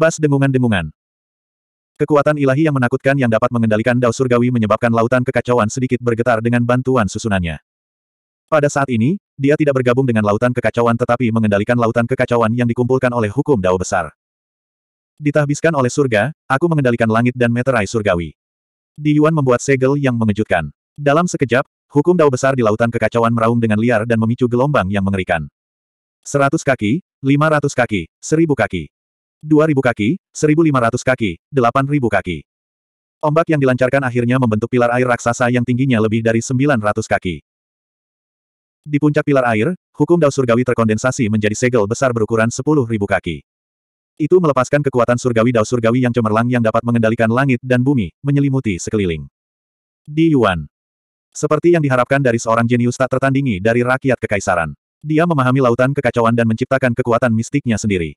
Bas dengungan-dengungan. Kekuatan ilahi yang menakutkan yang dapat mengendalikan Dao Surgawi menyebabkan lautan kekacauan sedikit bergetar dengan bantuan susunannya. Pada saat ini, dia tidak bergabung dengan lautan kekacauan tetapi mengendalikan lautan kekacauan yang dikumpulkan oleh hukum Dao besar. Ditahbiskan oleh surga, aku mengendalikan langit dan meterai surgawi. Di Yuan membuat segel yang mengejutkan. Dalam sekejap, hukum dao besar di lautan kekacauan meraung dengan liar dan memicu gelombang yang mengerikan. Seratus kaki, lima ratus kaki, seribu kaki. 2.000 kaki, 1.500 kaki, 8.000 kaki. Ombak yang dilancarkan akhirnya membentuk pilar air raksasa yang tingginya lebih dari 900 kaki. Di puncak pilar air, hukum dao surgawi terkondensasi menjadi segel besar berukuran 10.000 kaki. Itu melepaskan kekuatan surgawi dao surgawi yang cemerlang yang dapat mengendalikan langit dan bumi, menyelimuti sekeliling. Di Yuan. Seperti yang diharapkan dari seorang jenius tak tertandingi dari rakyat kekaisaran. Dia memahami lautan kekacauan dan menciptakan kekuatan mistiknya sendiri.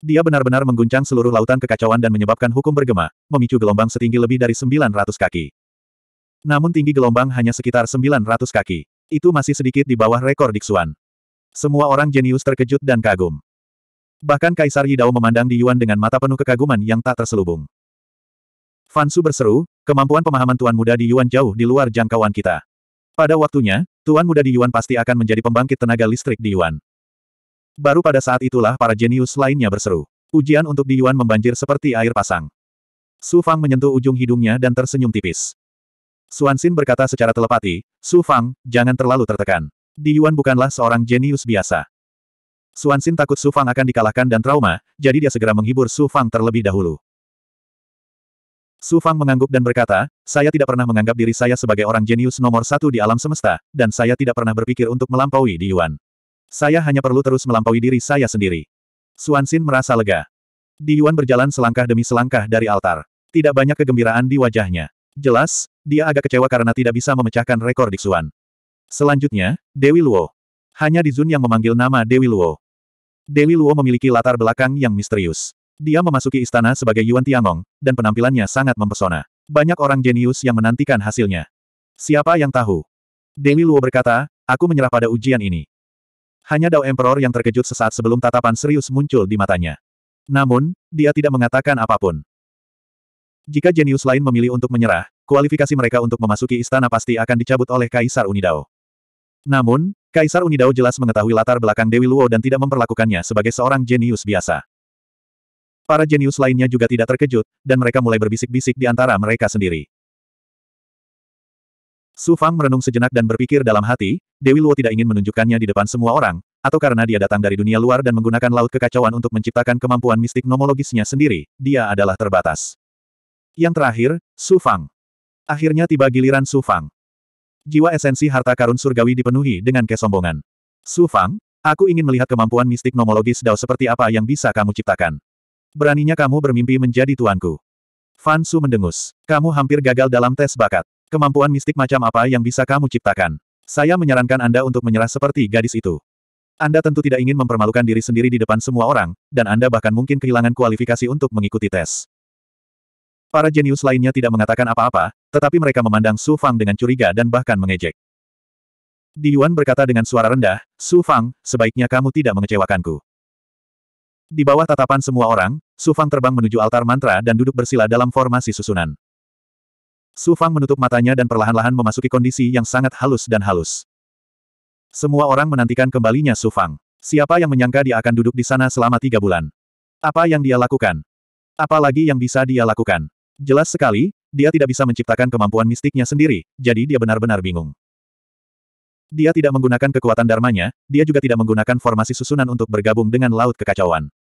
Dia benar-benar mengguncang seluruh lautan kekacauan dan menyebabkan hukum bergema, memicu gelombang setinggi lebih dari 900 kaki. Namun tinggi gelombang hanya sekitar 900 kaki. Itu masih sedikit di bawah rekor Dixuan. Semua orang jenius terkejut dan kagum. Bahkan Kaisar Yidao memandang di Yuan dengan mata penuh kekaguman yang tak terselubung. Fansu berseru, kemampuan pemahaman Tuan Muda di Yuan jauh di luar jangkauan kita. Pada waktunya, Tuan Muda di Yuan pasti akan menjadi pembangkit tenaga listrik di Yuan. Baru pada saat itulah para jenius lainnya berseru. Ujian untuk Di Yuan membanjir seperti air pasang. Su Fang menyentuh ujung hidungnya dan tersenyum tipis. Xin berkata secara telepati, Su Fang, jangan terlalu tertekan. Di Yuan bukanlah seorang jenius biasa. Xin takut Su Fang akan dikalahkan dan trauma, jadi dia segera menghibur Su Fang terlebih dahulu. Su Fang mengangguk dan berkata, saya tidak pernah menganggap diri saya sebagai orang jenius nomor satu di alam semesta, dan saya tidak pernah berpikir untuk melampaui Di Yuan. Saya hanya perlu terus melampaui diri saya sendiri. Suansin merasa lega. Di Yuan berjalan selangkah demi selangkah dari altar. Tidak banyak kegembiraan di wajahnya. Jelas, dia agak kecewa karena tidak bisa memecahkan rekor di Xuan. Selanjutnya, Dewi Luo. Hanya Di Zun yang memanggil nama Dewi Luo. Dewi Luo memiliki latar belakang yang misterius. Dia memasuki istana sebagai Yuan Tiangong, dan penampilannya sangat mempesona. Banyak orang jenius yang menantikan hasilnya. Siapa yang tahu? Dewi Luo berkata, aku menyerah pada ujian ini. Hanya Dao Emperor yang terkejut sesaat sebelum tatapan serius muncul di matanya. Namun, dia tidak mengatakan apapun. Jika jenius lain memilih untuk menyerah, kualifikasi mereka untuk memasuki istana pasti akan dicabut oleh Kaisar Unidao. Namun, Kaisar Unidao jelas mengetahui latar belakang Dewi Luo dan tidak memperlakukannya sebagai seorang jenius biasa. Para jenius lainnya juga tidak terkejut, dan mereka mulai berbisik-bisik di antara mereka sendiri. Su Fang merenung sejenak dan berpikir dalam hati, Dewi Luo tidak ingin menunjukkannya di depan semua orang, atau karena dia datang dari dunia luar dan menggunakan laut kekacauan untuk menciptakan kemampuan mistik nomologisnya sendiri, dia adalah terbatas. Yang terakhir, Su Fang. Akhirnya tiba giliran Su Fang. Jiwa esensi harta karun surgawi dipenuhi dengan kesombongan. Su Fang, aku ingin melihat kemampuan mistik nomologis Dao seperti apa yang bisa kamu ciptakan. Beraninya kamu bermimpi menjadi tuanku. Fan Su mendengus. Kamu hampir gagal dalam tes bakat. Kemampuan mistik macam apa yang bisa kamu ciptakan? Saya menyarankan Anda untuk menyerah seperti gadis itu. Anda tentu tidak ingin mempermalukan diri sendiri di depan semua orang, dan Anda bahkan mungkin kehilangan kualifikasi untuk mengikuti tes. Para jenius lainnya tidak mengatakan apa-apa, tetapi mereka memandang Su Fang dengan curiga dan bahkan mengejek. Di Yuan berkata dengan suara rendah, Su Fang, sebaiknya kamu tidak mengecewakanku. Di bawah tatapan semua orang, Su Fang terbang menuju altar mantra dan duduk bersila dalam formasi susunan. Su Fang menutup matanya dan perlahan-lahan memasuki kondisi yang sangat halus dan halus. Semua orang menantikan kembalinya Su Fang. Siapa yang menyangka dia akan duduk di sana selama tiga bulan? Apa yang dia lakukan? Apalagi yang bisa dia lakukan? Jelas sekali, dia tidak bisa menciptakan kemampuan mistiknya sendiri, jadi dia benar-benar bingung. Dia tidak menggunakan kekuatan dharmanya, dia juga tidak menggunakan formasi susunan untuk bergabung dengan laut kekacauan.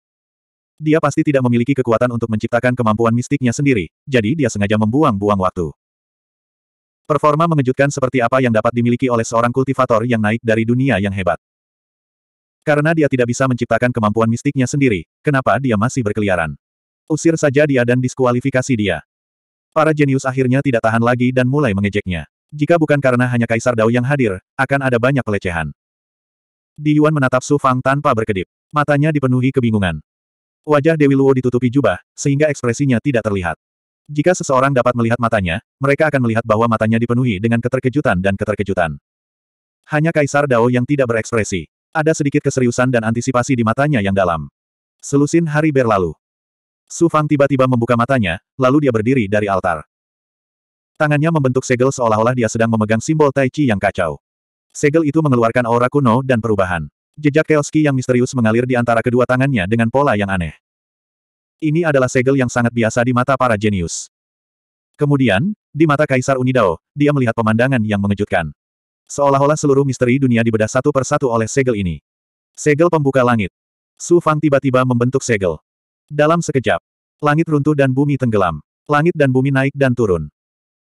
Dia pasti tidak memiliki kekuatan untuk menciptakan kemampuan mistiknya sendiri, jadi dia sengaja membuang-buang waktu. Performa mengejutkan seperti apa yang dapat dimiliki oleh seorang kultivator yang naik dari dunia yang hebat. Karena dia tidak bisa menciptakan kemampuan mistiknya sendiri, kenapa dia masih berkeliaran? Usir saja dia dan diskualifikasi dia. Para jenius akhirnya tidak tahan lagi dan mulai mengejeknya. Jika bukan karena hanya Kaisar Dao yang hadir, akan ada banyak pelecehan. Di Yuan menatap Su Fang tanpa berkedip. Matanya dipenuhi kebingungan. Wajah Dewi Luo ditutupi jubah, sehingga ekspresinya tidak terlihat. Jika seseorang dapat melihat matanya, mereka akan melihat bahwa matanya dipenuhi dengan keterkejutan dan keterkejutan. Hanya Kaisar Dao yang tidak berekspresi. Ada sedikit keseriusan dan antisipasi di matanya yang dalam. Selusin hari berlalu. Su Fang tiba-tiba membuka matanya, lalu dia berdiri dari altar. Tangannya membentuk segel seolah-olah dia sedang memegang simbol Tai Chi yang kacau. Segel itu mengeluarkan aura kuno dan perubahan. Jejak keoski yang misterius mengalir di antara kedua tangannya dengan pola yang aneh. Ini adalah segel yang sangat biasa di mata para jenius. Kemudian, di mata Kaisar Unidao, dia melihat pemandangan yang mengejutkan. Seolah-olah seluruh misteri dunia dibedah satu persatu oleh segel ini. Segel pembuka langit. Su Fang tiba-tiba membentuk segel. Dalam sekejap, langit runtuh dan bumi tenggelam. Langit dan bumi naik dan turun.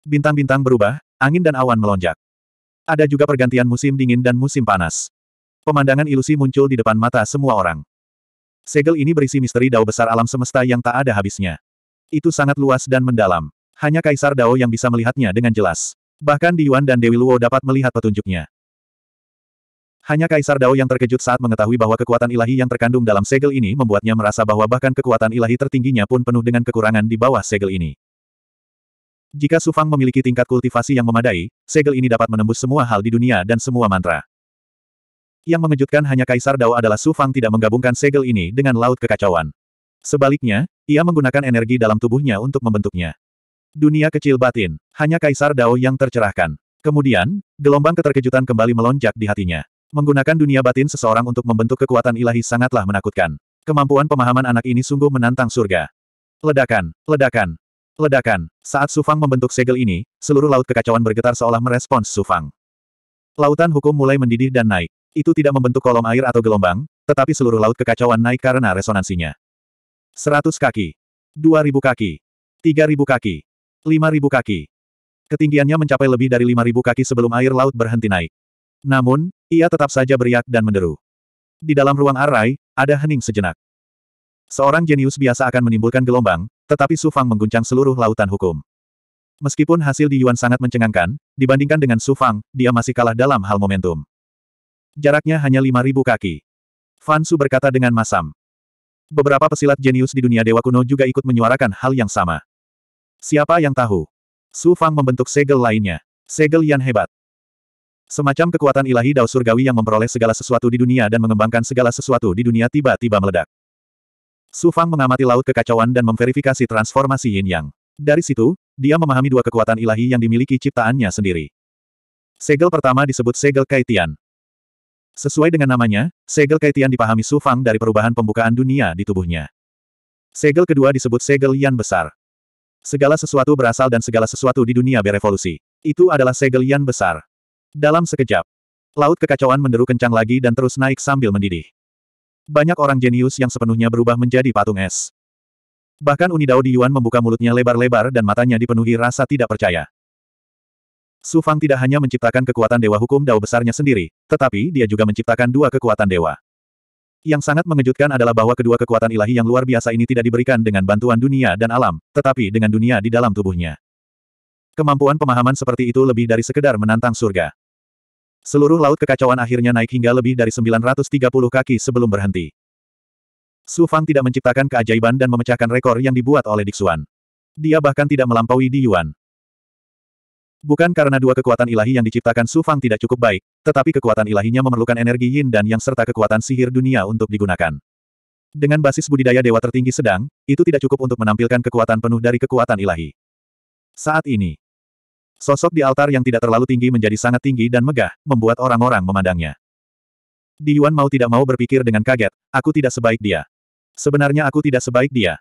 Bintang-bintang berubah, angin dan awan melonjak. Ada juga pergantian musim dingin dan musim panas. Pemandangan ilusi muncul di depan mata semua orang. Segel ini berisi misteri dao besar alam semesta yang tak ada habisnya. Itu sangat luas dan mendalam. Hanya Kaisar Dao yang bisa melihatnya dengan jelas. Bahkan Yuan dan Dewi Luo dapat melihat petunjuknya. Hanya Kaisar Dao yang terkejut saat mengetahui bahwa kekuatan ilahi yang terkandung dalam segel ini membuatnya merasa bahwa bahkan kekuatan ilahi tertingginya pun penuh dengan kekurangan di bawah segel ini. Jika Sufang memiliki tingkat kultivasi yang memadai, segel ini dapat menembus semua hal di dunia dan semua mantra. Yang mengejutkan hanya Kaisar Dao adalah Su Fang tidak menggabungkan segel ini dengan laut kekacauan. Sebaliknya, ia menggunakan energi dalam tubuhnya untuk membentuknya. Dunia kecil batin, hanya Kaisar Dao yang tercerahkan. Kemudian, gelombang keterkejutan kembali melonjak di hatinya. Menggunakan dunia batin seseorang untuk membentuk kekuatan ilahi sangatlah menakutkan. Kemampuan pemahaman anak ini sungguh menantang surga. Ledakan, ledakan, ledakan. Saat Sufang membentuk segel ini, seluruh laut kekacauan bergetar seolah merespons Sufang. Lautan hukum mulai mendidih dan naik. Itu tidak membentuk kolom air atau gelombang, tetapi seluruh laut kekacauan naik karena resonansinya. 100 kaki. 2000 kaki. 3000 kaki. 5000 kaki. Ketinggiannya mencapai lebih dari 5000 kaki sebelum air laut berhenti naik. Namun, ia tetap saja beriak dan menderu. Di dalam ruang arai, ada hening sejenak. Seorang jenius biasa akan menimbulkan gelombang, tetapi Su Fang mengguncang seluruh lautan hukum. Meskipun hasil di Yuan sangat mencengangkan, dibandingkan dengan Su Fang, dia masih kalah dalam hal momentum. Jaraknya hanya 5.000 kaki. Fansu berkata dengan masam. Beberapa pesilat jenius di dunia dewa kuno juga ikut menyuarakan hal yang sama. Siapa yang tahu? Su Fang membentuk segel lainnya. Segel yang hebat. Semacam kekuatan ilahi dao surgawi yang memperoleh segala sesuatu di dunia dan mengembangkan segala sesuatu di dunia tiba-tiba meledak. Su Fang mengamati laut kekacauan dan memverifikasi transformasi yin yang. Dari situ, dia memahami dua kekuatan ilahi yang dimiliki ciptaannya sendiri. Segel pertama disebut segel Kaitian. Sesuai dengan namanya, segel kaitian dipahami Su Fang dari perubahan pembukaan dunia di tubuhnya. Segel kedua disebut segel Yan besar. Segala sesuatu berasal dan segala sesuatu di dunia berevolusi. Itu adalah segel Yan besar. Dalam sekejap, laut kekacauan menderu kencang lagi dan terus naik sambil mendidih. Banyak orang jenius yang sepenuhnya berubah menjadi patung es. Bahkan Unidao di Yuan membuka mulutnya lebar-lebar dan matanya dipenuhi rasa tidak percaya. Su Fang tidak hanya menciptakan kekuatan dewa hukum dao besarnya sendiri, tetapi dia juga menciptakan dua kekuatan dewa. Yang sangat mengejutkan adalah bahwa kedua kekuatan ilahi yang luar biasa ini tidak diberikan dengan bantuan dunia dan alam, tetapi dengan dunia di dalam tubuhnya. Kemampuan pemahaman seperti itu lebih dari sekedar menantang surga. Seluruh laut kekacauan akhirnya naik hingga lebih dari 930 kaki sebelum berhenti. Su Fang tidak menciptakan keajaiban dan memecahkan rekor yang dibuat oleh Dixuan. Dia bahkan tidak melampaui Di Yuan. Bukan karena dua kekuatan ilahi yang diciptakan Su Fang tidak cukup baik, tetapi kekuatan ilahinya memerlukan energi yin dan yang serta kekuatan sihir dunia untuk digunakan. Dengan basis budidaya dewa tertinggi sedang, itu tidak cukup untuk menampilkan kekuatan penuh dari kekuatan ilahi. Saat ini, sosok di altar yang tidak terlalu tinggi menjadi sangat tinggi dan megah, membuat orang-orang memandangnya. Di Yuan mau tidak mau berpikir dengan kaget, aku tidak sebaik dia. Sebenarnya aku tidak sebaik dia.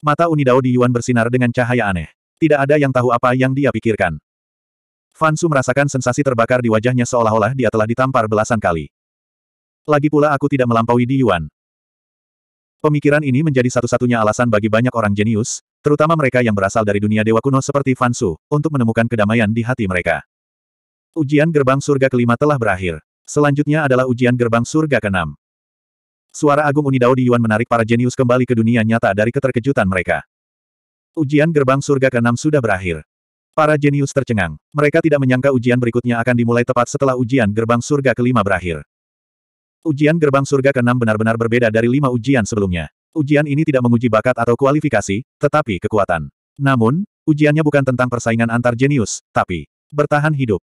Mata Unidao di Yuan bersinar dengan cahaya aneh. Tidak ada yang tahu apa yang dia pikirkan. Fansu merasakan sensasi terbakar di wajahnya seolah-olah dia telah ditampar belasan kali. Lagi pula aku tidak melampaui Di Yuan. Pemikiran ini menjadi satu-satunya alasan bagi banyak orang jenius, terutama mereka yang berasal dari dunia dewa kuno seperti Fansu, untuk menemukan kedamaian di hati mereka. Ujian gerbang surga kelima telah berakhir. Selanjutnya adalah ujian gerbang surga keenam. Suara Agung Unidao di Yuan menarik para jenius kembali ke dunia nyata dari keterkejutan mereka. Ujian gerbang surga keenam sudah berakhir. Para jenius tercengang. Mereka tidak menyangka ujian berikutnya akan dimulai tepat setelah ujian gerbang surga kelima berakhir. Ujian gerbang surga keenam benar-benar berbeda dari lima ujian sebelumnya. Ujian ini tidak menguji bakat atau kualifikasi, tetapi kekuatan. Namun, ujiannya bukan tentang persaingan antar jenius, tapi bertahan hidup.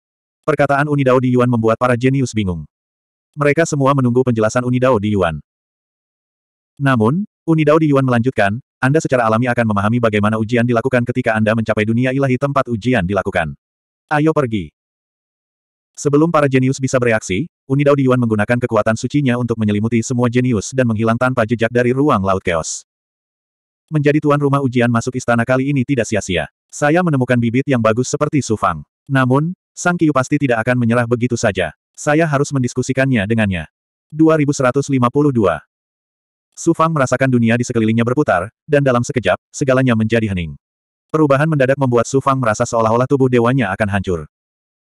Perkataan Unidao di Yuan membuat para jenius bingung. Mereka semua menunggu penjelasan Unidao di Yuan. Namun, Unidao Di Yuan melanjutkan, Anda secara alami akan memahami bagaimana ujian dilakukan ketika Anda mencapai dunia ilahi tempat ujian dilakukan. Ayo pergi. Sebelum para jenius bisa bereaksi, Unidao Di Yuan menggunakan kekuatan sucinya untuk menyelimuti semua jenius dan menghilang tanpa jejak dari ruang laut keos. Menjadi tuan rumah ujian masuk istana kali ini tidak sia-sia. Saya menemukan bibit yang bagus seperti Sufang. Namun, Sang Kiyu pasti tidak akan menyerah begitu saja. Saya harus mendiskusikannya dengannya. 2152 Su Fang merasakan dunia di sekelilingnya berputar, dan dalam sekejap, segalanya menjadi hening. Perubahan mendadak membuat Su Fang merasa seolah-olah tubuh dewanya akan hancur.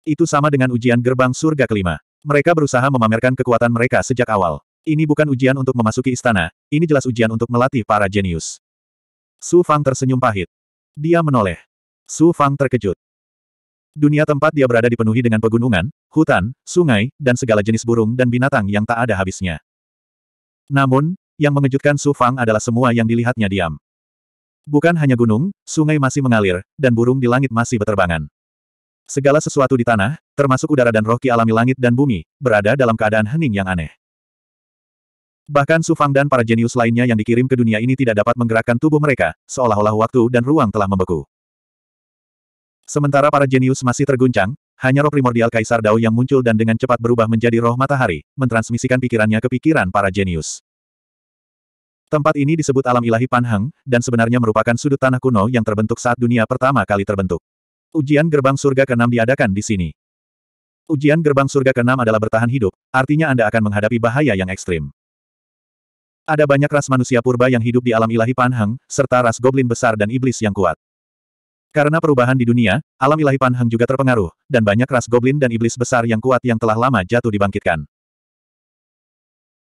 Itu sama dengan ujian gerbang surga kelima. Mereka berusaha memamerkan kekuatan mereka sejak awal. Ini bukan ujian untuk memasuki istana, ini jelas ujian untuk melatih para jenius. Su Fang tersenyum pahit. Dia menoleh. Su Fang terkejut. Dunia tempat dia berada dipenuhi dengan pegunungan, hutan, sungai, dan segala jenis burung dan binatang yang tak ada habisnya. Namun, yang mengejutkan Su Fang adalah semua yang dilihatnya diam. Bukan hanya gunung, sungai masih mengalir, dan burung di langit masih berterbangan. Segala sesuatu di tanah, termasuk udara dan roh ki alami langit dan bumi, berada dalam keadaan hening yang aneh. Bahkan Su Fang dan para jenius lainnya yang dikirim ke dunia ini tidak dapat menggerakkan tubuh mereka, seolah-olah waktu dan ruang telah membeku. Sementara para jenius masih terguncang, hanya roh primordial Kaisar Dao yang muncul dan dengan cepat berubah menjadi roh matahari, mentransmisikan pikirannya ke pikiran para jenius. Tempat ini disebut alam ilahi Panhang, dan sebenarnya merupakan sudut tanah kuno yang terbentuk saat dunia pertama kali terbentuk. Ujian gerbang surga ke-6 diadakan di sini. Ujian gerbang surga ke-6 adalah bertahan hidup, artinya Anda akan menghadapi bahaya yang ekstrim. Ada banyak ras manusia purba yang hidup di alam ilahi Panhang, serta ras goblin besar dan iblis yang kuat. Karena perubahan di dunia, alam ilahi Panhang juga terpengaruh, dan banyak ras goblin dan iblis besar yang kuat yang telah lama jatuh dibangkitkan.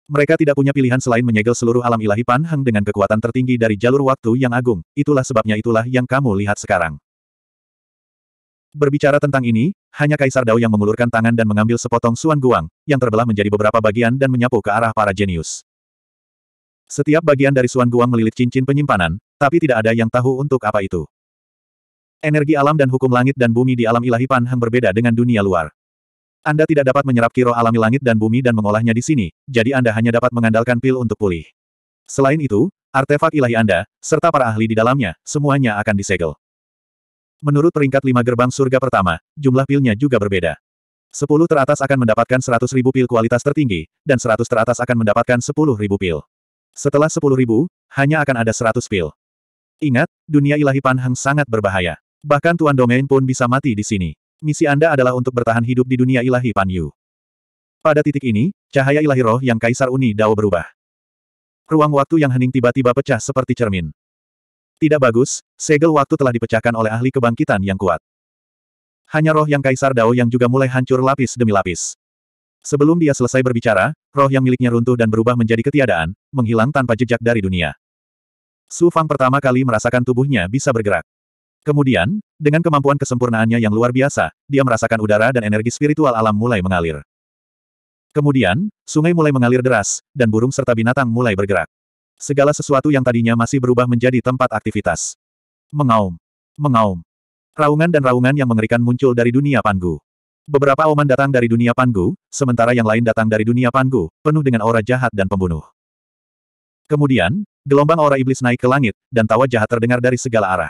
Mereka tidak punya pilihan selain menyegel seluruh alam ilahi Pan dengan kekuatan tertinggi dari jalur waktu yang agung, itulah sebabnya itulah yang kamu lihat sekarang. Berbicara tentang ini, hanya Kaisar Dao yang mengulurkan tangan dan mengambil sepotong Suan Guang, yang terbelah menjadi beberapa bagian dan menyapu ke arah para jenius. Setiap bagian dari Suan Guang melilit cincin penyimpanan, tapi tidak ada yang tahu untuk apa itu. Energi alam dan hukum langit dan bumi di alam ilahi Pan berbeda dengan dunia luar. Anda tidak dapat menyerap kiro alami langit dan bumi dan mengolahnya di sini, jadi Anda hanya dapat mengandalkan pil untuk pulih. Selain itu, artefak ilahi Anda, serta para ahli di dalamnya, semuanya akan disegel. Menurut peringkat lima gerbang surga pertama, jumlah pilnya juga berbeda. Sepuluh teratas akan mendapatkan seratus ribu pil kualitas tertinggi, dan seratus teratas akan mendapatkan sepuluh ribu pil. Setelah sepuluh ribu, hanya akan ada seratus pil. Ingat, dunia ilahi panhang sangat berbahaya. Bahkan Tuan Domain pun bisa mati di sini. Misi Anda adalah untuk bertahan hidup di dunia ilahi Pan Yu. Pada titik ini, cahaya ilahi roh yang Kaisar Uni Dao berubah. Ruang waktu yang hening tiba-tiba pecah seperti cermin. Tidak bagus, segel waktu telah dipecahkan oleh ahli kebangkitan yang kuat. Hanya roh yang Kaisar Dao yang juga mulai hancur lapis demi lapis. Sebelum dia selesai berbicara, roh yang miliknya runtuh dan berubah menjadi ketiadaan, menghilang tanpa jejak dari dunia. Su Fang pertama kali merasakan tubuhnya bisa bergerak. Kemudian, dengan kemampuan kesempurnaannya yang luar biasa, dia merasakan udara dan energi spiritual alam mulai mengalir. Kemudian, sungai mulai mengalir deras, dan burung serta binatang mulai bergerak. Segala sesuatu yang tadinya masih berubah menjadi tempat aktivitas. Mengaum. Mengaum. Raungan dan raungan yang mengerikan muncul dari dunia panggu. Beberapa auman datang dari dunia panggu, sementara yang lain datang dari dunia panggu, penuh dengan aura jahat dan pembunuh. Kemudian, gelombang aura iblis naik ke langit, dan tawa jahat terdengar dari segala arah.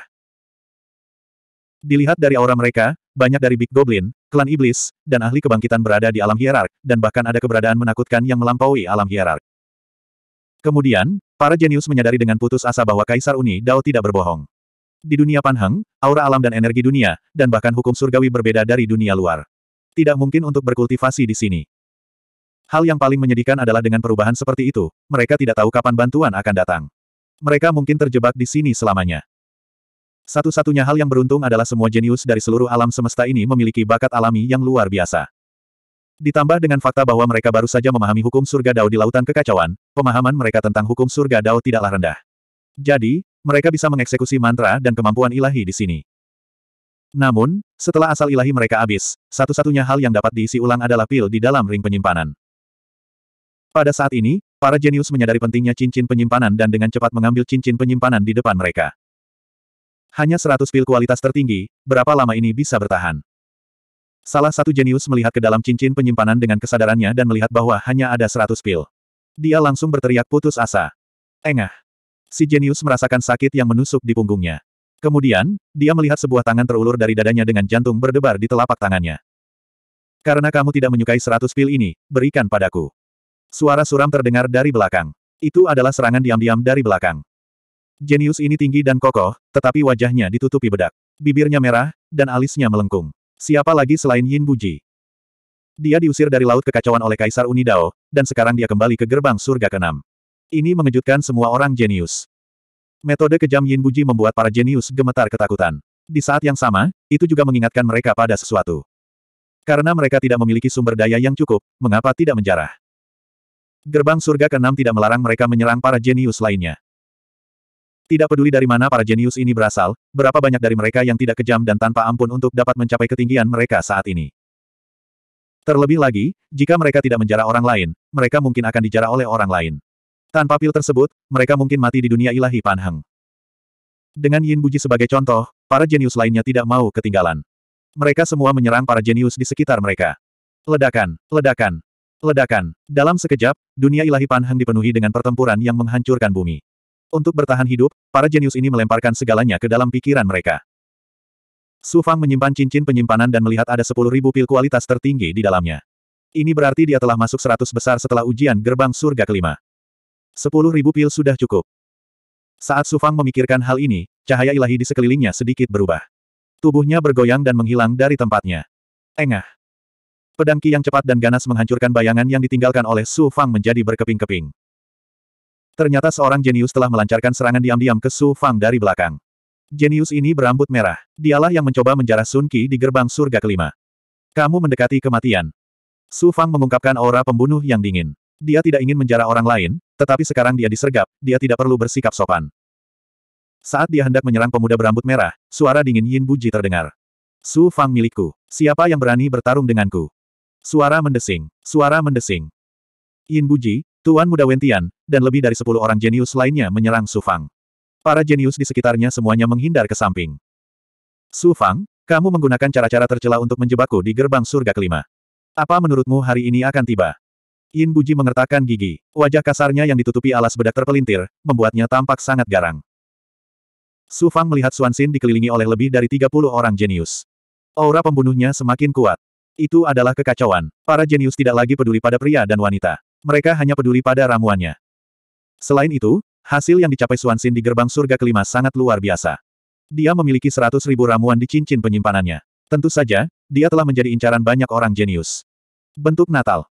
Dilihat dari aura mereka, banyak dari Big Goblin, klan iblis, dan ahli kebangkitan berada di alam hierark, dan bahkan ada keberadaan menakutkan yang melampaui alam hierark. Kemudian, para jenius menyadari dengan putus asa bahwa Kaisar Uni Dao tidak berbohong. Di dunia Panheng, aura alam dan energi dunia, dan bahkan hukum surgawi berbeda dari dunia luar. Tidak mungkin untuk berkultivasi di sini. Hal yang paling menyedihkan adalah dengan perubahan seperti itu, mereka tidak tahu kapan bantuan akan datang. Mereka mungkin terjebak di sini selamanya. Satu-satunya hal yang beruntung adalah semua jenius dari seluruh alam semesta ini memiliki bakat alami yang luar biasa. Ditambah dengan fakta bahwa mereka baru saja memahami hukum surga Dao di lautan kekacauan, pemahaman mereka tentang hukum surga Dao tidaklah rendah. Jadi, mereka bisa mengeksekusi mantra dan kemampuan ilahi di sini. Namun, setelah asal ilahi mereka habis, satu-satunya hal yang dapat diisi ulang adalah pil di dalam ring penyimpanan. Pada saat ini, para jenius menyadari pentingnya cincin penyimpanan dan dengan cepat mengambil cincin penyimpanan di depan mereka. Hanya 100 pil kualitas tertinggi, berapa lama ini bisa bertahan? Salah satu jenius melihat ke dalam cincin penyimpanan dengan kesadarannya dan melihat bahwa hanya ada 100 pil. Dia langsung berteriak putus asa. Engah. Si jenius merasakan sakit yang menusuk di punggungnya. Kemudian, dia melihat sebuah tangan terulur dari dadanya dengan jantung berdebar di telapak tangannya. Karena kamu tidak menyukai 100 pil ini, berikan padaku. Suara suram terdengar dari belakang. Itu adalah serangan diam-diam dari belakang. Jenius ini tinggi dan kokoh, tetapi wajahnya ditutupi bedak. Bibirnya merah, dan alisnya melengkung. Siapa lagi selain Yin Buji? Dia diusir dari laut kekacauan oleh Kaisar Unidao, dan sekarang dia kembali ke gerbang surga keenam. Ini mengejutkan semua orang jenius. Metode kejam Yin Buji membuat para jenius gemetar ketakutan. Di saat yang sama, itu juga mengingatkan mereka pada sesuatu. Karena mereka tidak memiliki sumber daya yang cukup, mengapa tidak menjarah? Gerbang surga keenam tidak melarang mereka menyerang para jenius lainnya. Tidak peduli dari mana para jenius ini berasal, berapa banyak dari mereka yang tidak kejam dan tanpa ampun untuk dapat mencapai ketinggian mereka saat ini. Terlebih lagi, jika mereka tidak menjara orang lain, mereka mungkin akan dijara oleh orang lain. Tanpa pil tersebut, mereka mungkin mati di dunia ilahi Panheng. Dengan Yin Buji sebagai contoh, para jenius lainnya tidak mau ketinggalan. Mereka semua menyerang para jenius di sekitar mereka. Ledakan, ledakan, ledakan. Dalam sekejap, dunia ilahi Panheng dipenuhi dengan pertempuran yang menghancurkan bumi. Untuk bertahan hidup, para jenius ini melemparkan segalanya ke dalam pikiran mereka. Su Fang menyimpan cincin penyimpanan dan melihat ada 10.000 pil kualitas tertinggi di dalamnya. Ini berarti dia telah masuk 100 besar setelah ujian gerbang surga kelima. 10.000 pil sudah cukup. Saat Su Fang memikirkan hal ini, cahaya ilahi di sekelilingnya sedikit berubah. Tubuhnya bergoyang dan menghilang dari tempatnya. Engah. Pedang Ki yang cepat dan ganas menghancurkan bayangan yang ditinggalkan oleh Su Fang menjadi berkeping-keping. Ternyata seorang jenius telah melancarkan serangan diam-diam ke Su Fang dari belakang. Jenius ini berambut merah. Dialah yang mencoba menjarah Sun Qi di gerbang surga kelima. Kamu mendekati kematian. Su Fang mengungkapkan aura pembunuh yang dingin. Dia tidak ingin menjarah orang lain, tetapi sekarang dia disergap, dia tidak perlu bersikap sopan. Saat dia hendak menyerang pemuda berambut merah, suara dingin Yin Buji terdengar. Su Fang milikku. Siapa yang berani bertarung denganku? Suara mendesing. Suara mendesing. Yin Buji, Tuan Muda Wentian, dan lebih dari sepuluh orang jenius lainnya menyerang Su Fang. Para jenius di sekitarnya semuanya menghindar ke samping. Su Fang, kamu menggunakan cara-cara tercela untuk menjebakku di gerbang surga kelima. Apa menurutmu hari ini akan tiba? Yin Buji mengertakkan gigi. Wajah kasarnya yang ditutupi alas bedak terpelintir, membuatnya tampak sangat garang. Su Fang melihat Xuan Xin dikelilingi oleh lebih dari 30 orang jenius. Aura pembunuhnya semakin kuat. Itu adalah kekacauan. Para jenius tidak lagi peduli pada pria dan wanita mereka hanya peduli pada ramuannya. Selain itu, hasil yang dicapai Suansin di gerbang surga kelima sangat luar biasa. Dia memiliki seratus ribu ramuan di cincin penyimpanannya. Tentu saja, dia telah menjadi incaran banyak orang jenius. Bentuk Natal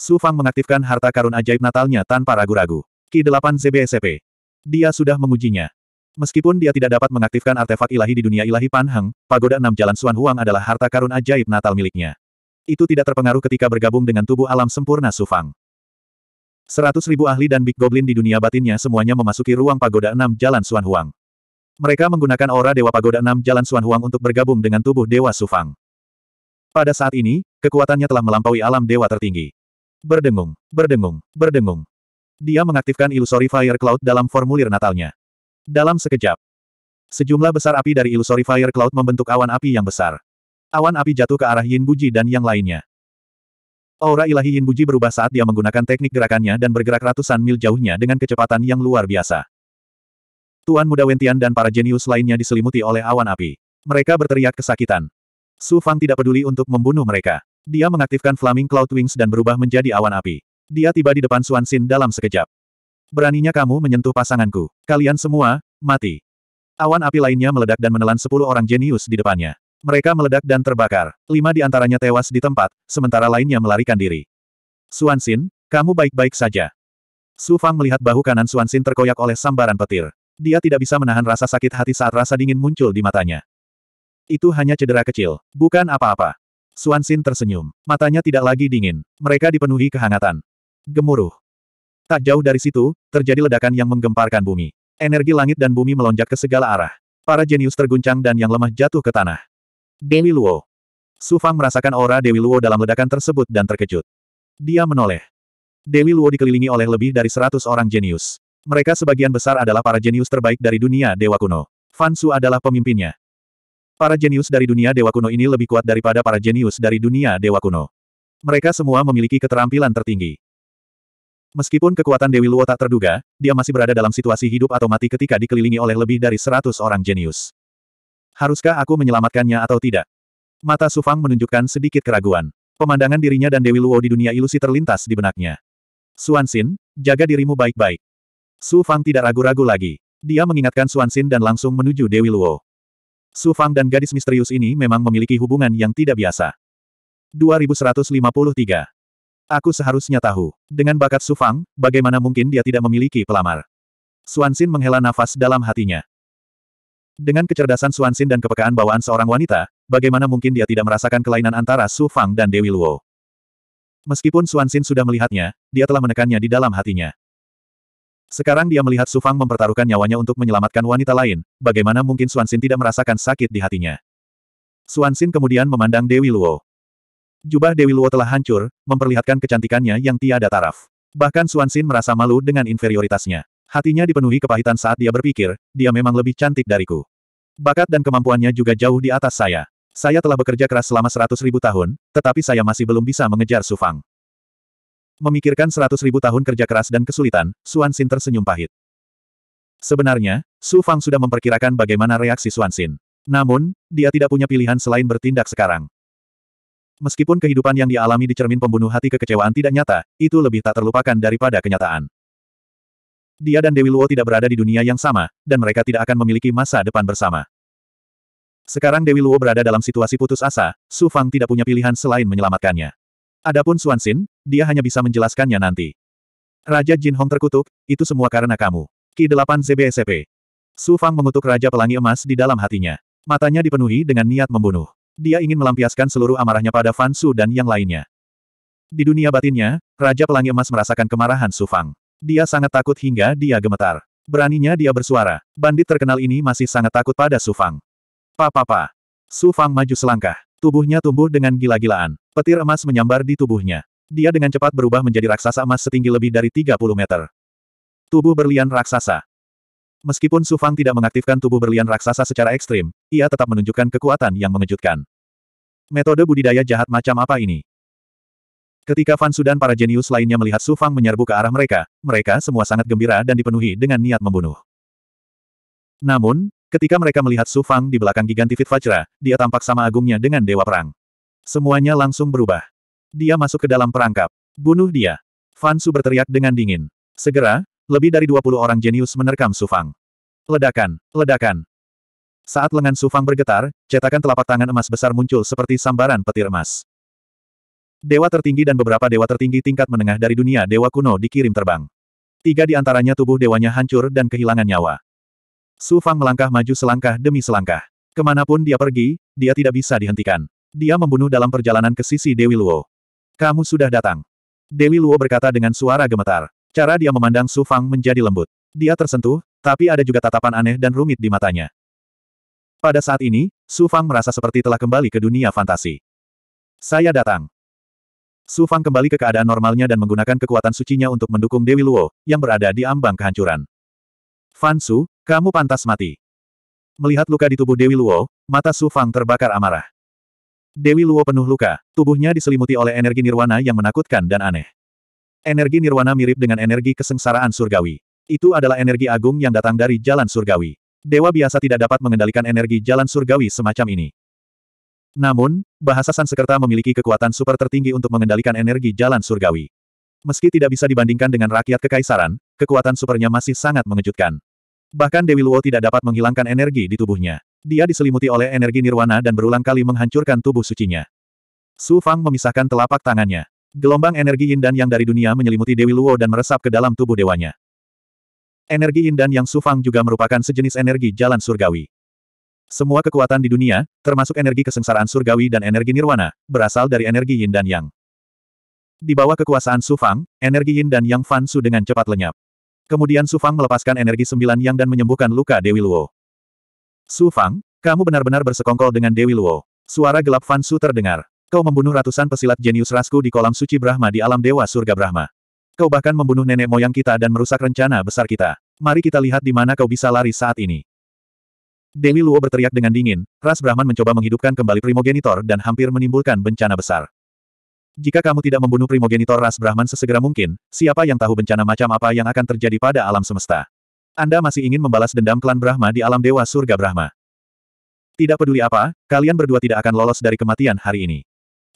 Su Fang mengaktifkan harta karun ajaib Natalnya tanpa ragu-ragu. Ki-8 ZBSP. Dia sudah mengujinya. Meskipun dia tidak dapat mengaktifkan artefak ilahi di dunia ilahi Panheng, pagoda enam jalan Suan Huang adalah harta karun ajaib Natal miliknya. Itu tidak terpengaruh ketika bergabung dengan tubuh alam sempurna Sufang. Seratus ribu ahli dan Big Goblin di dunia batinnya semuanya memasuki ruang pagoda enam Jalan Suan Huang. Mereka menggunakan aura Dewa Pagoda enam Jalan Suan Huang untuk bergabung dengan tubuh Dewa Sufang. Pada saat ini, kekuatannya telah melampaui alam dewa tertinggi. Berdengung, berdengung, berdengung. Dia mengaktifkan Illusory Fire Cloud dalam formulir natalnya. Dalam sekejap, sejumlah besar api dari Illusory Fire Cloud membentuk awan api yang besar. Awan api jatuh ke arah Yin Buji dan yang lainnya. Aura ilahi Yin Buji berubah saat dia menggunakan teknik gerakannya dan bergerak ratusan mil jauhnya dengan kecepatan yang luar biasa. Tuan muda Wentian dan para jenius lainnya diselimuti oleh awan api. Mereka berteriak kesakitan. Su Fang tidak peduli untuk membunuh mereka. Dia mengaktifkan Flaming Cloud Wings dan berubah menjadi awan api. Dia tiba di depan Xuan Xin dalam sekejap. Beraninya kamu menyentuh pasanganku. Kalian semua, mati. Awan api lainnya meledak dan menelan sepuluh orang jenius di depannya. Mereka meledak dan terbakar. Lima di antaranya tewas di tempat, sementara lainnya melarikan diri. Suansin, kamu baik-baik saja. Su Fang melihat bahu kanan Suansin terkoyak oleh sambaran petir. Dia tidak bisa menahan rasa sakit hati saat rasa dingin muncul di matanya. Itu hanya cedera kecil, bukan apa-apa. Suansin tersenyum. Matanya tidak lagi dingin. Mereka dipenuhi kehangatan. Gemuruh. Tak jauh dari situ, terjadi ledakan yang menggemparkan bumi. Energi langit dan bumi melonjak ke segala arah. Para jenius terguncang dan yang lemah jatuh ke tanah. Dewi Luo. Su Fang merasakan aura Dewi Luo dalam ledakan tersebut dan terkejut. Dia menoleh. Dewi Luo dikelilingi oleh lebih dari seratus orang jenius. Mereka sebagian besar adalah para jenius terbaik dari dunia Dewa Kuno. Fan Su adalah pemimpinnya. Para jenius dari dunia Dewa Kuno ini lebih kuat daripada para jenius dari dunia Dewa Kuno. Mereka semua memiliki keterampilan tertinggi. Meskipun kekuatan Dewi Luo tak terduga, dia masih berada dalam situasi hidup atau mati ketika dikelilingi oleh lebih dari seratus orang jenius. Haruskah aku menyelamatkannya atau tidak? Mata Sufang menunjukkan sedikit keraguan. Pemandangan dirinya dan Dewi Luo di dunia ilusi terlintas di benaknya. Suansin, jaga dirimu baik-baik. Su Fang tidak ragu-ragu lagi. Dia mengingatkan Suansin dan langsung menuju Dewi Luo. Su Fang dan gadis misterius ini memang memiliki hubungan yang tidak biasa. 2153. Aku seharusnya tahu. Dengan bakat Su Fang, bagaimana mungkin dia tidak memiliki pelamar? Suansin menghela nafas dalam hatinya. Dengan kecerdasan Suansin dan kepekaan bawaan seorang wanita, bagaimana mungkin dia tidak merasakan kelainan antara Su Fang dan Dewi Luo. Meskipun Suansin sudah melihatnya, dia telah menekannya di dalam hatinya. Sekarang dia melihat Su Fang mempertaruhkan nyawanya untuk menyelamatkan wanita lain, bagaimana mungkin Suansin tidak merasakan sakit di hatinya. Suansin kemudian memandang Dewi Luo. Jubah Dewi Luo telah hancur, memperlihatkan kecantikannya yang tiada taraf. Bahkan Suansin merasa malu dengan inferioritasnya. Hatinya dipenuhi kepahitan saat dia berpikir, dia memang lebih cantik dariku. Bakat dan kemampuannya juga jauh di atas saya. Saya telah bekerja keras selama seratus ribu tahun, tetapi saya masih belum bisa mengejar Sufang. Memikirkan seratus ribu tahun kerja keras dan kesulitan, Suan Xin tersenyum pahit. Sebenarnya, Su Fang sudah memperkirakan bagaimana reaksi Suan Xin. Namun, dia tidak punya pilihan selain bertindak sekarang. Meskipun kehidupan yang dialami di cermin pembunuh hati kekecewaan tidak nyata, itu lebih tak terlupakan daripada kenyataan dia dan Dewi Luo tidak berada di dunia yang sama, dan mereka tidak akan memiliki masa depan bersama. Sekarang Dewi Luo berada dalam situasi putus asa, Su Fang tidak punya pilihan selain menyelamatkannya. Adapun Xuan Xin, dia hanya bisa menjelaskannya nanti. Raja Jin Hong terkutuk, itu semua karena kamu. Ki 8 ZBSP. Su Fang mengutuk Raja Pelangi Emas di dalam hatinya. Matanya dipenuhi dengan niat membunuh. Dia ingin melampiaskan seluruh amarahnya pada Fan Su dan yang lainnya. Di dunia batinnya, Raja Pelangi Emas merasakan kemarahan Su Fang. Dia sangat takut hingga dia gemetar. Beraninya dia bersuara. Bandit terkenal ini masih sangat takut pada Su Fang. Papa, Papa. Su Fang maju selangkah. Tubuhnya tumbuh dengan gila-gilaan. Petir emas menyambar di tubuhnya. Dia dengan cepat berubah menjadi raksasa emas setinggi lebih dari 30 meter. Tubuh berlian raksasa. Meskipun Su Fang tidak mengaktifkan tubuh berlian raksasa secara ekstrim, ia tetap menunjukkan kekuatan yang mengejutkan. Metode budidaya jahat macam apa ini? Ketika Fan para jenius lainnya melihat Su Fang menyerbu ke arah mereka, mereka semua sangat gembira dan dipenuhi dengan niat membunuh. Namun, ketika mereka melihat Su Fang di belakang Gigantivit Vajra, dia tampak sama agungnya dengan Dewa Perang. Semuanya langsung berubah. Dia masuk ke dalam perangkap. Bunuh dia. Fan berteriak dengan dingin. Segera, lebih dari 20 orang jenius menerkam Su Fang. Ledakan, ledakan, saat lengan Su Fang bergetar, cetakan telapak tangan emas besar muncul seperti sambaran petir emas. Dewa tertinggi dan beberapa dewa tertinggi tingkat menengah dari dunia dewa kuno dikirim terbang. Tiga di antaranya tubuh dewanya hancur dan kehilangan nyawa. Su Fang melangkah maju selangkah demi selangkah. Kemanapun dia pergi, dia tidak bisa dihentikan. Dia membunuh dalam perjalanan ke sisi Dewi Luo. Kamu sudah datang. Dewi Luo berkata dengan suara gemetar. Cara dia memandang Su Fang menjadi lembut. Dia tersentuh, tapi ada juga tatapan aneh dan rumit di matanya. Pada saat ini, Su Fang merasa seperti telah kembali ke dunia fantasi. Saya datang. Su Fang kembali ke keadaan normalnya dan menggunakan kekuatan sucinya untuk mendukung Dewi Luo, yang berada di ambang kehancuran. Fan Su, kamu pantas mati. Melihat luka di tubuh Dewi Luo, mata Su Fang terbakar amarah. Dewi Luo penuh luka, tubuhnya diselimuti oleh energi nirwana yang menakutkan dan aneh. Energi nirwana mirip dengan energi kesengsaraan surgawi. Itu adalah energi agung yang datang dari jalan surgawi. Dewa biasa tidak dapat mengendalikan energi jalan surgawi semacam ini. Namun, bahasa Sansekerta memiliki kekuatan super tertinggi untuk mengendalikan energi jalan surgawi. Meski tidak bisa dibandingkan dengan rakyat kekaisaran, kekuatan supernya masih sangat mengejutkan. Bahkan Dewi Luo tidak dapat menghilangkan energi di tubuhnya. Dia diselimuti oleh energi nirwana dan berulang kali menghancurkan tubuh sucinya. Su Fang memisahkan telapak tangannya. Gelombang energi yin yang dari dunia menyelimuti Dewi Luo dan meresap ke dalam tubuh dewanya. Energi yin yang Su Fang juga merupakan sejenis energi jalan surgawi. Semua kekuatan di dunia, termasuk energi kesengsaraan surgawi dan energi nirwana, berasal dari energi yin dan yang. Di bawah kekuasaan Su Fang, energi yin dan yang Fan Su dengan cepat lenyap. Kemudian Su Fang melepaskan energi sembilan yang dan menyembuhkan luka Dewi Luo. Su Fang, kamu benar-benar bersekongkol dengan Dewi Luo. Suara gelap Fan Su terdengar. Kau membunuh ratusan pesilat jenius rasku di kolam suci Brahma di alam dewa surga Brahma. Kau bahkan membunuh nenek moyang kita dan merusak rencana besar kita. Mari kita lihat di mana kau bisa lari saat ini. Dewi Luo berteriak dengan dingin, ras Brahman mencoba menghidupkan kembali primogenitor dan hampir menimbulkan bencana besar. Jika kamu tidak membunuh primogenitor ras Brahman sesegera mungkin, siapa yang tahu bencana macam apa yang akan terjadi pada alam semesta. Anda masih ingin membalas dendam klan Brahma di alam dewa surga Brahma. Tidak peduli apa, kalian berdua tidak akan lolos dari kematian hari ini.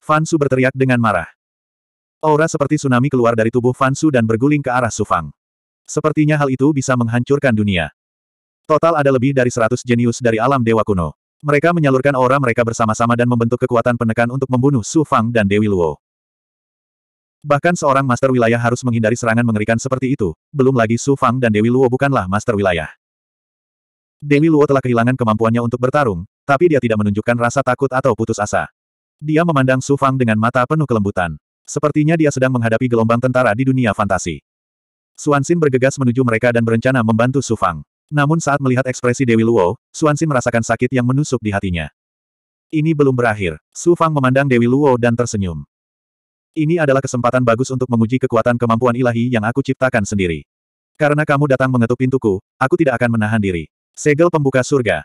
Fansu berteriak dengan marah. Aura seperti tsunami keluar dari tubuh Fansu dan berguling ke arah Sufang. Sepertinya hal itu bisa menghancurkan dunia. Total ada lebih dari 100 jenius dari alam dewa kuno. Mereka menyalurkan aura mereka bersama-sama dan membentuk kekuatan penekan untuk membunuh Su Fang dan Dewi Luo. Bahkan seorang master wilayah harus menghindari serangan mengerikan seperti itu, belum lagi Su Fang dan Dewi Luo bukanlah master wilayah. Dewi Luo telah kehilangan kemampuannya untuk bertarung, tapi dia tidak menunjukkan rasa takut atau putus asa. Dia memandang Su Fang dengan mata penuh kelembutan. Sepertinya dia sedang menghadapi gelombang tentara di dunia fantasi. Suansin bergegas menuju mereka dan berencana membantu Su Fang. Namun saat melihat ekspresi Dewi Luo, Xuanxin merasakan sakit yang menusuk di hatinya. Ini belum berakhir. Su Fang memandang Dewi Luo dan tersenyum. Ini adalah kesempatan bagus untuk menguji kekuatan kemampuan ilahi yang aku ciptakan sendiri. Karena kamu datang mengetuk pintuku, aku tidak akan menahan diri. Segel pembuka surga.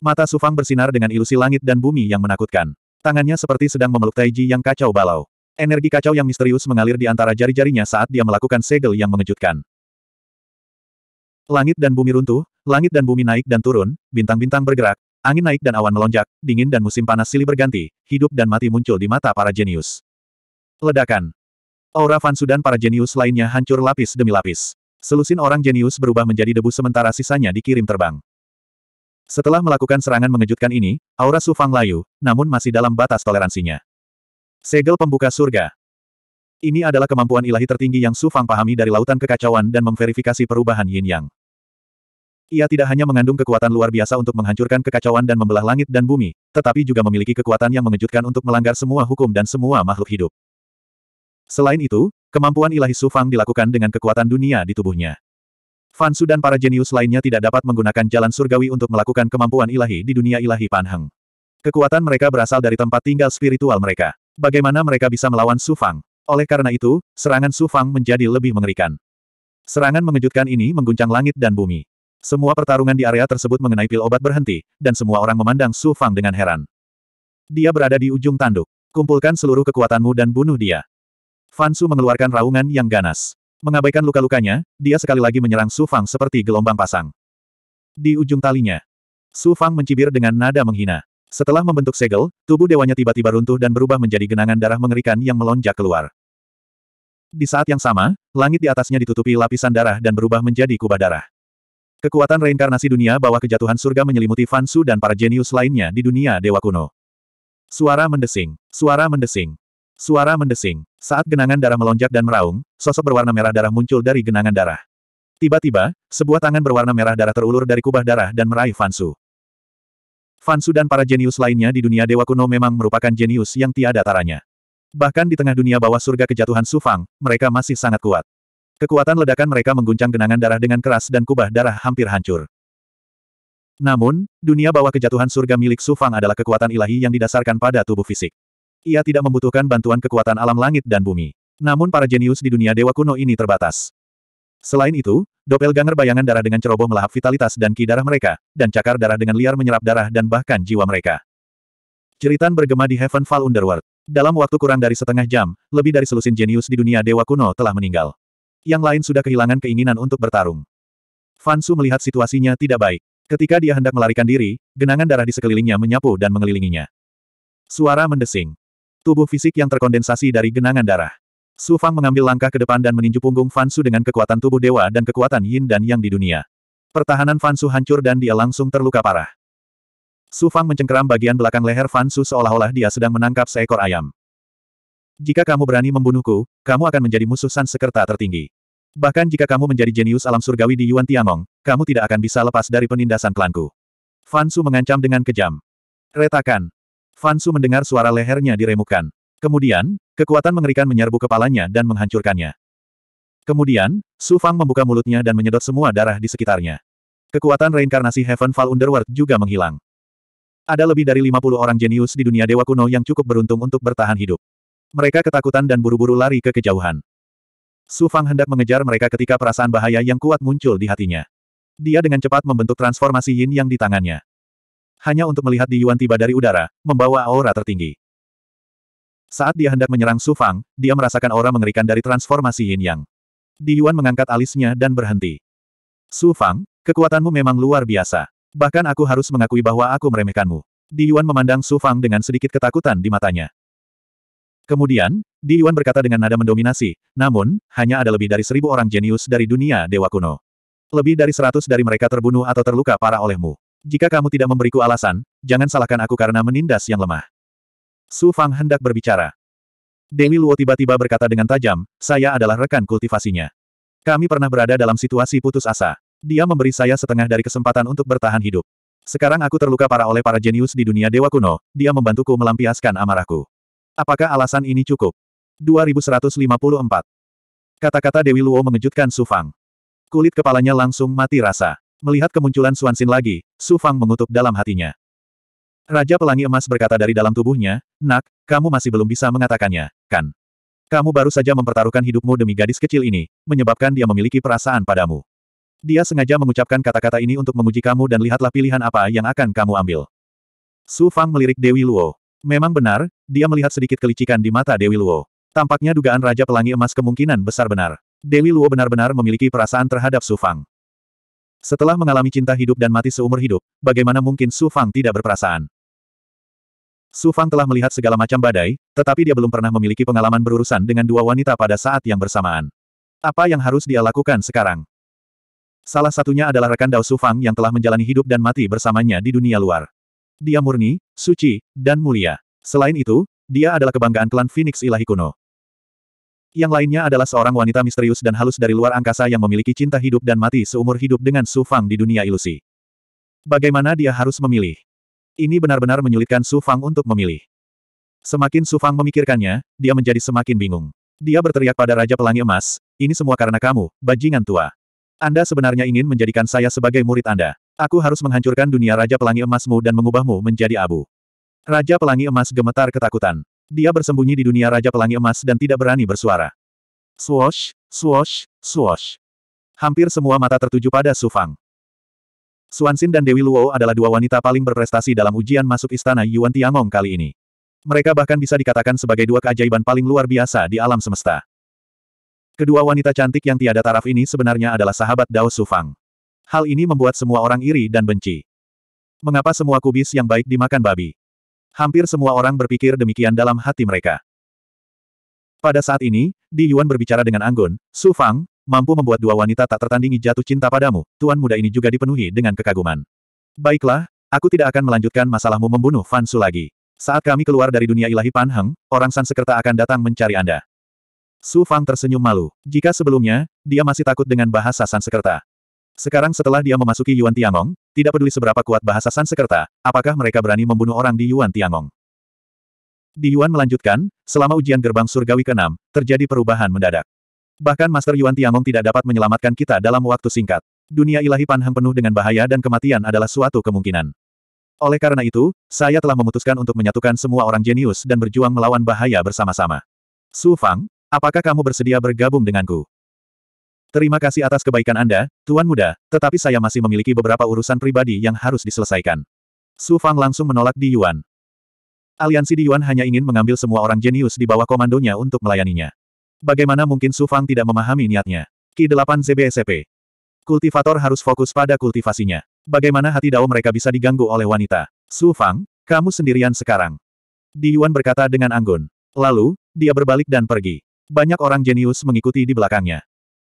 Mata Su Fang bersinar dengan ilusi langit dan bumi yang menakutkan. Tangannya seperti sedang memeluk Taiji yang kacau balau. Energi kacau yang misterius mengalir di antara jari-jarinya saat dia melakukan segel yang mengejutkan. Langit dan bumi runtuh, langit dan bumi naik dan turun, bintang-bintang bergerak, angin naik dan awan melonjak, dingin dan musim panas silih berganti, hidup dan mati muncul di mata para jenius. Ledakan. Aura Fansu dan para jenius lainnya hancur lapis demi lapis. Selusin orang jenius berubah menjadi debu sementara sisanya dikirim terbang. Setelah melakukan serangan mengejutkan ini, aura su fang layu, namun masih dalam batas toleransinya. Segel pembuka surga. Ini adalah kemampuan ilahi tertinggi yang su fang pahami dari lautan kekacauan dan memverifikasi perubahan yin yang. Ia tidak hanya mengandung kekuatan luar biasa untuk menghancurkan kekacauan dan membelah langit dan bumi, tetapi juga memiliki kekuatan yang mengejutkan untuk melanggar semua hukum dan semua makhluk hidup. Selain itu, kemampuan ilahi Su Fang dilakukan dengan kekuatan dunia di tubuhnya. Fansu dan para jenius lainnya tidak dapat menggunakan jalan surgawi untuk melakukan kemampuan ilahi di dunia ilahi Panheng. Kekuatan mereka berasal dari tempat tinggal spiritual mereka. Bagaimana mereka bisa melawan Su Fang? Oleh karena itu, serangan Su Fang menjadi lebih mengerikan. Serangan mengejutkan ini mengguncang langit dan bumi. Semua pertarungan di area tersebut mengenai pil obat berhenti, dan semua orang memandang Su Fang dengan heran. Dia berada di ujung tanduk. Kumpulkan seluruh kekuatanmu dan bunuh dia. Fansu mengeluarkan raungan yang ganas. Mengabaikan luka-lukanya, dia sekali lagi menyerang Su Fang seperti gelombang pasang. Di ujung talinya, Su Fang mencibir dengan nada menghina. Setelah membentuk segel, tubuh dewanya tiba-tiba runtuh dan berubah menjadi genangan darah mengerikan yang melonjak keluar. Di saat yang sama, langit di atasnya ditutupi lapisan darah dan berubah menjadi kubah darah. Kekuatan reinkarnasi dunia bawah kejatuhan surga menyelimuti Fansu dan para jenius lainnya di dunia dewa kuno. Suara mendesing. Suara mendesing. Suara mendesing. Saat genangan darah melonjak dan meraung, sosok berwarna merah darah muncul dari genangan darah. Tiba-tiba, sebuah tangan berwarna merah darah terulur dari kubah darah dan meraih Fansu. Fansu dan para jenius lainnya di dunia dewa kuno memang merupakan jenius yang tiada taranya. Bahkan di tengah dunia bawah surga kejatuhan Sufang, mereka masih sangat kuat. Kekuatan ledakan mereka mengguncang genangan darah dengan keras dan kubah darah hampir hancur. Namun, dunia bawah kejatuhan surga milik Su Fang adalah kekuatan ilahi yang didasarkan pada tubuh fisik. Ia tidak membutuhkan bantuan kekuatan alam langit dan bumi. Namun para jenius di dunia dewa kuno ini terbatas. Selain itu, doppelganger bayangan darah dengan ceroboh melahap vitalitas dan ki darah mereka, dan cakar darah dengan liar menyerap darah dan bahkan jiwa mereka. Ceritan bergema di Heaven Fall Underworld. Dalam waktu kurang dari setengah jam, lebih dari selusin jenius di dunia dewa kuno telah meninggal. Yang lain sudah kehilangan keinginan untuk bertarung. Fansu melihat situasinya tidak baik. Ketika dia hendak melarikan diri, genangan darah di sekelilingnya menyapu dan mengelilinginya. Suara mendesing. Tubuh fisik yang terkondensasi dari genangan darah. Su Fang mengambil langkah ke depan dan meninju punggung Fansu dengan kekuatan tubuh dewa dan kekuatan yin dan yang di dunia. Pertahanan Fansu hancur dan dia langsung terluka parah. Su Fang mencengkeram bagian belakang leher Fansu seolah-olah dia sedang menangkap seekor ayam. Jika kamu berani membunuhku, kamu akan menjadi musuh San Sekerta tertinggi. Bahkan jika kamu menjadi jenius alam surgawi di Yuan Tiamong, kamu tidak akan bisa lepas dari penindasan klanku. Fansu mengancam dengan kejam. Retakan. Fansu mendengar suara lehernya diremukkan. Kemudian, kekuatan mengerikan menyerbu kepalanya dan menghancurkannya. Kemudian, Su Fang membuka mulutnya dan menyedot semua darah di sekitarnya. Kekuatan reinkarnasi Heaven Fall Underworld juga menghilang. Ada lebih dari 50 orang jenius di dunia dewa kuno yang cukup beruntung untuk bertahan hidup. Mereka ketakutan dan buru-buru lari ke kejauhan. Su Fang hendak mengejar mereka ketika perasaan bahaya yang kuat muncul di hatinya. Dia dengan cepat membentuk transformasi yin yang di tangannya. Hanya untuk melihat Di Yuan tiba dari udara, membawa aura tertinggi. Saat dia hendak menyerang Su Fang, dia merasakan aura mengerikan dari transformasi yin yang. Di Yuan mengangkat alisnya dan berhenti. Su Fang, kekuatanmu memang luar biasa. Bahkan aku harus mengakui bahwa aku meremehkanmu. Di Yuan memandang Su Fang dengan sedikit ketakutan di matanya. Kemudian, Di Yuan berkata dengan nada mendominasi, namun, hanya ada lebih dari seribu orang jenius dari dunia dewa kuno. Lebih dari seratus dari mereka terbunuh atau terluka parah olehmu. Jika kamu tidak memberiku alasan, jangan salahkan aku karena menindas yang lemah. Su Fang hendak berbicara. Dewi Luo tiba-tiba berkata dengan tajam, saya adalah rekan kultivasinya. Kami pernah berada dalam situasi putus asa. Dia memberi saya setengah dari kesempatan untuk bertahan hidup. Sekarang aku terluka parah oleh para jenius di dunia dewa kuno, dia membantuku melampiaskan amarahku. Apakah alasan ini cukup? 2154. Kata-kata Dewi Luo mengejutkan Su Fang. Kulit kepalanya langsung mati rasa. Melihat kemunculan Suansin lagi, Su Fang mengutuk dalam hatinya. Raja Pelangi Emas berkata dari dalam tubuhnya, Nak, kamu masih belum bisa mengatakannya, kan? Kamu baru saja mempertaruhkan hidupmu demi gadis kecil ini, menyebabkan dia memiliki perasaan padamu. Dia sengaja mengucapkan kata-kata ini untuk menguji kamu dan lihatlah pilihan apa yang akan kamu ambil. Su Fang melirik Dewi Luo. Memang benar, dia melihat sedikit kelicikan di mata Dewi Luo. Tampaknya dugaan Raja Pelangi Emas kemungkinan besar benar. Dewi Luo benar-benar memiliki perasaan terhadap Su Fang. Setelah mengalami cinta hidup dan mati seumur hidup, bagaimana mungkin Su Fang tidak berperasaan? Su Fang telah melihat segala macam badai, tetapi dia belum pernah memiliki pengalaman berurusan dengan dua wanita pada saat yang bersamaan. Apa yang harus dia lakukan sekarang? Salah satunya adalah rekan Dao Su Fang yang telah menjalani hidup dan mati bersamanya di dunia luar. Dia murni, suci, dan mulia. Selain itu, dia adalah kebanggaan klan Phoenix ilahi kuno. Yang lainnya adalah seorang wanita misterius dan halus dari luar angkasa yang memiliki cinta hidup dan mati seumur hidup dengan Su Fang di dunia ilusi. Bagaimana dia harus memilih? Ini benar-benar menyulitkan Su Fang untuk memilih. Semakin Su Fang memikirkannya, dia menjadi semakin bingung. Dia berteriak pada Raja Pelangi Emas, ini semua karena kamu, bajingan tua. Anda sebenarnya ingin menjadikan saya sebagai murid Anda. Aku harus menghancurkan dunia Raja Pelangi Emasmu dan mengubahmu menjadi abu. Raja Pelangi Emas gemetar ketakutan. Dia bersembunyi di dunia Raja Pelangi Emas dan tidak berani bersuara. Swosh, swosh, swosh. Hampir semua mata tertuju pada Su Fang. Suansin dan Dewi Luo adalah dua wanita paling berprestasi dalam ujian masuk istana Yuan Tiangong kali ini. Mereka bahkan bisa dikatakan sebagai dua keajaiban paling luar biasa di alam semesta. Kedua wanita cantik yang tiada taraf ini sebenarnya adalah sahabat Dao Sufang. Hal ini membuat semua orang iri dan benci. Mengapa semua kubis yang baik dimakan babi? Hampir semua orang berpikir demikian dalam hati mereka. Pada saat ini, Di Yuan berbicara dengan anggun, Su Fang, mampu membuat dua wanita tak tertandingi jatuh cinta padamu, tuan muda ini juga dipenuhi dengan kekaguman. Baiklah, aku tidak akan melanjutkan masalahmu membunuh Fansu lagi. Saat kami keluar dari dunia ilahi Panheng, orang Sansekerta akan datang mencari Anda. Su Fang tersenyum malu. Jika sebelumnya, dia masih takut dengan bahasa Sansekerta. Sekarang setelah dia memasuki Yuan Tiangong, tidak peduli seberapa kuat bahasa Sansekerta, apakah mereka berani membunuh orang di Yuan Tiangong. Di Yuan melanjutkan, selama ujian gerbang surgawi ke-6, terjadi perubahan mendadak. Bahkan Master Yuan Tiangong tidak dapat menyelamatkan kita dalam waktu singkat. Dunia ilahi Panhang penuh dengan bahaya dan kematian adalah suatu kemungkinan. Oleh karena itu, saya telah memutuskan untuk menyatukan semua orang jenius dan berjuang melawan bahaya bersama-sama. Su Fang, apakah kamu bersedia bergabung denganku? Terima kasih atas kebaikan Anda, Tuan Muda, tetapi saya masih memiliki beberapa urusan pribadi yang harus diselesaikan. Su Fang langsung menolak Di Yuan. Aliansi Di Yuan hanya ingin mengambil semua orang jenius di bawah komandonya untuk melayaninya. Bagaimana mungkin Su Fang tidak memahami niatnya? Ki 8 ZBSP. Kultivator harus fokus pada kultivasinya. Bagaimana hati dao mereka bisa diganggu oleh wanita? Su Fang, kamu sendirian sekarang. Di Yuan berkata dengan anggun. Lalu, dia berbalik dan pergi. Banyak orang jenius mengikuti di belakangnya.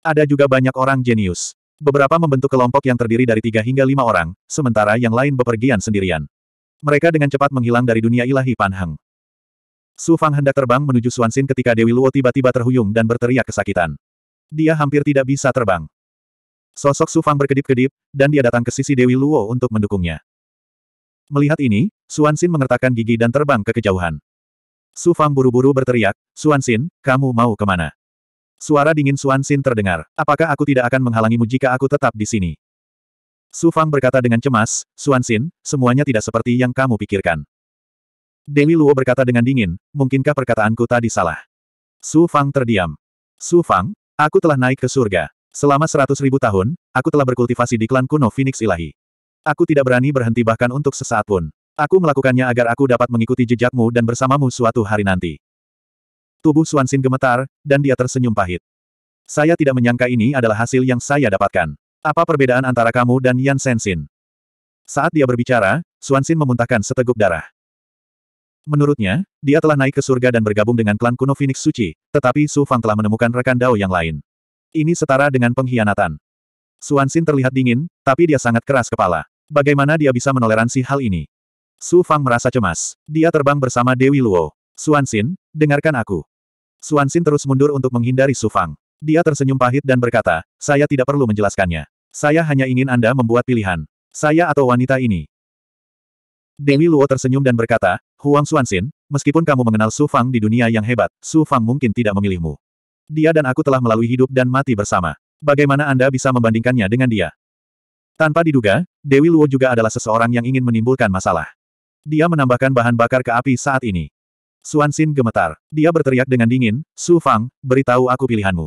Ada juga banyak orang jenius. Beberapa membentuk kelompok yang terdiri dari tiga hingga lima orang, sementara yang lain bepergian sendirian. Mereka dengan cepat menghilang dari dunia ilahi Panheng. Su Fang hendak terbang menuju Suansin ketika Dewi Luo tiba-tiba terhuyung dan berteriak kesakitan. Dia hampir tidak bisa terbang. Sosok Su Fang berkedip-kedip, dan dia datang ke sisi Dewi Luo untuk mendukungnya. Melihat ini, Suansin mengertakkan gigi dan terbang ke kejauhan. Su Fang buru-buru berteriak, Suansin, kamu mau kemana? Suara dingin Suan Xin terdengar. Apakah aku tidak akan menghalangimu jika aku tetap di sini? Su Fang berkata dengan cemas, Suan Xin, semuanya tidak seperti yang kamu pikirkan. Dewi Luo berkata dengan dingin, mungkinkah perkataanku tadi salah? Su Fang terdiam. Su Fang, aku telah naik ke surga. Selama seratus ribu tahun, aku telah berkultivasi di klan kuno Phoenix Ilahi. Aku tidak berani berhenti bahkan untuk sesaat pun. Aku melakukannya agar aku dapat mengikuti jejakmu dan bersamamu suatu hari nanti. Tubuh Xuanxin gemetar, dan dia tersenyum pahit. Saya tidak menyangka ini adalah hasil yang saya dapatkan. Apa perbedaan antara kamu dan Yan Sensin? Saat dia berbicara, Xuanxin memuntahkan seteguk darah. Menurutnya, dia telah naik ke surga dan bergabung dengan klan kuno Phoenix Suci, tetapi Su Fang telah menemukan rekan Dao yang lain. Ini setara dengan pengkhianatan. Xuanxin terlihat dingin, tapi dia sangat keras kepala. Bagaimana dia bisa menoleransi hal ini? Su Fang merasa cemas. Dia terbang bersama Dewi Luo. Xuanxin, dengarkan aku. Suansin terus mundur untuk menghindari Su Fang. Dia tersenyum pahit dan berkata, saya tidak perlu menjelaskannya. Saya hanya ingin Anda membuat pilihan. Saya atau wanita ini. Dewi Luo tersenyum dan berkata, Huang Suansin, meskipun kamu mengenal Su Fang di dunia yang hebat, Su Fang mungkin tidak memilihmu. Dia dan aku telah melalui hidup dan mati bersama. Bagaimana Anda bisa membandingkannya dengan dia? Tanpa diduga, Dewi Luo juga adalah seseorang yang ingin menimbulkan masalah. Dia menambahkan bahan bakar ke api saat ini. Suansin gemetar. Dia berteriak dengan dingin, Su Fang, beritahu aku pilihanmu.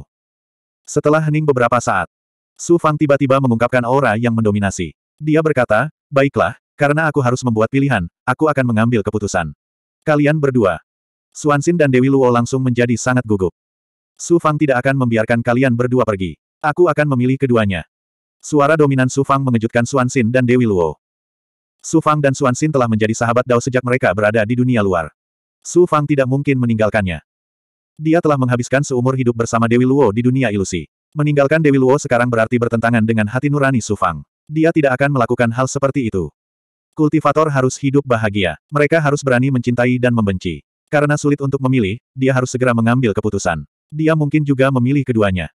Setelah hening beberapa saat, Su Fang tiba-tiba mengungkapkan aura yang mendominasi. Dia berkata, baiklah, karena aku harus membuat pilihan, aku akan mengambil keputusan. Kalian berdua. Suansin dan Dewi Luo langsung menjadi sangat gugup. Su Fang tidak akan membiarkan kalian berdua pergi. Aku akan memilih keduanya. Suara dominan Su Fang mengejutkan Suansin dan Dewi Luo. Su Fang dan Suansin telah menjadi sahabat Dao sejak mereka berada di dunia luar. Su Fang tidak mungkin meninggalkannya. Dia telah menghabiskan seumur hidup bersama Dewi Luo di dunia ilusi. Meninggalkan Dewi Luo sekarang berarti bertentangan dengan hati nurani Su Fang. Dia tidak akan melakukan hal seperti itu. Kultivator harus hidup bahagia. Mereka harus berani mencintai dan membenci. Karena sulit untuk memilih, dia harus segera mengambil keputusan. Dia mungkin juga memilih keduanya.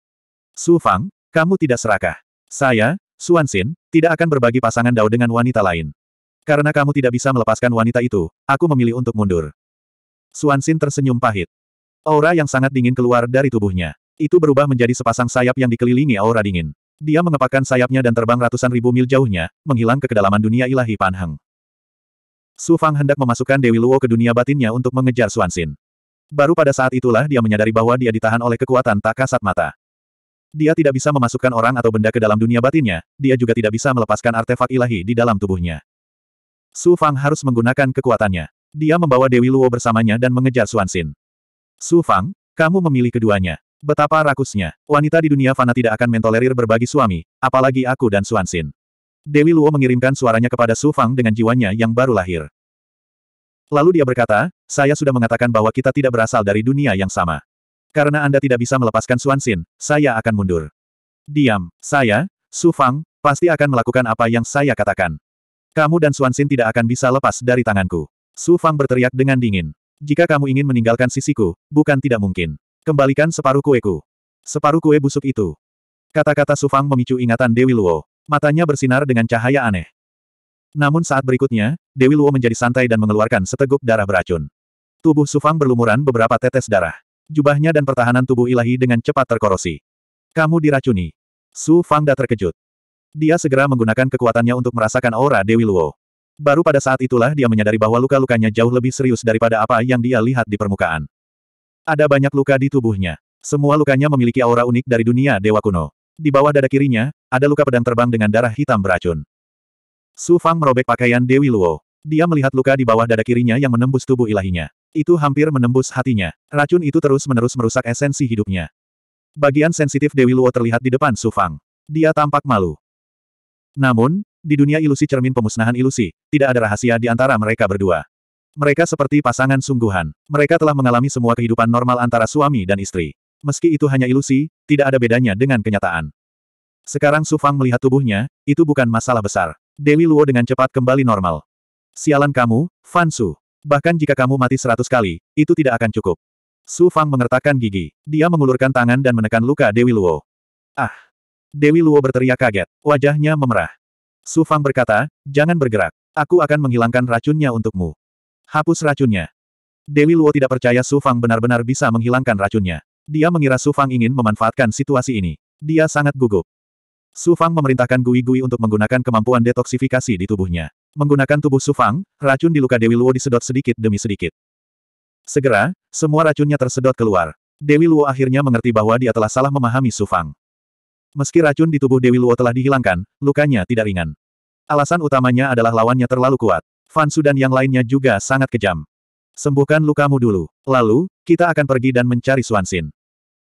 Su Fang, kamu tidak serakah. Saya, Suan Xin, tidak akan berbagi pasangan Dao dengan wanita lain. Karena kamu tidak bisa melepaskan wanita itu, aku memilih untuk mundur. Suansin tersenyum pahit. Aura yang sangat dingin keluar dari tubuhnya. Itu berubah menjadi sepasang sayap yang dikelilingi aura dingin. Dia mengepakkan sayapnya dan terbang ratusan ribu mil jauhnya, menghilang ke kedalaman dunia ilahi Panheng. Su Fang hendak memasukkan Dewi Luo ke dunia batinnya untuk mengejar Suansin. Baru pada saat itulah dia menyadari bahwa dia ditahan oleh kekuatan tak kasat mata. Dia tidak bisa memasukkan orang atau benda ke dalam dunia batinnya, dia juga tidak bisa melepaskan artefak ilahi di dalam tubuhnya. Su Fang harus menggunakan kekuatannya. Dia membawa Dewi Luo bersamanya dan mengejar Suansin. Su Fang, kamu memilih keduanya. Betapa rakusnya, wanita di dunia fana tidak akan mentolerir berbagi suami, apalagi aku dan Suansin. Dewi Luo mengirimkan suaranya kepada Su Fang dengan jiwanya yang baru lahir. Lalu dia berkata, saya sudah mengatakan bahwa kita tidak berasal dari dunia yang sama. Karena Anda tidak bisa melepaskan Suansin, saya akan mundur. Diam, saya, Su Fang, pasti akan melakukan apa yang saya katakan. Kamu dan Suansin tidak akan bisa lepas dari tanganku. Su Fang berteriak dengan dingin. Jika kamu ingin meninggalkan sisiku, bukan tidak mungkin. Kembalikan separuh kueku. Separuh kue busuk itu. Kata-kata Su Fang memicu ingatan Dewi Luo. Matanya bersinar dengan cahaya aneh. Namun saat berikutnya, Dewi Luo menjadi santai dan mengeluarkan seteguk darah beracun. Tubuh Su Fang berlumuran beberapa tetes darah. Jubahnya dan pertahanan tubuh ilahi dengan cepat terkorosi. Kamu diracuni. Su Fangda terkejut. Dia segera menggunakan kekuatannya untuk merasakan aura Dewi Luo. Baru pada saat itulah dia menyadari bahwa luka-lukanya jauh lebih serius daripada apa yang dia lihat di permukaan. Ada banyak luka di tubuhnya. Semua lukanya memiliki aura unik dari dunia dewa kuno. Di bawah dada kirinya, ada luka pedang terbang dengan darah hitam beracun. Su Fang merobek pakaian Dewi Luo. Dia melihat luka di bawah dada kirinya yang menembus tubuh ilahinya. Itu hampir menembus hatinya. Racun itu terus-menerus merusak esensi hidupnya. Bagian sensitif Dewi Luo terlihat di depan Su Fang. Dia tampak malu. Namun, di dunia ilusi cermin pemusnahan ilusi, tidak ada rahasia di antara mereka berdua. Mereka seperti pasangan sungguhan. Mereka telah mengalami semua kehidupan normal antara suami dan istri. Meski itu hanya ilusi, tidak ada bedanya dengan kenyataan. Sekarang Su Fang melihat tubuhnya, itu bukan masalah besar. Dewi Luo dengan cepat kembali normal. Sialan kamu, Fan Su. Bahkan jika kamu mati seratus kali, itu tidak akan cukup. Su Fang mengertakkan gigi. Dia mengulurkan tangan dan menekan luka Dewi Luo. Ah! Dewi Luo berteriak kaget. Wajahnya memerah. Sufang berkata, jangan bergerak. Aku akan menghilangkan racunnya untukmu. Hapus racunnya. Dewi Luo tidak percaya Sufang benar-benar bisa menghilangkan racunnya. Dia mengira Sufang ingin memanfaatkan situasi ini. Dia sangat gugup. Sufang memerintahkan Gui Gui untuk menggunakan kemampuan detoksifikasi di tubuhnya. Menggunakan tubuh Sufang, racun di luka Dewi Luo disedot sedikit demi sedikit. Segera, semua racunnya tersedot keluar. Dewi Luo akhirnya mengerti bahwa dia telah salah memahami Sufang. Meski racun di tubuh Dewi Luo telah dihilangkan, lukanya tidak ringan. Alasan utamanya adalah lawannya terlalu kuat. Fansu dan yang lainnya juga sangat kejam. Sembuhkan lukamu dulu. Lalu, kita akan pergi dan mencari Suansin.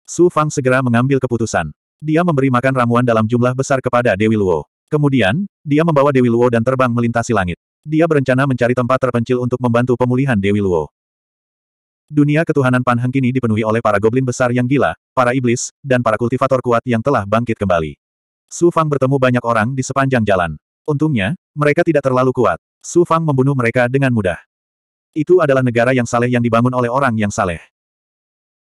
Su Fang segera mengambil keputusan. Dia memberi makan ramuan dalam jumlah besar kepada Dewi Luo. Kemudian, dia membawa Dewi Luo dan terbang melintasi langit. Dia berencana mencari tempat terpencil untuk membantu pemulihan Dewi Luo. Dunia ketuhanan Panheng kini dipenuhi oleh para goblin besar yang gila, para iblis, dan para kultivator kuat yang telah bangkit kembali. Su Fang bertemu banyak orang di sepanjang jalan. Untungnya, mereka tidak terlalu kuat. Su Fang membunuh mereka dengan mudah. Itu adalah negara yang saleh yang dibangun oleh orang yang saleh.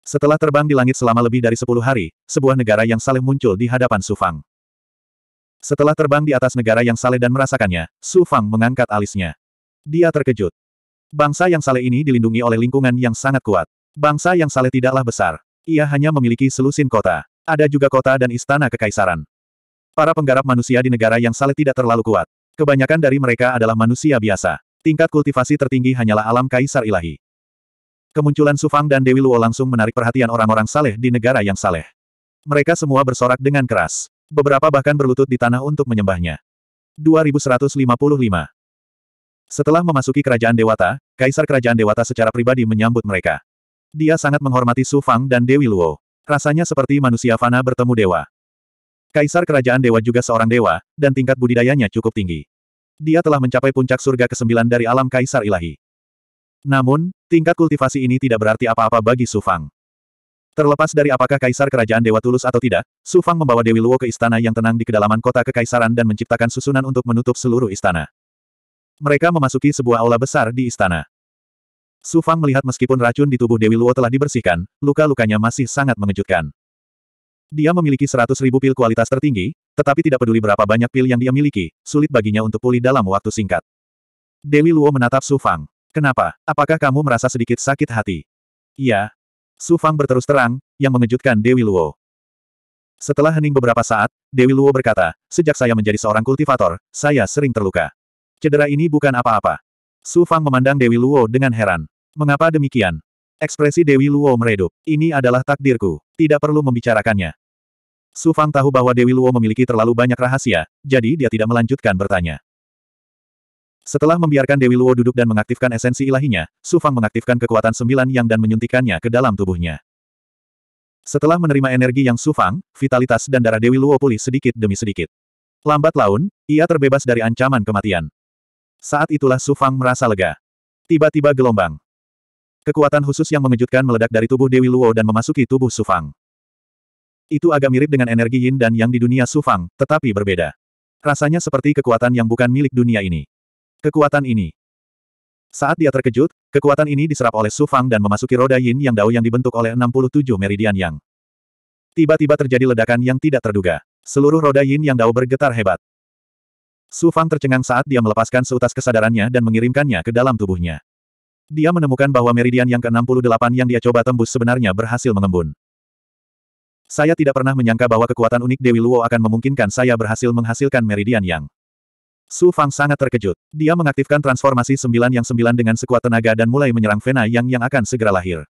Setelah terbang di langit selama lebih dari sepuluh hari, sebuah negara yang saleh muncul di hadapan Su Fang. Setelah terbang di atas negara yang saleh dan merasakannya, Su Fang mengangkat alisnya. Dia terkejut. Bangsa yang saleh ini dilindungi oleh lingkungan yang sangat kuat. Bangsa yang saleh tidaklah besar. Ia hanya memiliki selusin kota. Ada juga kota dan istana kekaisaran. Para penggarap manusia di negara yang saleh tidak terlalu kuat. Kebanyakan dari mereka adalah manusia biasa. Tingkat kultivasi tertinggi hanyalah alam kaisar ilahi. Kemunculan Sufang dan Dewi Luo langsung menarik perhatian orang-orang saleh di negara yang saleh. Mereka semua bersorak dengan keras. Beberapa bahkan berlutut di tanah untuk menyembahnya. 2155 setelah memasuki kerajaan Dewata, Kaisar Kerajaan Dewata secara pribadi menyambut mereka. Dia sangat menghormati Su Fang dan Dewi Luo. Rasanya seperti manusia fana bertemu dewa. Kaisar Kerajaan Dewa juga seorang dewa, dan tingkat budidayanya cukup tinggi. Dia telah mencapai puncak surga ke-9 dari alam Kaisar Ilahi. Namun, tingkat kultivasi ini tidak berarti apa-apa bagi Su Fang. Terlepas dari apakah Kaisar Kerajaan Dewa tulus atau tidak, Su Fang membawa Dewi Luo ke istana yang tenang di kedalaman kota kekaisaran dan menciptakan susunan untuk menutup seluruh istana. Mereka memasuki sebuah aula besar di istana. Su Fang melihat meskipun racun di tubuh Dewi Luo telah dibersihkan, luka-lukanya masih sangat mengejutkan. Dia memiliki seratus ribu pil kualitas tertinggi, tetapi tidak peduli berapa banyak pil yang dia miliki, sulit baginya untuk pulih dalam waktu singkat. Dewi Luo menatap Su Fang. Kenapa? Apakah kamu merasa sedikit sakit hati? Iya. Su Fang berterus terang, yang mengejutkan Dewi Luo. Setelah hening beberapa saat, Dewi Luo berkata, sejak saya menjadi seorang kultivator, saya sering terluka. Cedera ini bukan apa-apa. Su Fang memandang Dewi Luo dengan heran. Mengapa demikian? Ekspresi Dewi Luo meredup. Ini adalah takdirku. Tidak perlu membicarakannya. Su Fang tahu bahwa Dewi Luo memiliki terlalu banyak rahasia, jadi dia tidak melanjutkan bertanya. Setelah membiarkan Dewi Luo duduk dan mengaktifkan esensi ilahinya, Su Fang mengaktifkan kekuatan sembilan yang dan menyuntikannya ke dalam tubuhnya. Setelah menerima energi yang Su Fang, vitalitas dan darah Dewi Luo pulih sedikit demi sedikit. Lambat laun, ia terbebas dari ancaman kematian. Saat itulah Su Fang merasa lega. Tiba-tiba gelombang. Kekuatan khusus yang mengejutkan meledak dari tubuh Dewi Luo dan memasuki tubuh Su Fang. Itu agak mirip dengan energi yin dan yang di dunia Su Fang, tetapi berbeda. Rasanya seperti kekuatan yang bukan milik dunia ini. Kekuatan ini. Saat dia terkejut, kekuatan ini diserap oleh Su Fang dan memasuki roda yin yang dao yang dibentuk oleh 67 meridian yang. Tiba-tiba terjadi ledakan yang tidak terduga. Seluruh roda yin yang dao bergetar hebat. Su Fang tercengang saat dia melepaskan seutas kesadarannya dan mengirimkannya ke dalam tubuhnya. Dia menemukan bahwa meridian yang ke-68 yang dia coba tembus sebenarnya berhasil mengembun. Saya tidak pernah menyangka bahwa kekuatan unik Dewi Luo akan memungkinkan saya berhasil menghasilkan meridian yang. Su Fang sangat terkejut. Dia mengaktifkan transformasi sembilan yang sembilan dengan sekuat tenaga dan mulai menyerang Vena Yang yang akan segera lahir.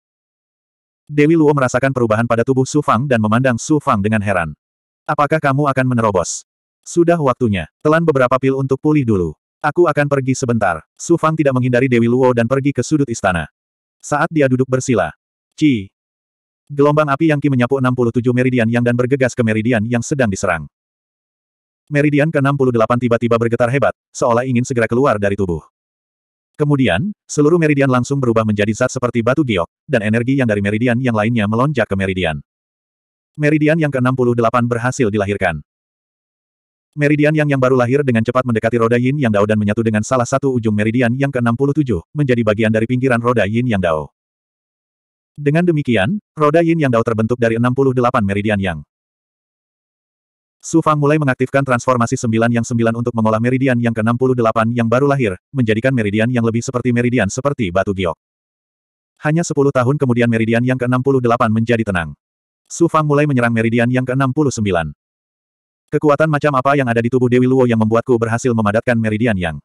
Dewi Luo merasakan perubahan pada tubuh Su Fang dan memandang Su Fang dengan heran. Apakah kamu akan menerobos? Sudah waktunya. Telan beberapa pil untuk pulih dulu. Aku akan pergi sebentar. Su Fang tidak menghindari Dewi Luo dan pergi ke sudut istana. Saat dia duduk bersila. Ci. Gelombang api yang Ki menyapu 67 meridian yang dan bergegas ke meridian yang sedang diserang. Meridian ke-68 tiba-tiba bergetar hebat, seolah ingin segera keluar dari tubuh. Kemudian, seluruh meridian langsung berubah menjadi zat seperti batu giok, dan energi yang dari meridian yang lainnya melonjak ke meridian. Meridian yang ke-68 berhasil dilahirkan. Meridian yang yang baru lahir dengan cepat mendekati roda yin yang dao dan menyatu dengan salah satu ujung meridian yang ke-67, menjadi bagian dari pinggiran roda yin yang dao. Dengan demikian, roda yin yang dao terbentuk dari 68 meridian yang. Su Fang mulai mengaktifkan transformasi 9 yang 9 untuk mengolah meridian yang ke-68 yang baru lahir, menjadikan meridian yang lebih seperti meridian seperti batu giok. Hanya 10 tahun kemudian meridian yang ke-68 menjadi tenang. Su Fang mulai menyerang meridian yang ke-69. Kekuatan macam apa yang ada di tubuh Dewi Luo yang membuatku berhasil memadatkan meridian yang?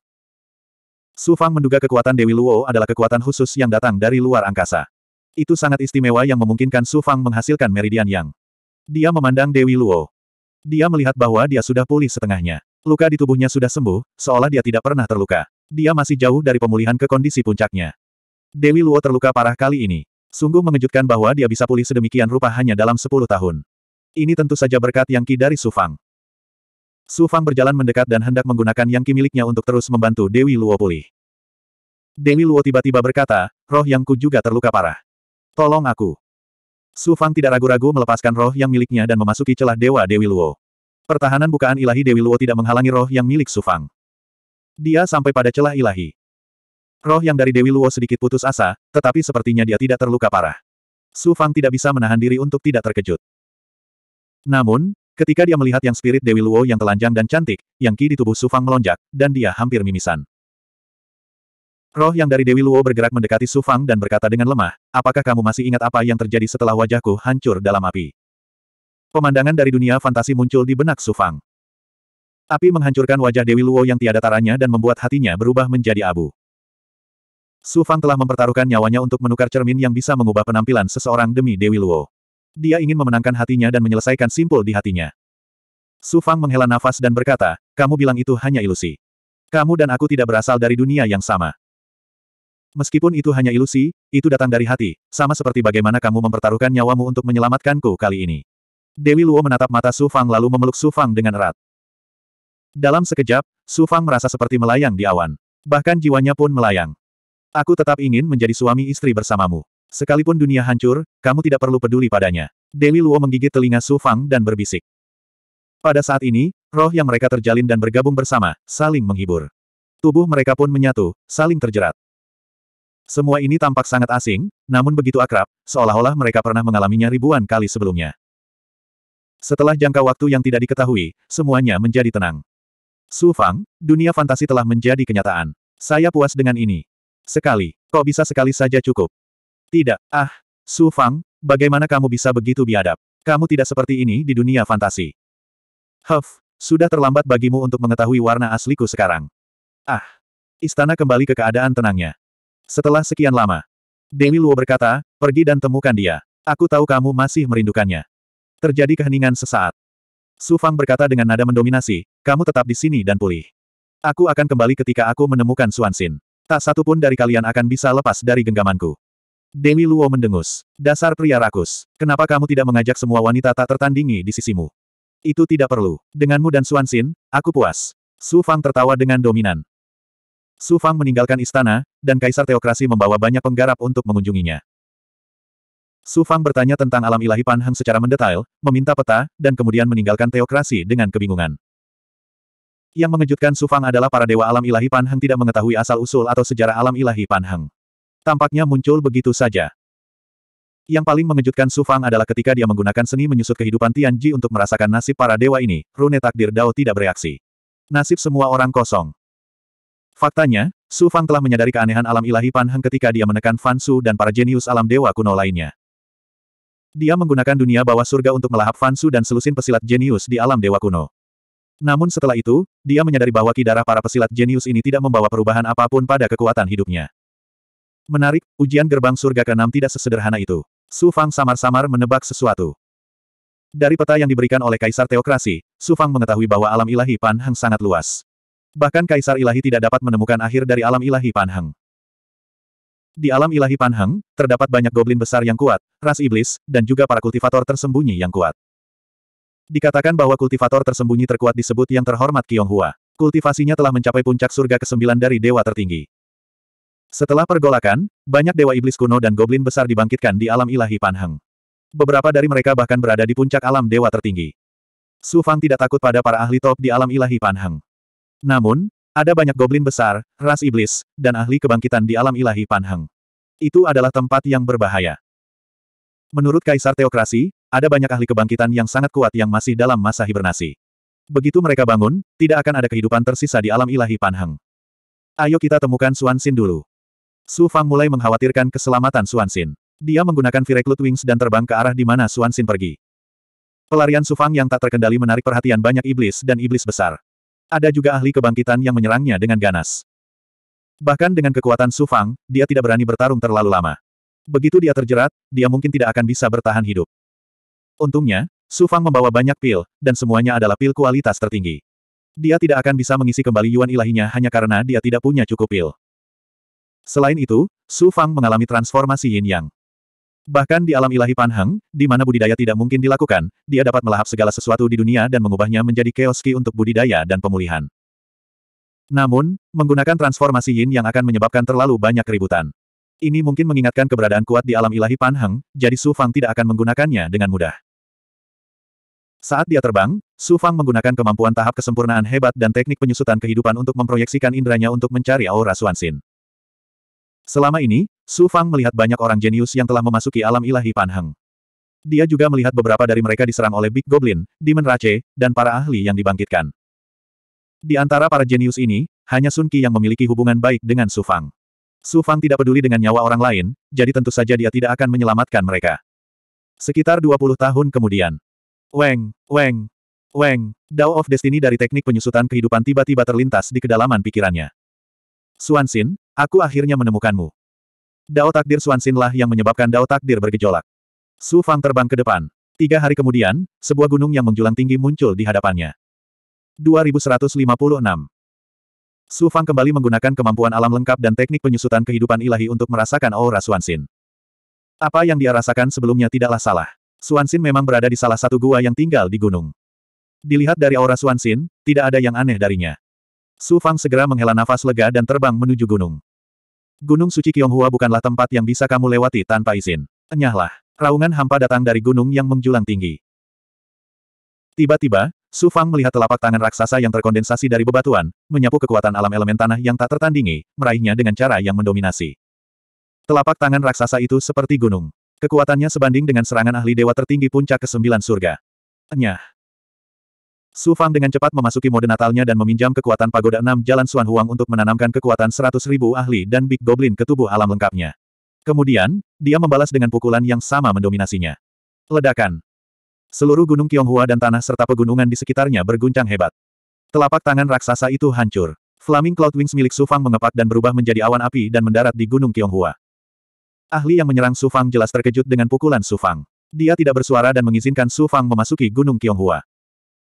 Su Fang menduga kekuatan Dewi Luo adalah kekuatan khusus yang datang dari luar angkasa. Itu sangat istimewa yang memungkinkan Su Fang menghasilkan meridian yang. Dia memandang Dewi Luo. Dia melihat bahwa dia sudah pulih setengahnya. Luka di tubuhnya sudah sembuh, seolah dia tidak pernah terluka. Dia masih jauh dari pemulihan ke kondisi puncaknya. Dewi Luo terluka parah kali ini. Sungguh mengejutkan bahwa dia bisa pulih sedemikian rupa hanya dalam 10 tahun. Ini tentu saja berkat yang ki dari Su Fang. Su Fang berjalan mendekat dan hendak menggunakan yang miliknya untuk terus membantu Dewi Luo pulih. Dewi Luo tiba-tiba berkata, roh yang ku juga terluka parah. Tolong aku. Su Fang tidak ragu-ragu melepaskan roh yang miliknya dan memasuki celah Dewa Dewi Luo. Pertahanan bukaan ilahi Dewi Luo tidak menghalangi roh yang milik Su Fang. Dia sampai pada celah ilahi. Roh yang dari Dewi Luo sedikit putus asa, tetapi sepertinya dia tidak terluka parah. Su Fang tidak bisa menahan diri untuk tidak terkejut. Namun, Ketika dia melihat yang spirit Dewi Luo yang telanjang dan cantik, yang ki di tubuh Sufang melonjak, dan dia hampir mimisan. Roh yang dari Dewi Luo bergerak mendekati Sufang dan berkata dengan lemah, apakah kamu masih ingat apa yang terjadi setelah wajahku hancur dalam api? Pemandangan dari dunia fantasi muncul di benak Sufang. Api menghancurkan wajah Dewi Luo yang tiada taranya dan membuat hatinya berubah menjadi abu. Sufang telah mempertaruhkan nyawanya untuk menukar cermin yang bisa mengubah penampilan seseorang demi Dewi Luo. Dia ingin memenangkan hatinya dan menyelesaikan simpul di hatinya. Su Fang menghela nafas dan berkata, kamu bilang itu hanya ilusi. Kamu dan aku tidak berasal dari dunia yang sama. Meskipun itu hanya ilusi, itu datang dari hati, sama seperti bagaimana kamu mempertaruhkan nyawamu untuk menyelamatkanku kali ini. Dewi Luo menatap mata Su Fang lalu memeluk Su Fang dengan erat. Dalam sekejap, Su Fang merasa seperti melayang di awan. Bahkan jiwanya pun melayang. Aku tetap ingin menjadi suami istri bersamamu. Sekalipun dunia hancur, kamu tidak perlu peduli padanya. Deli Luo menggigit telinga Su Fang dan berbisik. Pada saat ini, roh yang mereka terjalin dan bergabung bersama, saling menghibur. Tubuh mereka pun menyatu, saling terjerat. Semua ini tampak sangat asing, namun begitu akrab, seolah-olah mereka pernah mengalaminya ribuan kali sebelumnya. Setelah jangka waktu yang tidak diketahui, semuanya menjadi tenang. Su Fang, dunia fantasi telah menjadi kenyataan. Saya puas dengan ini. Sekali, kok bisa sekali saja cukup. Tidak, ah, Su Fang, bagaimana kamu bisa begitu biadab? Kamu tidak seperti ini di dunia fantasi. Huff, sudah terlambat bagimu untuk mengetahui warna asliku sekarang. Ah, istana kembali ke keadaan tenangnya. Setelah sekian lama, Dewi Luo berkata, pergi dan temukan dia. Aku tahu kamu masih merindukannya. Terjadi keheningan sesaat. Su Fang berkata dengan nada mendominasi, kamu tetap di sini dan pulih. Aku akan kembali ketika aku menemukan Suan Tak satu pun dari kalian akan bisa lepas dari genggamanku. Dewi Luo mendengus. Dasar pria rakus. Kenapa kamu tidak mengajak semua wanita tak tertandingi di sisimu? Itu tidak perlu. Denganmu dan Xin, aku puas. Su Fang tertawa dengan dominan. Su Fang meninggalkan istana, dan Kaisar Teokrasi membawa banyak penggarap untuk mengunjunginya. Su Fang bertanya tentang alam ilahi Panheng secara mendetail, meminta peta, dan kemudian meninggalkan Teokrasi dengan kebingungan. Yang mengejutkan Su Fang adalah para dewa alam ilahi Panheng tidak mengetahui asal-usul atau sejarah alam ilahi Panheng. Tampaknya muncul begitu saja. Yang paling mengejutkan Su Fang adalah ketika dia menggunakan seni menyusut kehidupan Tian Ji untuk merasakan nasib para dewa ini, rune takdir Dao tidak bereaksi. Nasib semua orang kosong. Faktanya, Su Fang telah menyadari keanehan alam ilahi Pan Heng ketika dia menekan Fan Su dan para jenius alam dewa kuno lainnya. Dia menggunakan dunia bawah surga untuk melahap Fansu dan selusin pesilat jenius di alam dewa kuno. Namun setelah itu, dia menyadari bahwa kidarah para pesilat jenius ini tidak membawa perubahan apapun pada kekuatan hidupnya. Menarik, ujian gerbang surga ke-6 tidak sesederhana itu. Su Fang samar-samar menebak sesuatu. Dari peta yang diberikan oleh Kaisar Teokrasi, Su Fang mengetahui bahwa alam ilahi Pan Heng sangat luas. Bahkan Kaisar Ilahi tidak dapat menemukan akhir dari alam ilahi Panheng. Di alam ilahi Panheng, terdapat banyak goblin besar yang kuat, ras iblis, dan juga para kultivator tersembunyi yang kuat. Dikatakan bahwa kultivator tersembunyi terkuat disebut yang terhormat Kionghua. Kultivasinya telah mencapai puncak surga ke-9 dari dewa tertinggi. Setelah pergolakan, banyak dewa iblis kuno dan goblin besar dibangkitkan di alam ilahi Panheng. Beberapa dari mereka bahkan berada di puncak alam dewa tertinggi. Su Fang tidak takut pada para ahli top di alam ilahi Panheng. Namun, ada banyak goblin besar, ras iblis, dan ahli kebangkitan di alam ilahi Panheng. Itu adalah tempat yang berbahaya. Menurut Kaisar Teokrasi, ada banyak ahli kebangkitan yang sangat kuat yang masih dalam masa hibernasi. Begitu mereka bangun, tidak akan ada kehidupan tersisa di alam ilahi Panheng. Ayo kita temukan Suan Sin dulu. Su Fang mulai mengkhawatirkan keselamatan Suansin. Dia menggunakan Vireclut Wings dan terbang ke arah di mana Suansin pergi. Pelarian Su Fang yang tak terkendali menarik perhatian banyak iblis dan iblis besar. Ada juga ahli kebangkitan yang menyerangnya dengan ganas. Bahkan dengan kekuatan Su Fang, dia tidak berani bertarung terlalu lama. Begitu dia terjerat, dia mungkin tidak akan bisa bertahan hidup. Untungnya, Su Fang membawa banyak pil, dan semuanya adalah pil kualitas tertinggi. Dia tidak akan bisa mengisi kembali yuan ilahinya hanya karena dia tidak punya cukup pil. Selain itu, Su Fang mengalami transformasi yin-yang. Bahkan di alam ilahi Panheng, di mana budidaya tidak mungkin dilakukan, dia dapat melahap segala sesuatu di dunia dan mengubahnya menjadi keoski untuk budidaya dan pemulihan. Namun, menggunakan transformasi yin yang akan menyebabkan terlalu banyak keributan. Ini mungkin mengingatkan keberadaan kuat di alam ilahi Panheng, jadi Su Fang tidak akan menggunakannya dengan mudah. Saat dia terbang, Su Fang menggunakan kemampuan tahap kesempurnaan hebat dan teknik penyusutan kehidupan untuk memproyeksikan inderanya untuk mencari aura Suansin. Selama ini, Su Fang melihat banyak orang jenius yang telah memasuki alam ilahi Panheng. Dia juga melihat beberapa dari mereka diserang oleh Big Goblin, Demon Rache, dan para ahli yang dibangkitkan. Di antara para jenius ini, hanya Sun Qi yang memiliki hubungan baik dengan Su Fang. Su Fang tidak peduli dengan nyawa orang lain, jadi tentu saja dia tidak akan menyelamatkan mereka. Sekitar 20 tahun kemudian. Weng, Weng, Weng, Dao of Destiny dari teknik penyusutan kehidupan tiba-tiba terlintas di kedalaman pikirannya. Suan Xin, Aku akhirnya menemukanmu. Dao takdir Suansin lah yang menyebabkan Dao takdir bergejolak. Su Fang terbang ke depan. Tiga hari kemudian, sebuah gunung yang menjulang tinggi muncul di hadapannya. 2156 Su Fang kembali menggunakan kemampuan alam lengkap dan teknik penyusutan kehidupan ilahi untuk merasakan aura Suansin. Apa yang dia rasakan sebelumnya tidaklah salah. Suansin memang berada di salah satu gua yang tinggal di gunung. Dilihat dari aura Suansin, tidak ada yang aneh darinya. Su Fang segera menghela nafas lega dan terbang menuju gunung. Gunung suci Kionghua bukanlah tempat yang bisa kamu lewati tanpa izin. Enyahlah. Raungan hampa datang dari gunung yang menjulang tinggi. Tiba-tiba, Su Fang melihat telapak tangan raksasa yang terkondensasi dari bebatuan, menyapu kekuatan alam elemen tanah yang tak tertandingi, meraihnya dengan cara yang mendominasi. Telapak tangan raksasa itu seperti gunung. Kekuatannya sebanding dengan serangan ahli dewa tertinggi puncak kesembilan surga. Enyah. Su Fang dengan cepat memasuki mode Natalnya dan meminjam kekuatan pagoda enam jalan Suan Huang untuk menanamkan kekuatan seratus ribu ahli dan Big Goblin ke tubuh alam lengkapnya. Kemudian, dia membalas dengan pukulan yang sama mendominasinya. Ledakan. Seluruh gunung Tionghoa dan tanah serta pegunungan di sekitarnya berguncang hebat. Telapak tangan raksasa itu hancur. Flaming Cloud Wings milik Su Fang mengepak dan berubah menjadi awan api dan mendarat di gunung Tionghoa. Ahli yang menyerang Su Fang jelas terkejut dengan pukulan Su Fang. Dia tidak bersuara dan mengizinkan Su Fang memasuki gunung Tionghoa.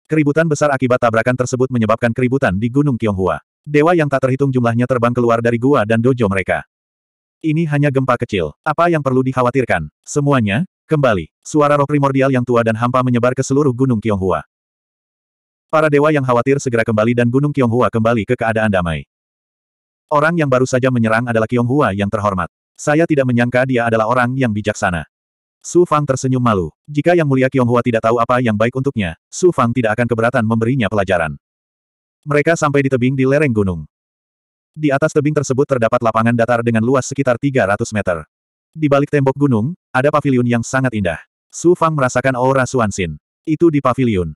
Keributan besar akibat tabrakan tersebut menyebabkan keributan di Gunung Tionghoa. Dewa yang tak terhitung jumlahnya terbang keluar dari gua dan dojo mereka. Ini hanya gempa kecil. Apa yang perlu dikhawatirkan? Semuanya, kembali. Suara roh primordial yang tua dan hampa menyebar ke seluruh Gunung Tionghoa. Para dewa yang khawatir segera kembali dan Gunung Tionghoa kembali ke keadaan damai. Orang yang baru saja menyerang adalah Tionghoa yang terhormat. Saya tidak menyangka dia adalah orang yang bijaksana. Su Fang tersenyum malu. Jika Yang Mulia Qianghua tidak tahu apa yang baik untuknya, Su Fang tidak akan keberatan memberinya pelajaran. Mereka sampai di tebing di lereng gunung. Di atas tebing tersebut terdapat lapangan datar dengan luas sekitar 300 meter. Di balik tembok gunung, ada paviliun yang sangat indah. Su Fang merasakan aura Suansin. Itu di paviliun.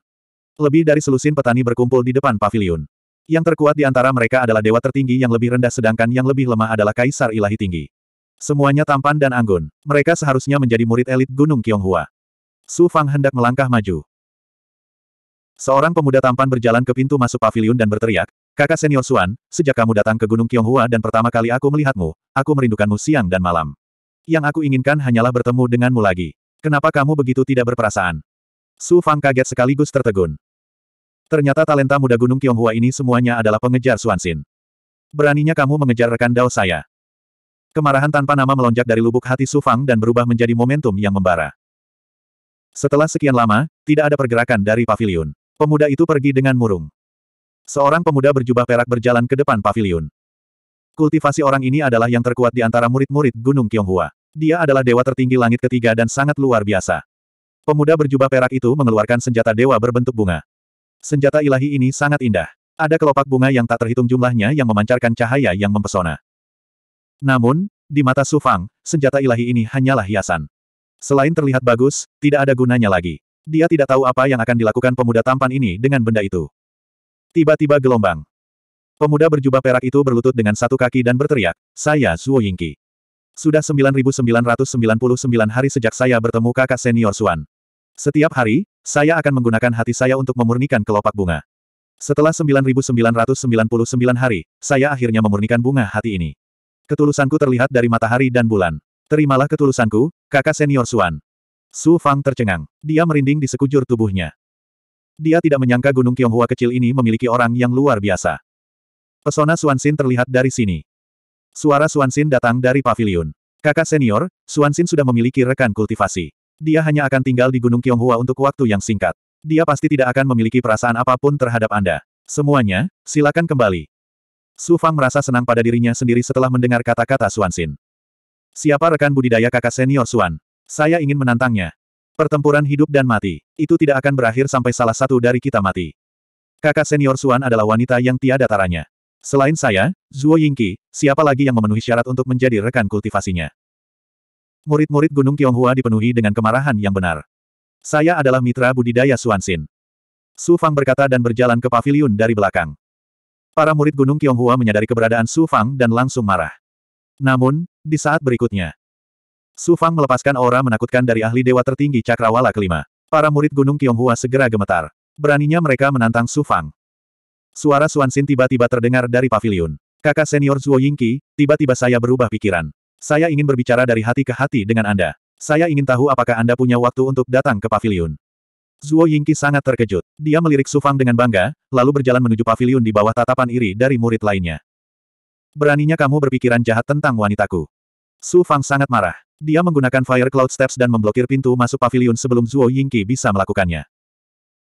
Lebih dari selusin petani berkumpul di depan paviliun. Yang terkuat di antara mereka adalah dewa tertinggi yang lebih rendah sedangkan yang lebih lemah adalah kaisar ilahi tinggi. Semuanya tampan dan anggun. Mereka seharusnya menjadi murid elit Gunung Qianghua. Su Fang hendak melangkah maju. Seorang pemuda tampan berjalan ke pintu masuk pavilion dan berteriak, Kakak senior Suan, sejak kamu datang ke Gunung Qianghua dan pertama kali aku melihatmu, aku merindukanmu siang dan malam. Yang aku inginkan hanyalah bertemu denganmu lagi. Kenapa kamu begitu tidak berperasaan? Su Fang kaget sekaligus tertegun. Ternyata talenta muda Gunung Qianghua ini semuanya adalah pengejar Suan Suansin. Beraninya kamu mengejar rekan Dao saya. Kemarahan tanpa nama melonjak dari lubuk hati Su Fang dan berubah menjadi momentum yang membara. Setelah sekian lama, tidak ada pergerakan dari pavilion. Pemuda itu pergi dengan murung. Seorang pemuda berjubah perak berjalan ke depan pavilion. Kultivasi orang ini adalah yang terkuat di antara murid-murid Gunung Kyonghua. Dia adalah dewa tertinggi langit ketiga dan sangat luar biasa. Pemuda berjubah perak itu mengeluarkan senjata dewa berbentuk bunga. Senjata ilahi ini sangat indah. Ada kelopak bunga yang tak terhitung jumlahnya yang memancarkan cahaya yang mempesona. Namun, di mata Su Fang, senjata ilahi ini hanyalah hiasan. Selain terlihat bagus, tidak ada gunanya lagi. Dia tidak tahu apa yang akan dilakukan pemuda tampan ini dengan benda itu. Tiba-tiba gelombang. Pemuda berjubah perak itu berlutut dengan satu kaki dan berteriak, Saya Zuo Yingqi. Sudah 9999 hari sejak saya bertemu kakak senior Suan. Setiap hari, saya akan menggunakan hati saya untuk memurnikan kelopak bunga. Setelah 9999 hari, saya akhirnya memurnikan bunga hati ini. Ketulusanku terlihat dari matahari dan bulan. Terimalah ketulusanku, kakak senior Suan. Su Fang tercengang. Dia merinding di sekujur tubuhnya. Dia tidak menyangka Gunung Tionghoa kecil ini memiliki orang yang luar biasa. Pesona Suan Xin terlihat dari sini. Suara Suan Xin datang dari paviliun. Kakak senior, Suan Xin sudah memiliki rekan kultivasi. Dia hanya akan tinggal di Gunung Tionghoa untuk waktu yang singkat. Dia pasti tidak akan memiliki perasaan apapun terhadap Anda. Semuanya, silakan kembali. Su Fang merasa senang pada dirinya sendiri setelah mendengar kata-kata Suan Xin. Siapa rekan budidaya kakak senior Suan? Saya ingin menantangnya. Pertempuran hidup dan mati, itu tidak akan berakhir sampai salah satu dari kita mati. Kakak senior Suan adalah wanita yang tiada taranya. Selain saya, Zuo Yingqi, siapa lagi yang memenuhi syarat untuk menjadi rekan kultivasinya? Murid-murid Gunung Tionghoa dipenuhi dengan kemarahan yang benar. Saya adalah mitra budidaya Suan Xin. Su Fang berkata dan berjalan ke paviliun dari belakang. Para murid Gunung Tionghoa menyadari keberadaan Su Fang dan langsung marah. Namun, di saat berikutnya, Su Fang melepaskan aura menakutkan dari ahli dewa tertinggi Cakrawala kelima. Para murid Gunung Tionghoa segera gemetar. Beraninya mereka menantang Su Fang. Suara Suan Xin tiba-tiba terdengar dari pavilion. Kakak senior Zuo Yingqi, tiba-tiba saya berubah pikiran. Saya ingin berbicara dari hati ke hati dengan Anda. Saya ingin tahu apakah Anda punya waktu untuk datang ke pavilion. Zuo Yingqi sangat terkejut. Dia melirik Su Fang dengan bangga, lalu berjalan menuju pavilion di bawah tatapan iri dari murid lainnya. Beraninya kamu berpikiran jahat tentang wanitaku. Su Fang sangat marah. Dia menggunakan Fire Cloud Steps dan memblokir pintu masuk pavilion sebelum Zuo Yingqi bisa melakukannya.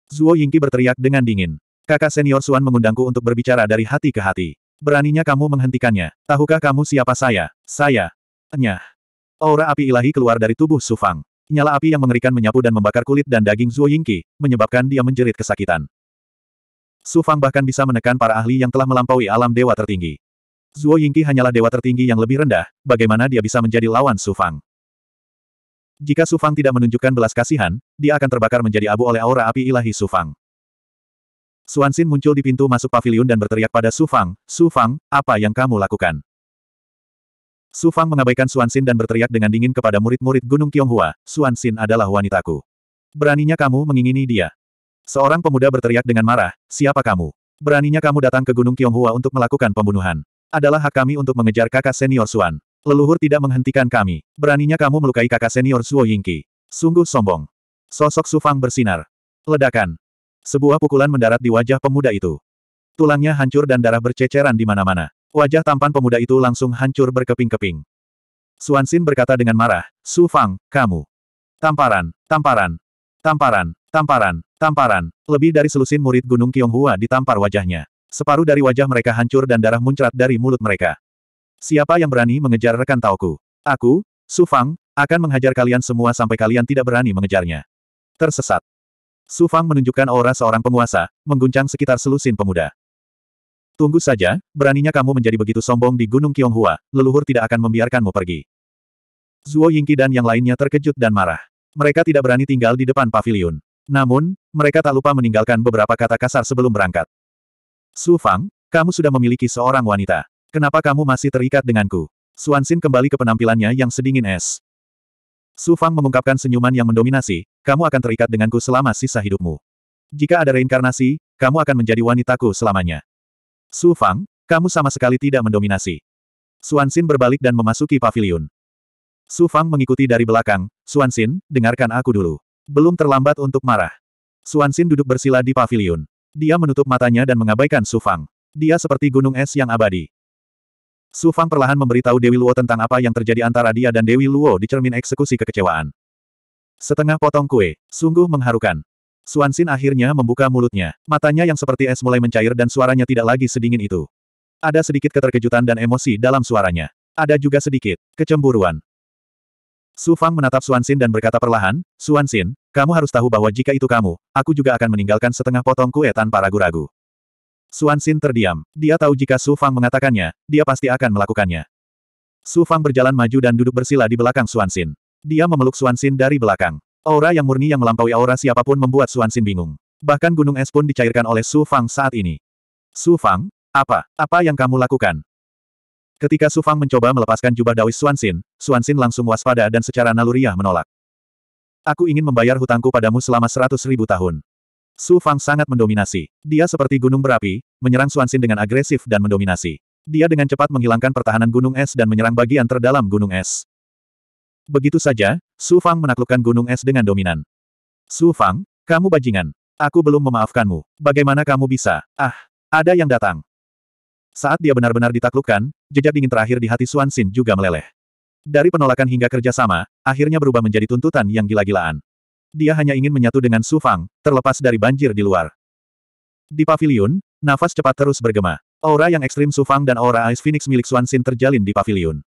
Zuo Yingqi berteriak dengan dingin. Kakak senior Suan mengundangku untuk berbicara dari hati ke hati. Beraninya kamu menghentikannya. Tahukah kamu siapa saya? Saya. Enyah. Aura api ilahi keluar dari tubuh Su Fang. Nyala api yang mengerikan menyapu dan membakar kulit dan daging Zuo Yingqi, menyebabkan dia menjerit kesakitan. Su Fang bahkan bisa menekan para ahli yang telah melampaui alam dewa tertinggi. Zuo Yingqi hanyalah dewa tertinggi yang lebih rendah, bagaimana dia bisa menjadi lawan Su Fang? Jika Su Fang tidak menunjukkan belas kasihan, dia akan terbakar menjadi abu oleh aura api ilahi Su Fang. Suan Xin muncul di pintu masuk pavilion dan berteriak pada Su Fang, Su Fang, apa yang kamu lakukan? Su Fang mengabaikan Suan Xin dan berteriak dengan dingin kepada murid-murid Gunung Tionghoa, Suan Xin adalah wanitaku. Beraninya kamu mengingini dia. Seorang pemuda berteriak dengan marah, siapa kamu? Beraninya kamu datang ke Gunung Tionghoa untuk melakukan pembunuhan. Adalah hak kami untuk mengejar kakak senior Suan. Leluhur tidak menghentikan kami. Beraninya kamu melukai kakak senior Suo Yingqi. Sungguh sombong. Sosok Su Fang bersinar. Ledakan. Sebuah pukulan mendarat di wajah pemuda itu. Tulangnya hancur dan darah berceceran di mana-mana. Wajah tampan pemuda itu langsung hancur berkeping-keping. Suansin berkata dengan marah, Su Fang, kamu. Tamparan, tamparan, tamparan, tamparan, tamparan. Lebih dari selusin murid Gunung Qionghua ditampar wajahnya. Separuh dari wajah mereka hancur dan darah muncrat dari mulut mereka. Siapa yang berani mengejar rekan tauku? Aku, Su Fang, akan menghajar kalian semua sampai kalian tidak berani mengejarnya. Tersesat. Su Fang menunjukkan aura seorang penguasa, mengguncang sekitar selusin pemuda. Tunggu saja, beraninya kamu menjadi begitu sombong di Gunung Kyonghua? leluhur tidak akan membiarkanmu pergi. Zuo Yingqi dan yang lainnya terkejut dan marah. Mereka tidak berani tinggal di depan pavilion. Namun, mereka tak lupa meninggalkan beberapa kata kasar sebelum berangkat. Su Fang, kamu sudah memiliki seorang wanita. Kenapa kamu masih terikat denganku? Suansin kembali ke penampilannya yang sedingin es. Su Fang mengungkapkan senyuman yang mendominasi, kamu akan terikat denganku selama sisa hidupmu. Jika ada reinkarnasi, kamu akan menjadi wanitaku selamanya. Su Fang, kamu sama sekali tidak mendominasi. Suansin berbalik dan memasuki pavilion. Su Fang mengikuti dari belakang, Suansin, dengarkan aku dulu. Belum terlambat untuk marah. Suansin duduk bersila di pavilion. Dia menutup matanya dan mengabaikan Su Fang. Dia seperti gunung es yang abadi. Su Fang perlahan memberitahu Dewi Luo tentang apa yang terjadi antara dia dan Dewi Luo di cermin eksekusi kekecewaan. Setengah potong kue, sungguh mengharukan. Suansin akhirnya membuka mulutnya. Matanya yang seperti es mulai mencair dan suaranya tidak lagi sedingin itu. Ada sedikit keterkejutan dan emosi dalam suaranya. Ada juga sedikit kecemburuan. Su Fang menatap Suansin dan berkata perlahan, Suansin, kamu harus tahu bahwa jika itu kamu, aku juga akan meninggalkan setengah potong kue tanpa ragu-ragu. Suansin terdiam. Dia tahu jika Su Fang mengatakannya, dia pasti akan melakukannya. Su Fang berjalan maju dan duduk bersila di belakang Suansin. Dia memeluk Suansin dari belakang. Aura yang murni yang melampaui aura siapapun membuat Xin bingung. Bahkan gunung es pun dicairkan oleh Su Fang saat ini. Su Fang, apa? Apa yang kamu lakukan? Ketika Su Fang mencoba melepaskan jubah Xin, Suansin, Xin langsung waspada dan secara naluriah menolak. Aku ingin membayar hutangku padamu selama seratus ribu tahun. Su Fang sangat mendominasi. Dia seperti gunung berapi, menyerang Xin dengan agresif dan mendominasi. Dia dengan cepat menghilangkan pertahanan gunung es dan menyerang bagian terdalam gunung es. Begitu saja, Su Fang menaklukkan gunung es dengan dominan. Su Fang, kamu bajingan. Aku belum memaafkanmu. Bagaimana kamu bisa? Ah, ada yang datang. Saat dia benar-benar ditaklukkan, jejak dingin terakhir di hati Suan Xin juga meleleh. Dari penolakan hingga kerjasama, akhirnya berubah menjadi tuntutan yang gila-gilaan. Dia hanya ingin menyatu dengan Su Fang, terlepas dari banjir di luar. Di pavilion, nafas cepat terus bergema. Aura yang ekstrim Su Fang dan aura Ice Phoenix milik Suan Xin terjalin di pavilion.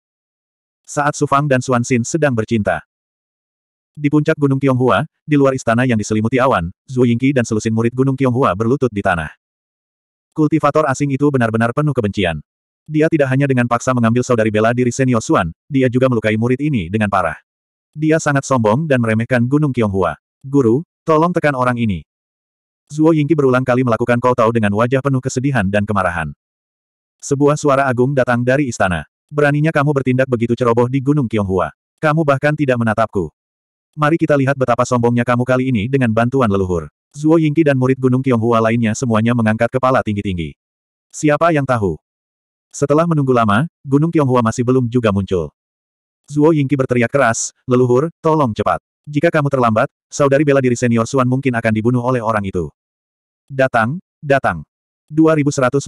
Saat Sufang dan Suan Xin sedang bercinta. Di puncak Gunung Tionghoa, di luar istana yang diselimuti awan, Zhu Yingqi dan selusin murid Gunung Tionghoa berlutut di tanah. Kultivator asing itu benar-benar penuh kebencian. Dia tidak hanya dengan paksa mengambil saudari bela diri senior Suan, dia juga melukai murid ini dengan parah. Dia sangat sombong dan meremehkan Gunung Tionghoa. Guru, tolong tekan orang ini. Zuo Yingqi berulang kali melakukan kau tahu dengan wajah penuh kesedihan dan kemarahan. Sebuah suara agung datang dari istana. Beraninya kamu bertindak begitu ceroboh di Gunung Kionghua. Kamu bahkan tidak menatapku. Mari kita lihat betapa sombongnya kamu kali ini dengan bantuan leluhur. Zuo Yingqi dan murid Gunung Kionghua lainnya semuanya mengangkat kepala tinggi-tinggi. Siapa yang tahu? Setelah menunggu lama, Gunung Kionghua masih belum juga muncul. Zuo Yingqi berteriak keras, leluhur, tolong cepat. Jika kamu terlambat, saudari bela diri senior Suan mungkin akan dibunuh oleh orang itu. Datang, datang. 2157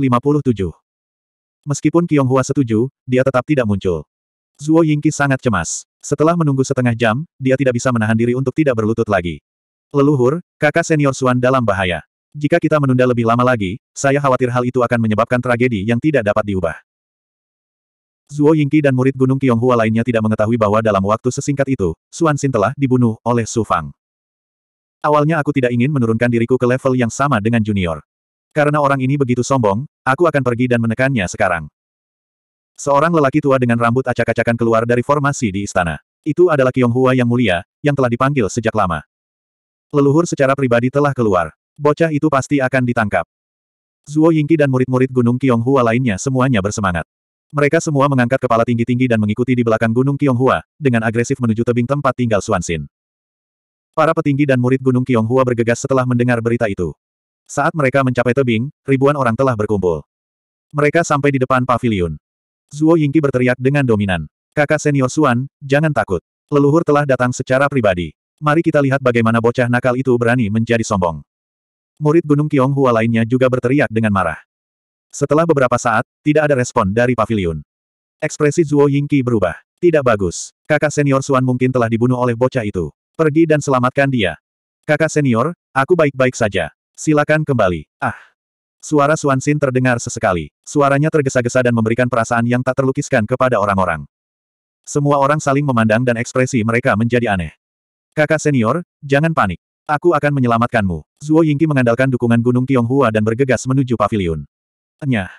Meskipun Kiong Hua setuju, dia tetap tidak muncul. Zuo Yingqi sangat cemas. Setelah menunggu setengah jam, dia tidak bisa menahan diri untuk tidak berlutut lagi. Leluhur, kakak senior Suan dalam bahaya. Jika kita menunda lebih lama lagi, saya khawatir hal itu akan menyebabkan tragedi yang tidak dapat diubah. Zuo Yingqi dan murid Gunung Hua lainnya tidak mengetahui bahwa dalam waktu sesingkat itu, Suan Xin telah dibunuh oleh Su Fang. Awalnya aku tidak ingin menurunkan diriku ke level yang sama dengan junior. Karena orang ini begitu sombong, Aku akan pergi dan menekannya sekarang. Seorang lelaki tua dengan rambut acak-acakan keluar dari formasi di istana. Itu adalah Kiong Hua yang mulia, yang telah dipanggil sejak lama. Leluhur secara pribadi telah keluar. Bocah itu pasti akan ditangkap. Zuo Yingqi dan murid-murid Gunung Kiong Hua lainnya semuanya bersemangat. Mereka semua mengangkat kepala tinggi-tinggi dan mengikuti di belakang Gunung Kiong Hua, dengan agresif menuju tebing tempat tinggal Xuanxin. Para petinggi dan murid Gunung Kiong Hua bergegas setelah mendengar berita itu. Saat mereka mencapai tebing, ribuan orang telah berkumpul. Mereka sampai di depan pavilion. Zuo Yingqi berteriak dengan dominan. Kakak senior Suan, jangan takut. Leluhur telah datang secara pribadi. Mari kita lihat bagaimana bocah nakal itu berani menjadi sombong. Murid Gunung Kiong Hua lainnya juga berteriak dengan marah. Setelah beberapa saat, tidak ada respon dari pavilion. Ekspresi Zuo Yingqi berubah. Tidak bagus. Kakak senior Suan mungkin telah dibunuh oleh bocah itu. Pergi dan selamatkan dia. Kakak senior, aku baik-baik saja. Silakan kembali. Ah. Suara Suan Xin terdengar sesekali. Suaranya tergesa-gesa dan memberikan perasaan yang tak terlukiskan kepada orang-orang. Semua orang saling memandang dan ekspresi mereka menjadi aneh. Kakak senior, jangan panik. Aku akan menyelamatkanmu. Zuo Yingqi mengandalkan dukungan Gunung Tionghoa dan bergegas menuju pavilion. Enyah.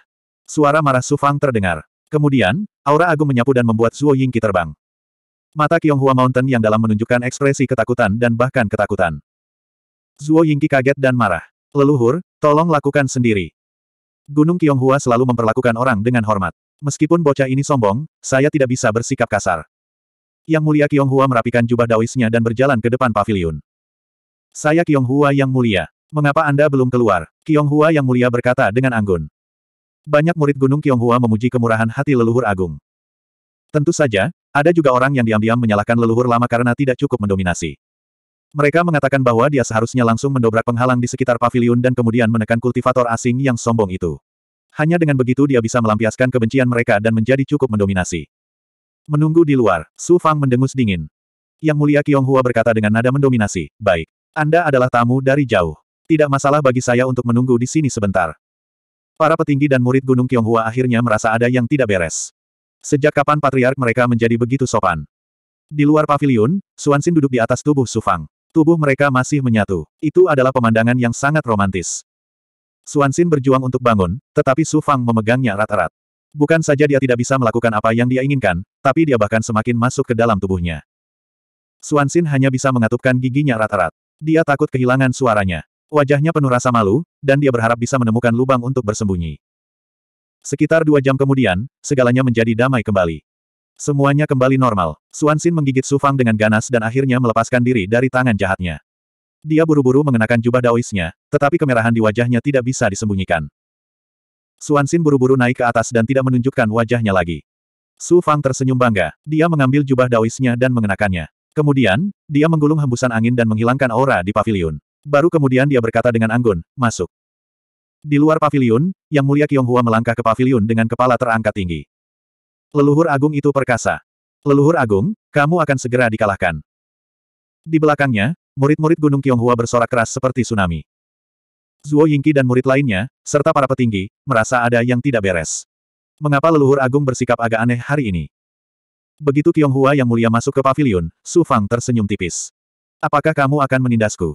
Suara marah Su Fang terdengar. Kemudian, aura agung menyapu dan membuat Zuo Yingqi terbang. Mata Qionghua Mountain yang dalam menunjukkan ekspresi ketakutan dan bahkan ketakutan. Zuo Yingqi kaget dan marah. Leluhur, tolong lakukan sendiri. Gunung Qionghua selalu memperlakukan orang dengan hormat. Meskipun bocah ini sombong, saya tidak bisa bersikap kasar. Yang mulia Qionghua merapikan jubah daoisnya dan berjalan ke depan pavilion. Saya Qionghua yang mulia. Mengapa Anda belum keluar? Qionghua yang mulia berkata dengan anggun. Banyak murid Gunung Qionghua memuji kemurahan hati leluhur agung. Tentu saja, ada juga orang yang diam-diam menyalahkan leluhur lama karena tidak cukup mendominasi. Mereka mengatakan bahwa dia seharusnya langsung mendobrak penghalang di sekitar pavilion dan kemudian menekan kultivator asing yang sombong itu. Hanya dengan begitu dia bisa melampiaskan kebencian mereka dan menjadi cukup mendominasi. Menunggu di luar, Su Fang mendengus dingin. Yang mulia Kiong Hua berkata dengan nada mendominasi, baik. Anda adalah tamu dari jauh. Tidak masalah bagi saya untuk menunggu di sini sebentar. Para petinggi dan murid Gunung Hua akhirnya merasa ada yang tidak beres. Sejak kapan patriark mereka menjadi begitu sopan? Di luar pavilion, Suansin duduk di atas tubuh Sufang. Tubuh mereka masih menyatu. Itu adalah pemandangan yang sangat romantis. Suansin berjuang untuk bangun, tetapi Su Fang memegangnya erat-erat. Bukan saja dia tidak bisa melakukan apa yang dia inginkan, tapi dia bahkan semakin masuk ke dalam tubuhnya. Suansin hanya bisa mengatupkan giginya erat-erat. Dia takut kehilangan suaranya. Wajahnya penuh rasa malu, dan dia berharap bisa menemukan lubang untuk bersembunyi. Sekitar dua jam kemudian, segalanya menjadi damai kembali. Semuanya kembali normal. Suansin menggigit Sufang dengan ganas dan akhirnya melepaskan diri dari tangan jahatnya. Dia buru-buru mengenakan jubah daoisnya, tetapi kemerahan di wajahnya tidak bisa disembunyikan. Suansin buru-buru naik ke atas dan tidak menunjukkan wajahnya lagi. Su Fang tersenyum bangga. Dia mengambil jubah daoisnya dan mengenakannya. Kemudian, dia menggulung hembusan angin dan menghilangkan aura di pavilion. Baru kemudian dia berkata dengan anggun, masuk. Di luar pavilion, Yang Mulia Qionghua melangkah ke pavilion dengan kepala terangkat tinggi. Leluhur agung itu perkasa. Leluhur agung, kamu akan segera dikalahkan. Di belakangnya, murid-murid Gunung Tionghoa bersorak keras seperti tsunami. Zuo Yingqi dan murid lainnya, serta para petinggi, merasa ada yang tidak beres. Mengapa leluhur agung bersikap agak aneh hari ini? Begitu Tionghoa yang mulia masuk ke pavilion, Su Fang tersenyum tipis. Apakah kamu akan menindasku?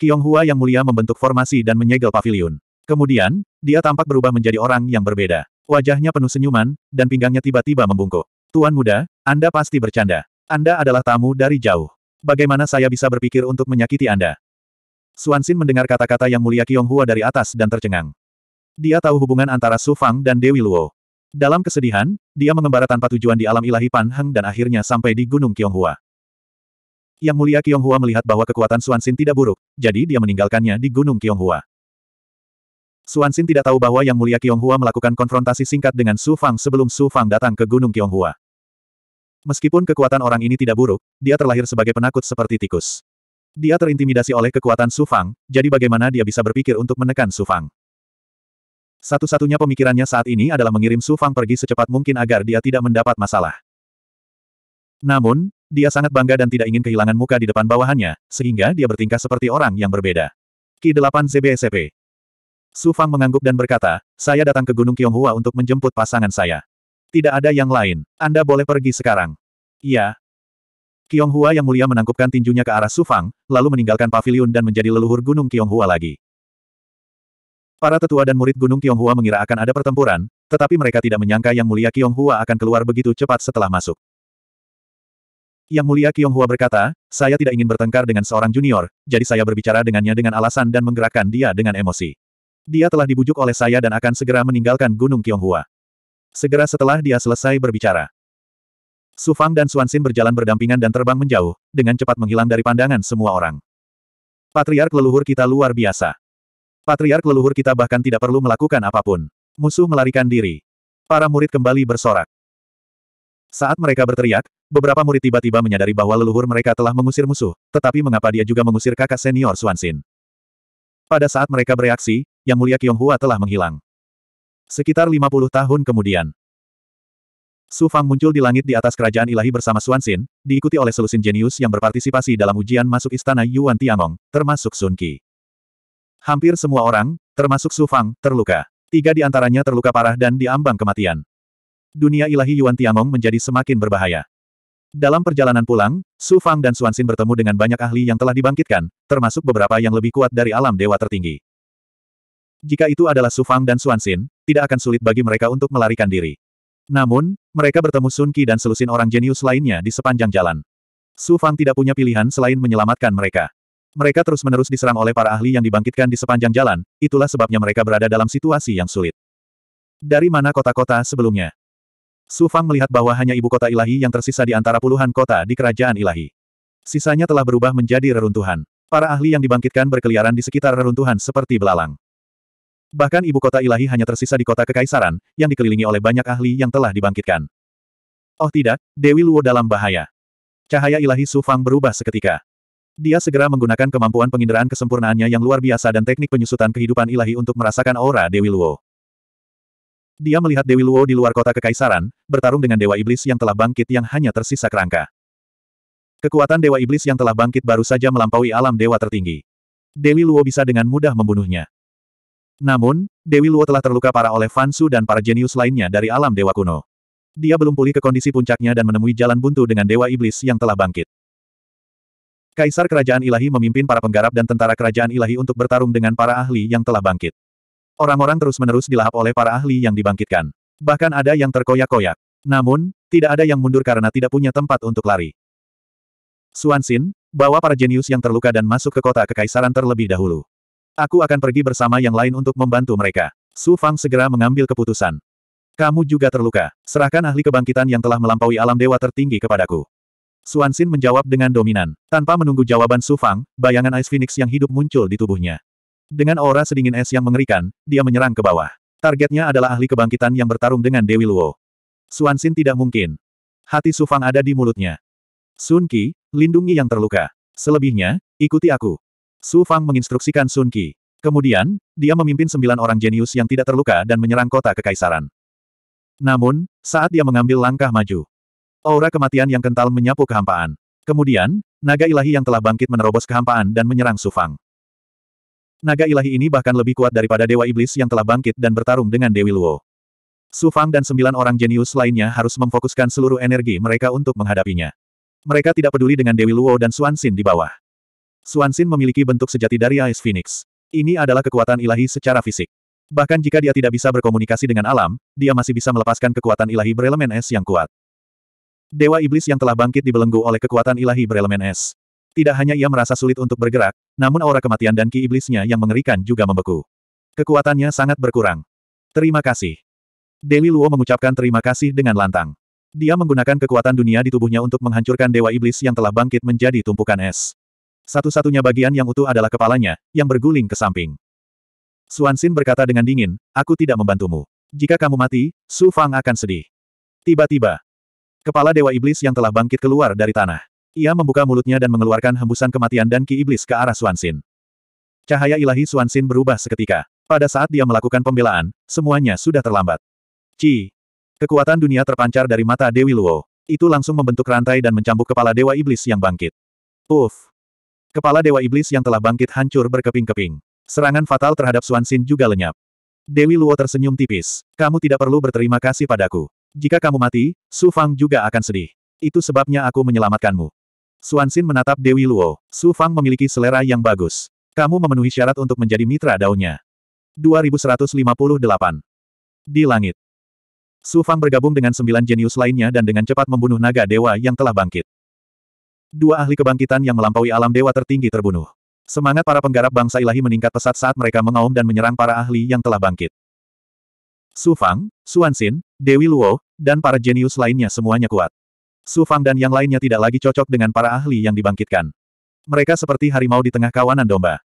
Tionghoa yang mulia membentuk formasi dan menyegel pavilion. Kemudian, dia tampak berubah menjadi orang yang berbeda. Wajahnya penuh senyuman, dan pinggangnya tiba-tiba membungkuk. Tuan muda, Anda pasti bercanda. Anda adalah tamu dari jauh. Bagaimana saya bisa berpikir untuk menyakiti Anda? Suansin mendengar kata-kata yang mulia Hua dari atas dan tercengang. Dia tahu hubungan antara Su Fang dan Dewi Luo. Dalam kesedihan, dia mengembara tanpa tujuan di alam ilahi Pan Heng dan akhirnya sampai di Gunung Hua. Yang mulia Hua melihat bahwa kekuatan Suansin tidak buruk, jadi dia meninggalkannya di Gunung Hua. Suansin tidak tahu bahwa Yang Mulia Qianghua melakukan konfrontasi singkat dengan Su Fang sebelum Su Fang datang ke Gunung Qianghua. Meskipun kekuatan orang ini tidak buruk, dia terlahir sebagai penakut seperti tikus. Dia terintimidasi oleh kekuatan Su Fang, jadi bagaimana dia bisa berpikir untuk menekan Su Fang? Satu-satunya pemikirannya saat ini adalah mengirim Su Fang pergi secepat mungkin agar dia tidak mendapat masalah. Namun, dia sangat bangga dan tidak ingin kehilangan muka di depan bawahannya, sehingga dia bertingkah seperti orang yang berbeda. Ki 8 ZBSP Su Fang mengangguk dan berkata, saya datang ke Gunung Kyonghua untuk menjemput pasangan saya. Tidak ada yang lain, Anda boleh pergi sekarang. Iya. Kyonghua yang mulia menangkupkan tinjunya ke arah Su Fang, lalu meninggalkan pavilion dan menjadi leluhur Gunung Kyonghua lagi. Para tetua dan murid Gunung Kyonghua mengira akan ada pertempuran, tetapi mereka tidak menyangka Yang Mulia Kyonghua akan keluar begitu cepat setelah masuk. Yang Mulia Kyonghua berkata, saya tidak ingin bertengkar dengan seorang junior, jadi saya berbicara dengannya dengan alasan dan menggerakkan dia dengan emosi. Dia telah dibujuk oleh saya dan akan segera meninggalkan Gunung Qianghua. Segera setelah dia selesai berbicara. Su Fang dan Xin berjalan berdampingan dan terbang menjauh, dengan cepat menghilang dari pandangan semua orang. Patriark leluhur kita luar biasa. Patriark leluhur kita bahkan tidak perlu melakukan apapun. Musuh melarikan diri. Para murid kembali bersorak. Saat mereka berteriak, beberapa murid tiba-tiba menyadari bahwa leluhur mereka telah mengusir musuh, tetapi mengapa dia juga mengusir kakak senior Suansin? Pada saat mereka bereaksi, Yang Mulia Hua telah menghilang. Sekitar 50 tahun kemudian. Su Fang muncul di langit di atas kerajaan ilahi bersama Xuan Xin, diikuti oleh selusin jenius yang berpartisipasi dalam ujian masuk istana Yuan Tiangong, termasuk Sun Qi. Hampir semua orang, termasuk Su Fang, terluka. Tiga di antaranya terluka parah dan diambang kematian. Dunia ilahi Yuan Tiangong menjadi semakin berbahaya. Dalam perjalanan pulang, Su Fang dan Xuan Xin bertemu dengan banyak ahli yang telah dibangkitkan, termasuk beberapa yang lebih kuat dari alam dewa tertinggi. Jika itu adalah Sufang dan Suansin, tidak akan sulit bagi mereka untuk melarikan diri. Namun, mereka bertemu Sun Qi dan selusin orang jenius lainnya di sepanjang jalan. Sufang tidak punya pilihan selain menyelamatkan mereka. Mereka terus-menerus diserang oleh para ahli yang dibangkitkan di sepanjang jalan, itulah sebabnya mereka berada dalam situasi yang sulit. Dari mana kota-kota sebelumnya? Sufang melihat bahwa hanya ibu kota ilahi yang tersisa di antara puluhan kota di kerajaan ilahi. Sisanya telah berubah menjadi reruntuhan. Para ahli yang dibangkitkan berkeliaran di sekitar reruntuhan seperti belalang. Bahkan ibu kota ilahi hanya tersisa di kota kekaisaran, yang dikelilingi oleh banyak ahli yang telah dibangkitkan. Oh tidak, Dewi Luo dalam bahaya. Cahaya ilahi Su Fang berubah seketika. Dia segera menggunakan kemampuan penginderaan kesempurnaannya yang luar biasa dan teknik penyusutan kehidupan ilahi untuk merasakan aura Dewi Luo. Dia melihat Dewi Luo di luar kota kekaisaran, bertarung dengan Dewa Iblis yang telah bangkit yang hanya tersisa kerangka. Kekuatan Dewa Iblis yang telah bangkit baru saja melampaui alam Dewa tertinggi. Dewi Luo bisa dengan mudah membunuhnya. Namun, Dewi Luo telah terluka parah oleh Fansu dan para jenius lainnya dari alam Dewa kuno. Dia belum pulih ke kondisi puncaknya dan menemui jalan buntu dengan Dewa Iblis yang telah bangkit. Kaisar Kerajaan Ilahi memimpin para penggarap dan tentara Kerajaan Ilahi untuk bertarung dengan para ahli yang telah bangkit. Orang-orang terus-menerus dilahap oleh para ahli yang dibangkitkan. Bahkan ada yang terkoyak-koyak. Namun, tidak ada yang mundur karena tidak punya tempat untuk lari. Suan Xin, bawa para jenius yang terluka dan masuk ke kota kekaisaran terlebih dahulu. Aku akan pergi bersama yang lain untuk membantu mereka. Su Fang segera mengambil keputusan. Kamu juga terluka. Serahkan ahli kebangkitan yang telah melampaui alam dewa tertinggi kepadaku. Suan Xin menjawab dengan dominan. Tanpa menunggu jawaban Su Fang, bayangan Ice Phoenix yang hidup muncul di tubuhnya. Dengan aura sedingin es yang mengerikan, dia menyerang ke bawah. Targetnya adalah ahli kebangkitan yang bertarung dengan Dewi Luo. Suan Xin tidak mungkin. Hati Su Fang ada di mulutnya. Sun Qi, lindungi yang terluka. Selebihnya, ikuti aku. Su Fang menginstruksikan Sun Qi. Kemudian, dia memimpin sembilan orang jenius yang tidak terluka dan menyerang kota kekaisaran. Namun, saat dia mengambil langkah maju, aura kematian yang kental menyapu kehampaan. Kemudian, naga ilahi yang telah bangkit menerobos kehampaan dan menyerang Su Fang. Naga ilahi ini bahkan lebih kuat daripada Dewa Iblis yang telah bangkit dan bertarung dengan Dewi Luo. Su Fang dan sembilan orang jenius lainnya harus memfokuskan seluruh energi mereka untuk menghadapinya. Mereka tidak peduli dengan Dewi Luo dan Suansin di bawah. Suansin memiliki bentuk sejati dari Ice Phoenix. Ini adalah kekuatan ilahi secara fisik. Bahkan jika dia tidak bisa berkomunikasi dengan alam, dia masih bisa melepaskan kekuatan ilahi berelemen es yang kuat. Dewa Iblis yang telah bangkit dibelenggu oleh kekuatan ilahi berelemen es. Tidak hanya ia merasa sulit untuk bergerak, namun aura kematian dan ki iblisnya yang mengerikan juga membeku. Kekuatannya sangat berkurang. Terima kasih. Dewi Luo mengucapkan terima kasih dengan lantang. Dia menggunakan kekuatan dunia di tubuhnya untuk menghancurkan Dewa Iblis yang telah bangkit menjadi tumpukan es. Satu-satunya bagian yang utuh adalah kepalanya, yang berguling ke samping. Suansin berkata dengan dingin, aku tidak membantumu. Jika kamu mati, Su Fang akan sedih. Tiba-tiba, kepala Dewa Iblis yang telah bangkit keluar dari tanah. Ia membuka mulutnya dan mengeluarkan hembusan kematian dan ki iblis ke arah Suansin. Cahaya ilahi Suansin berubah seketika. Pada saat dia melakukan pembelaan, semuanya sudah terlambat. Ci, Kekuatan dunia terpancar dari mata Dewi Luo. Itu langsung membentuk rantai dan mencambuk kepala Dewa Iblis yang bangkit. Uff! Kepala Dewa Iblis yang telah bangkit hancur berkeping-keping. Serangan fatal terhadap Xuan Xin juga lenyap. Dewi Luo tersenyum tipis. Kamu tidak perlu berterima kasih padaku. Jika kamu mati, Su Fang juga akan sedih. Itu sebabnya aku menyelamatkanmu. Xuan Xin menatap Dewi Luo. Su Fang memiliki selera yang bagus. Kamu memenuhi syarat untuk menjadi mitra daunnya. 2158. Di langit. Su Fang bergabung dengan sembilan jenius lainnya dan dengan cepat membunuh naga dewa yang telah bangkit. Dua ahli kebangkitan yang melampaui alam dewa tertinggi terbunuh. Semangat para penggarap bangsa ilahi meningkat pesat saat mereka mengaum dan menyerang para ahli yang telah bangkit. Su Fang, Xuan Xin, Dewi Luo, dan para jenius lainnya semuanya kuat. Su Fang dan yang lainnya tidak lagi cocok dengan para ahli yang dibangkitkan. Mereka seperti harimau di tengah kawanan domba.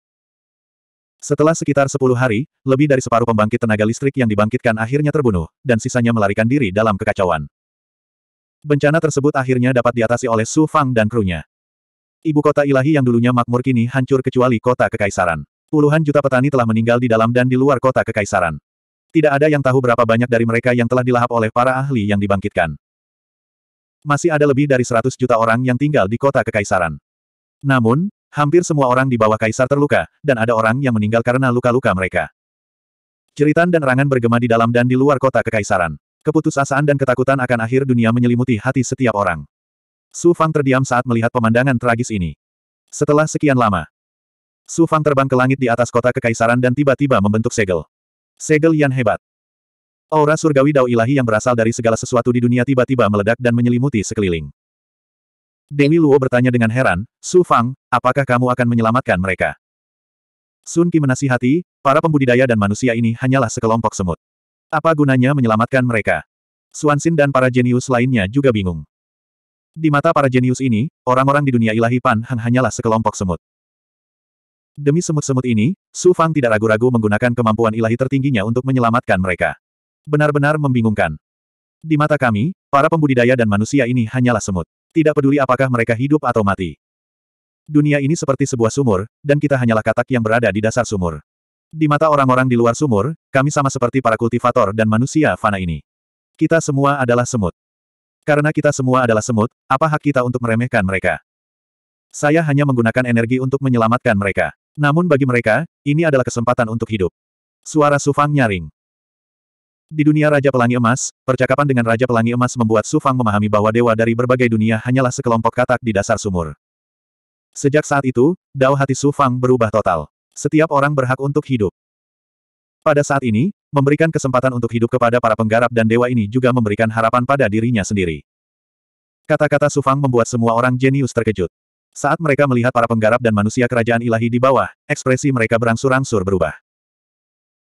Setelah sekitar 10 hari, lebih dari separuh pembangkit tenaga listrik yang dibangkitkan akhirnya terbunuh, dan sisanya melarikan diri dalam kekacauan. Bencana tersebut akhirnya dapat diatasi oleh Su Fang dan krunya. Ibu kota ilahi yang dulunya makmur kini hancur kecuali kota kekaisaran. Puluhan juta petani telah meninggal di dalam dan di luar kota kekaisaran. Tidak ada yang tahu berapa banyak dari mereka yang telah dilahap oleh para ahli yang dibangkitkan. Masih ada lebih dari 100 juta orang yang tinggal di kota kekaisaran. Namun, Hampir semua orang di bawah kaisar terluka, dan ada orang yang meninggal karena luka-luka mereka. Ceritan dan rangan bergema di dalam dan di luar kota kekaisaran. Keputusasaan dan ketakutan akan akhir dunia menyelimuti hati setiap orang. Su Fang terdiam saat melihat pemandangan tragis ini. Setelah sekian lama, Su Fang terbang ke langit di atas kota kekaisaran dan tiba-tiba membentuk segel. Segel yang hebat. Aura surgawi dao ilahi yang berasal dari segala sesuatu di dunia tiba-tiba meledak dan menyelimuti sekeliling. Dewi Luo bertanya dengan heran, Su Fang, apakah kamu akan menyelamatkan mereka? Sun Qi menasihati, para pembudidaya dan manusia ini hanyalah sekelompok semut. Apa gunanya menyelamatkan mereka? Suansin dan para jenius lainnya juga bingung. Di mata para jenius ini, orang-orang di dunia ilahi Pan Hang hanyalah sekelompok semut. Demi semut-semut ini, Su Fang tidak ragu-ragu menggunakan kemampuan ilahi tertingginya untuk menyelamatkan mereka. Benar-benar membingungkan. Di mata kami, para pembudidaya dan manusia ini hanyalah semut. Tidak peduli apakah mereka hidup atau mati. Dunia ini seperti sebuah sumur, dan kita hanyalah katak yang berada di dasar sumur. Di mata orang-orang di luar sumur, kami sama seperti para kultivator dan manusia fana ini. Kita semua adalah semut. Karena kita semua adalah semut, apa hak kita untuk meremehkan mereka? Saya hanya menggunakan energi untuk menyelamatkan mereka. Namun bagi mereka, ini adalah kesempatan untuk hidup. Suara Sufang nyaring. Di dunia Raja Pelangi Emas, percakapan dengan Raja Pelangi Emas membuat Su Fang memahami bahwa dewa dari berbagai dunia hanyalah sekelompok katak di dasar sumur. Sejak saat itu, dao hati Su Fang berubah total. Setiap orang berhak untuk hidup. Pada saat ini, memberikan kesempatan untuk hidup kepada para penggarap dan dewa ini juga memberikan harapan pada dirinya sendiri. Kata-kata Su Fang membuat semua orang jenius terkejut. Saat mereka melihat para penggarap dan manusia kerajaan ilahi di bawah, ekspresi mereka berangsur-angsur berubah.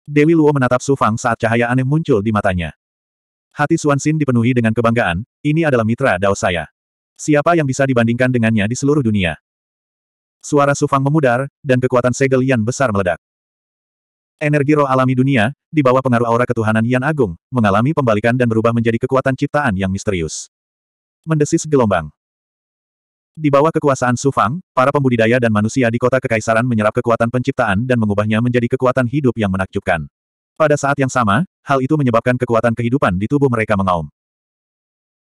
Dewi Luo menatap Su Fang saat cahaya aneh muncul di matanya. Hati Xuan Xin dipenuhi dengan kebanggaan, ini adalah mitra Dao saya. Siapa yang bisa dibandingkan dengannya di seluruh dunia? Suara Su Fang memudar, dan kekuatan segel Yan besar meledak. Energi roh alami dunia, di bawah pengaruh aura ketuhanan Yan Agung, mengalami pembalikan dan berubah menjadi kekuatan ciptaan yang misterius. Mendesis gelombang. Di bawah kekuasaan Sufang, para pembudidaya dan manusia di kota kekaisaran menyerap kekuatan penciptaan dan mengubahnya menjadi kekuatan hidup yang menakjubkan. Pada saat yang sama, hal itu menyebabkan kekuatan kehidupan di tubuh mereka mengaum.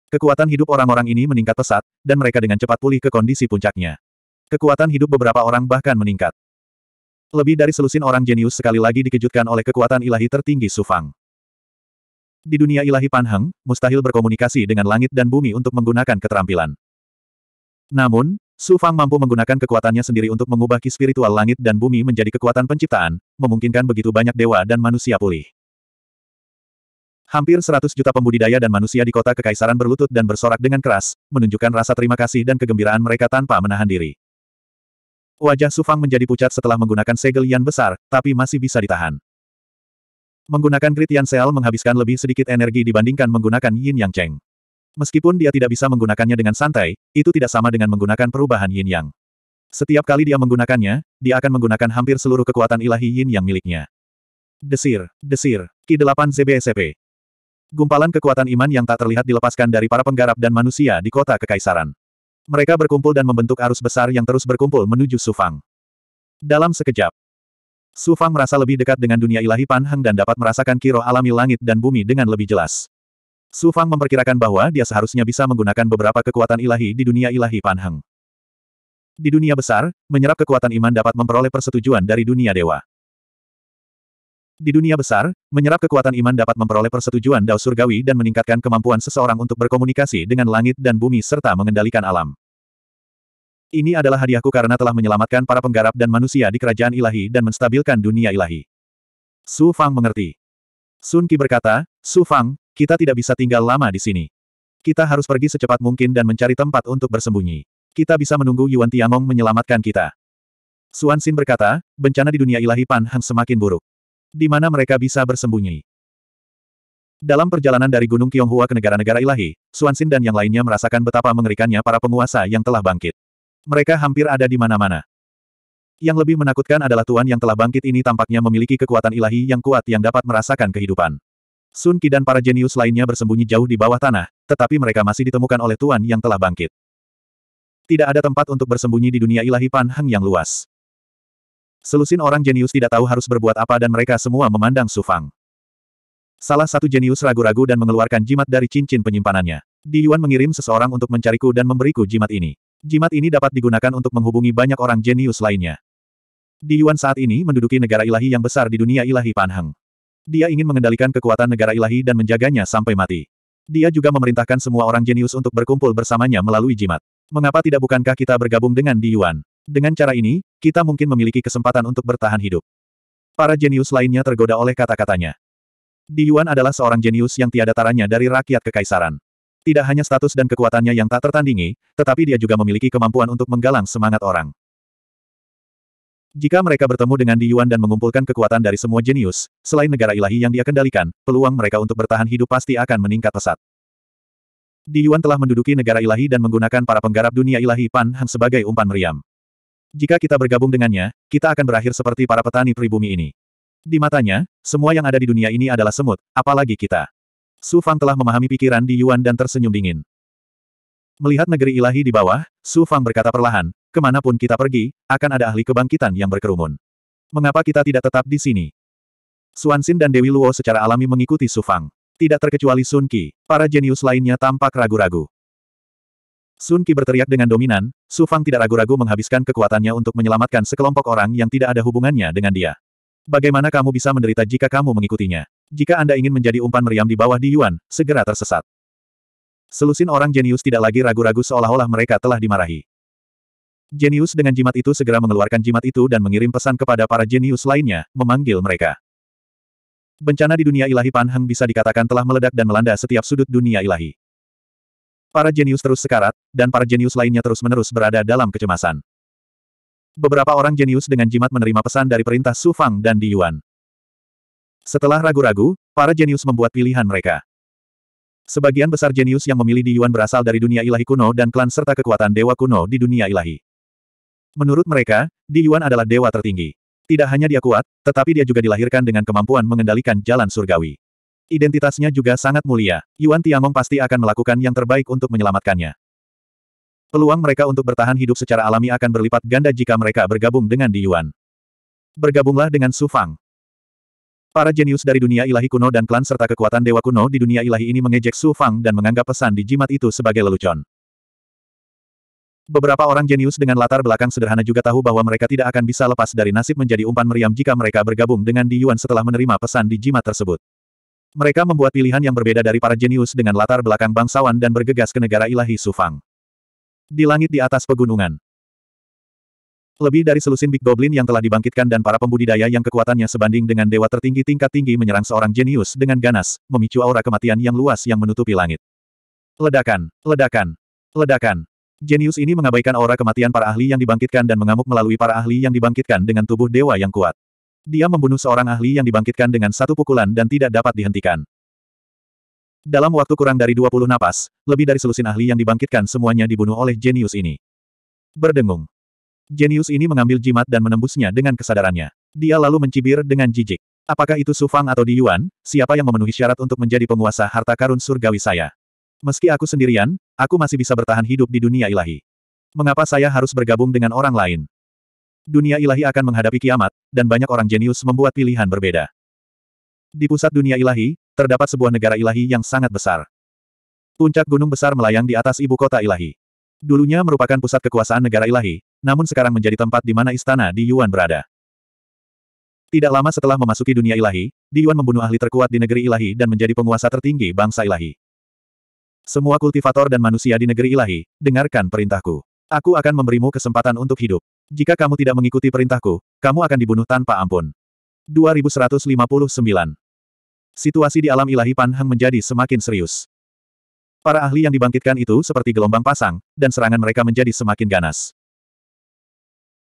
Kekuatan hidup orang-orang ini meningkat pesat, dan mereka dengan cepat pulih ke kondisi puncaknya. Kekuatan hidup beberapa orang bahkan meningkat. Lebih dari selusin orang jenius sekali lagi dikejutkan oleh kekuatan ilahi tertinggi Sufang. Di dunia ilahi Panheng, mustahil berkomunikasi dengan langit dan bumi untuk menggunakan keterampilan. Namun, Su Fang mampu menggunakan kekuatannya sendiri untuk mengubah ki spiritual langit dan bumi menjadi kekuatan penciptaan, memungkinkan begitu banyak dewa dan manusia pulih. Hampir 100 juta pembudidaya dan manusia di kota kekaisaran berlutut dan bersorak dengan keras, menunjukkan rasa terima kasih dan kegembiraan mereka tanpa menahan diri. Wajah Su Fang menjadi pucat setelah menggunakan segel yang besar, tapi masih bisa ditahan. Menggunakan kritian Seal menghabiskan lebih sedikit energi dibandingkan menggunakan Yin Yang Cheng. Meskipun dia tidak bisa menggunakannya dengan santai, itu tidak sama dengan menggunakan perubahan yin yang. Setiap kali dia menggunakannya, dia akan menggunakan hampir seluruh kekuatan ilahi yin yang miliknya. Desir, desir, Ki 8 ZBSP. Gumpalan kekuatan iman yang tak terlihat dilepaskan dari para penggarap dan manusia di kota kekaisaran. Mereka berkumpul dan membentuk arus besar yang terus berkumpul menuju Sufang. Dalam sekejap, Sufang merasa lebih dekat dengan dunia ilahi Panheng dan dapat merasakan kiro alami langit dan bumi dengan lebih jelas. Su Fang memperkirakan bahwa dia seharusnya bisa menggunakan beberapa kekuatan ilahi di dunia ilahi Panheng. Di dunia besar, menyerap kekuatan iman dapat memperoleh persetujuan dari dunia dewa. Di dunia besar, menyerap kekuatan iman dapat memperoleh persetujuan dao surgawi dan meningkatkan kemampuan seseorang untuk berkomunikasi dengan langit dan bumi serta mengendalikan alam. Ini adalah hadiahku karena telah menyelamatkan para penggarap dan manusia di kerajaan ilahi dan menstabilkan dunia ilahi. Su Fang mengerti. Sun Qi berkata, Su Fang, kita tidak bisa tinggal lama di sini. Kita harus pergi secepat mungkin dan mencari tempat untuk bersembunyi. Kita bisa menunggu Yuan Tiangong menyelamatkan kita. Suan Xin berkata, bencana di dunia ilahi Pan Hang semakin buruk. Di mana mereka bisa bersembunyi? Dalam perjalanan dari Gunung Kionghua ke negara-negara ilahi, Suan Xin dan yang lainnya merasakan betapa mengerikannya para penguasa yang telah bangkit. Mereka hampir ada di mana-mana. Yang lebih menakutkan adalah Tuan yang telah bangkit ini tampaknya memiliki kekuatan ilahi yang kuat yang dapat merasakan kehidupan. Sun Qi dan para jenius lainnya bersembunyi jauh di bawah tanah, tetapi mereka masih ditemukan oleh Tuan yang telah bangkit. Tidak ada tempat untuk bersembunyi di dunia ilahi Pan Heng yang luas. Selusin orang jenius tidak tahu harus berbuat apa dan mereka semua memandang Su Fang. Salah satu jenius ragu-ragu dan mengeluarkan jimat dari cincin penyimpanannya. Di Yuan mengirim seseorang untuk mencariku dan memberiku jimat ini. Jimat ini dapat digunakan untuk menghubungi banyak orang jenius lainnya. Di Yuan saat ini menduduki negara ilahi yang besar di dunia ilahi Panheng. Dia ingin mengendalikan kekuatan negara ilahi dan menjaganya sampai mati. Dia juga memerintahkan semua orang jenius untuk berkumpul bersamanya melalui jimat. Mengapa tidak bukankah kita bergabung dengan Di Yuan? Dengan cara ini, kita mungkin memiliki kesempatan untuk bertahan hidup. Para jenius lainnya tergoda oleh kata-katanya. Di Yuan adalah seorang jenius yang tiada taranya dari rakyat kekaisaran. Tidak hanya status dan kekuatannya yang tak tertandingi, tetapi dia juga memiliki kemampuan untuk menggalang semangat orang. Jika mereka bertemu dengan Di Yuan dan mengumpulkan kekuatan dari semua jenius, selain negara ilahi yang dia kendalikan, peluang mereka untuk bertahan hidup pasti akan meningkat pesat. Di Yuan telah menduduki negara ilahi dan menggunakan para penggarap dunia ilahi Pan Han sebagai umpan meriam. Jika kita bergabung dengannya, kita akan berakhir seperti para petani pribumi ini. Di matanya, semua yang ada di dunia ini adalah semut, apalagi kita. Su Fang telah memahami pikiran Di Yuan dan tersenyum dingin. Melihat negeri ilahi di bawah, Su Fang berkata perlahan, kemanapun kita pergi, akan ada ahli kebangkitan yang berkerumun. Mengapa kita tidak tetap di sini? Xin dan Dewi Luo secara alami mengikuti Su Fang. Tidak terkecuali Sun Qi, para jenius lainnya tampak ragu-ragu. Sun Qi berteriak dengan dominan, Su Fang tidak ragu-ragu menghabiskan kekuatannya untuk menyelamatkan sekelompok orang yang tidak ada hubungannya dengan dia. Bagaimana kamu bisa menderita jika kamu mengikutinya? Jika Anda ingin menjadi umpan meriam di bawah Di Yuan, segera tersesat. Selusin orang jenius tidak lagi ragu-ragu seolah-olah mereka telah dimarahi. Jenius dengan jimat itu segera mengeluarkan jimat itu dan mengirim pesan kepada para jenius lainnya, memanggil mereka. Bencana di dunia ilahi Panheng bisa dikatakan telah meledak dan melanda setiap sudut dunia ilahi. Para jenius terus sekarat, dan para jenius lainnya terus-menerus berada dalam kecemasan. Beberapa orang jenius dengan jimat menerima pesan dari perintah Su Fang dan Di Yuan. Setelah ragu-ragu, para jenius membuat pilihan mereka. Sebagian besar jenius yang memilih di Yuan berasal dari dunia ilahi kuno dan klan serta kekuatan dewa kuno di dunia ilahi. Menurut mereka, di Yuan adalah dewa tertinggi. Tidak hanya dia kuat, tetapi dia juga dilahirkan dengan kemampuan mengendalikan jalan surgawi. Identitasnya juga sangat mulia. Yuan Tiamong pasti akan melakukan yang terbaik untuk menyelamatkannya. Peluang mereka untuk bertahan hidup secara alami akan berlipat ganda jika mereka bergabung dengan di Yuan. Bergabunglah dengan Su Fang. Para jenius dari dunia ilahi kuno dan klan serta kekuatan dewa kuno di dunia ilahi ini mengejek Su Fang dan menganggap pesan di jimat itu sebagai lelucon. Beberapa orang jenius dengan latar belakang sederhana juga tahu bahwa mereka tidak akan bisa lepas dari nasib menjadi umpan meriam jika mereka bergabung dengan Di Yuan setelah menerima pesan di jimat tersebut. Mereka membuat pilihan yang berbeda dari para jenius dengan latar belakang bangsawan dan bergegas ke negara ilahi Su Fang. Di langit di atas pegunungan, lebih dari selusin Big Goblin yang telah dibangkitkan dan para pembudidaya yang kekuatannya sebanding dengan dewa tertinggi tingkat tinggi menyerang seorang jenius dengan ganas, memicu aura kematian yang luas yang menutupi langit. Ledakan, ledakan, ledakan. Jenius ini mengabaikan aura kematian para ahli yang dibangkitkan dan mengamuk melalui para ahli yang dibangkitkan dengan tubuh dewa yang kuat. Dia membunuh seorang ahli yang dibangkitkan dengan satu pukulan dan tidak dapat dihentikan. Dalam waktu kurang dari 20 napas, lebih dari selusin ahli yang dibangkitkan semuanya dibunuh oleh jenius ini. Berdengung, Jenius ini mengambil jimat dan menembusnya dengan kesadarannya. Dia lalu mencibir dengan jijik. Apakah itu Sufang atau Di Yuan, siapa yang memenuhi syarat untuk menjadi penguasa harta karun surgawi saya? Meski aku sendirian, aku masih bisa bertahan hidup di dunia ilahi. Mengapa saya harus bergabung dengan orang lain? Dunia ilahi akan menghadapi kiamat, dan banyak orang jenius membuat pilihan berbeda. Di pusat dunia ilahi, terdapat sebuah negara ilahi yang sangat besar. Puncak gunung besar melayang di atas ibu kota ilahi. Dulunya merupakan pusat kekuasaan negara ilahi, namun sekarang menjadi tempat di mana istana di Yuan berada. Tidak lama setelah memasuki dunia ilahi, Di Yuan membunuh ahli terkuat di negeri ilahi dan menjadi penguasa tertinggi bangsa ilahi. Semua kultivator dan manusia di negeri ilahi, dengarkan perintahku. Aku akan memberimu kesempatan untuk hidup. Jika kamu tidak mengikuti perintahku, kamu akan dibunuh tanpa ampun. 2159 Situasi di alam ilahi Panhang menjadi semakin serius. Para ahli yang dibangkitkan itu seperti gelombang pasang, dan serangan mereka menjadi semakin ganas.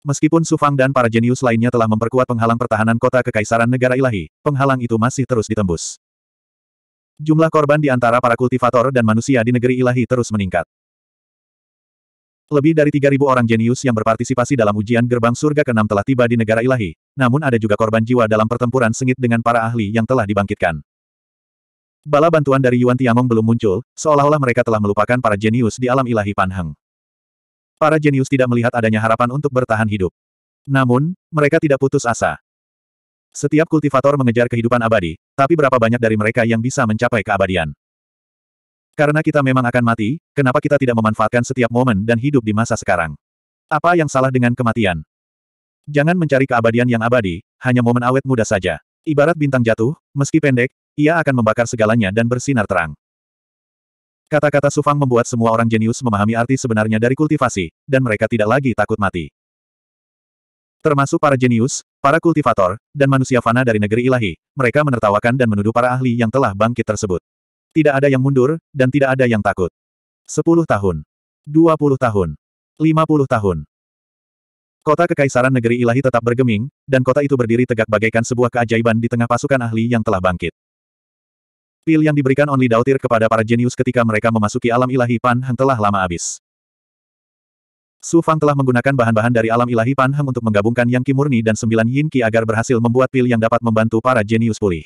Meskipun Sufang dan para jenius lainnya telah memperkuat penghalang pertahanan kota kekaisaran negara ilahi, penghalang itu masih terus ditembus. Jumlah korban di antara para kultivator dan manusia di negeri ilahi terus meningkat. Lebih dari 3.000 orang jenius yang berpartisipasi dalam ujian gerbang surga ke-6 telah tiba di negara ilahi, namun ada juga korban jiwa dalam pertempuran sengit dengan para ahli yang telah dibangkitkan. Bala bantuan dari Yuan Tiangong belum muncul, seolah-olah mereka telah melupakan para jenius di alam ilahi Panheng. Para jenius tidak melihat adanya harapan untuk bertahan hidup. Namun, mereka tidak putus asa. Setiap kultivator mengejar kehidupan abadi, tapi berapa banyak dari mereka yang bisa mencapai keabadian? Karena kita memang akan mati, kenapa kita tidak memanfaatkan setiap momen dan hidup di masa sekarang? Apa yang salah dengan kematian? Jangan mencari keabadian yang abadi, hanya momen awet muda saja. Ibarat bintang jatuh, meski pendek, ia akan membakar segalanya dan bersinar terang. Kata-kata Sufang membuat semua orang jenius memahami arti sebenarnya dari kultivasi, dan mereka tidak lagi takut mati. Termasuk para jenius, para kultivator, dan manusia fana dari negeri ilahi, mereka menertawakan dan menuduh para ahli yang telah bangkit tersebut. Tidak ada yang mundur, dan tidak ada yang takut. 10 tahun. 20 tahun. 50 tahun. Kota Kekaisaran Negeri Ilahi tetap bergeming, dan kota itu berdiri tegak bagaikan sebuah keajaiban di tengah pasukan ahli yang telah bangkit. Pil yang diberikan Only Daotir kepada para jenius ketika mereka memasuki alam ilahi Pan telah lama habis. Su Fang telah menggunakan bahan-bahan dari alam ilahi Pan untuk menggabungkan Yang Ki murni dan sembilan Yin Ki agar berhasil membuat pil yang dapat membantu para jenius pulih.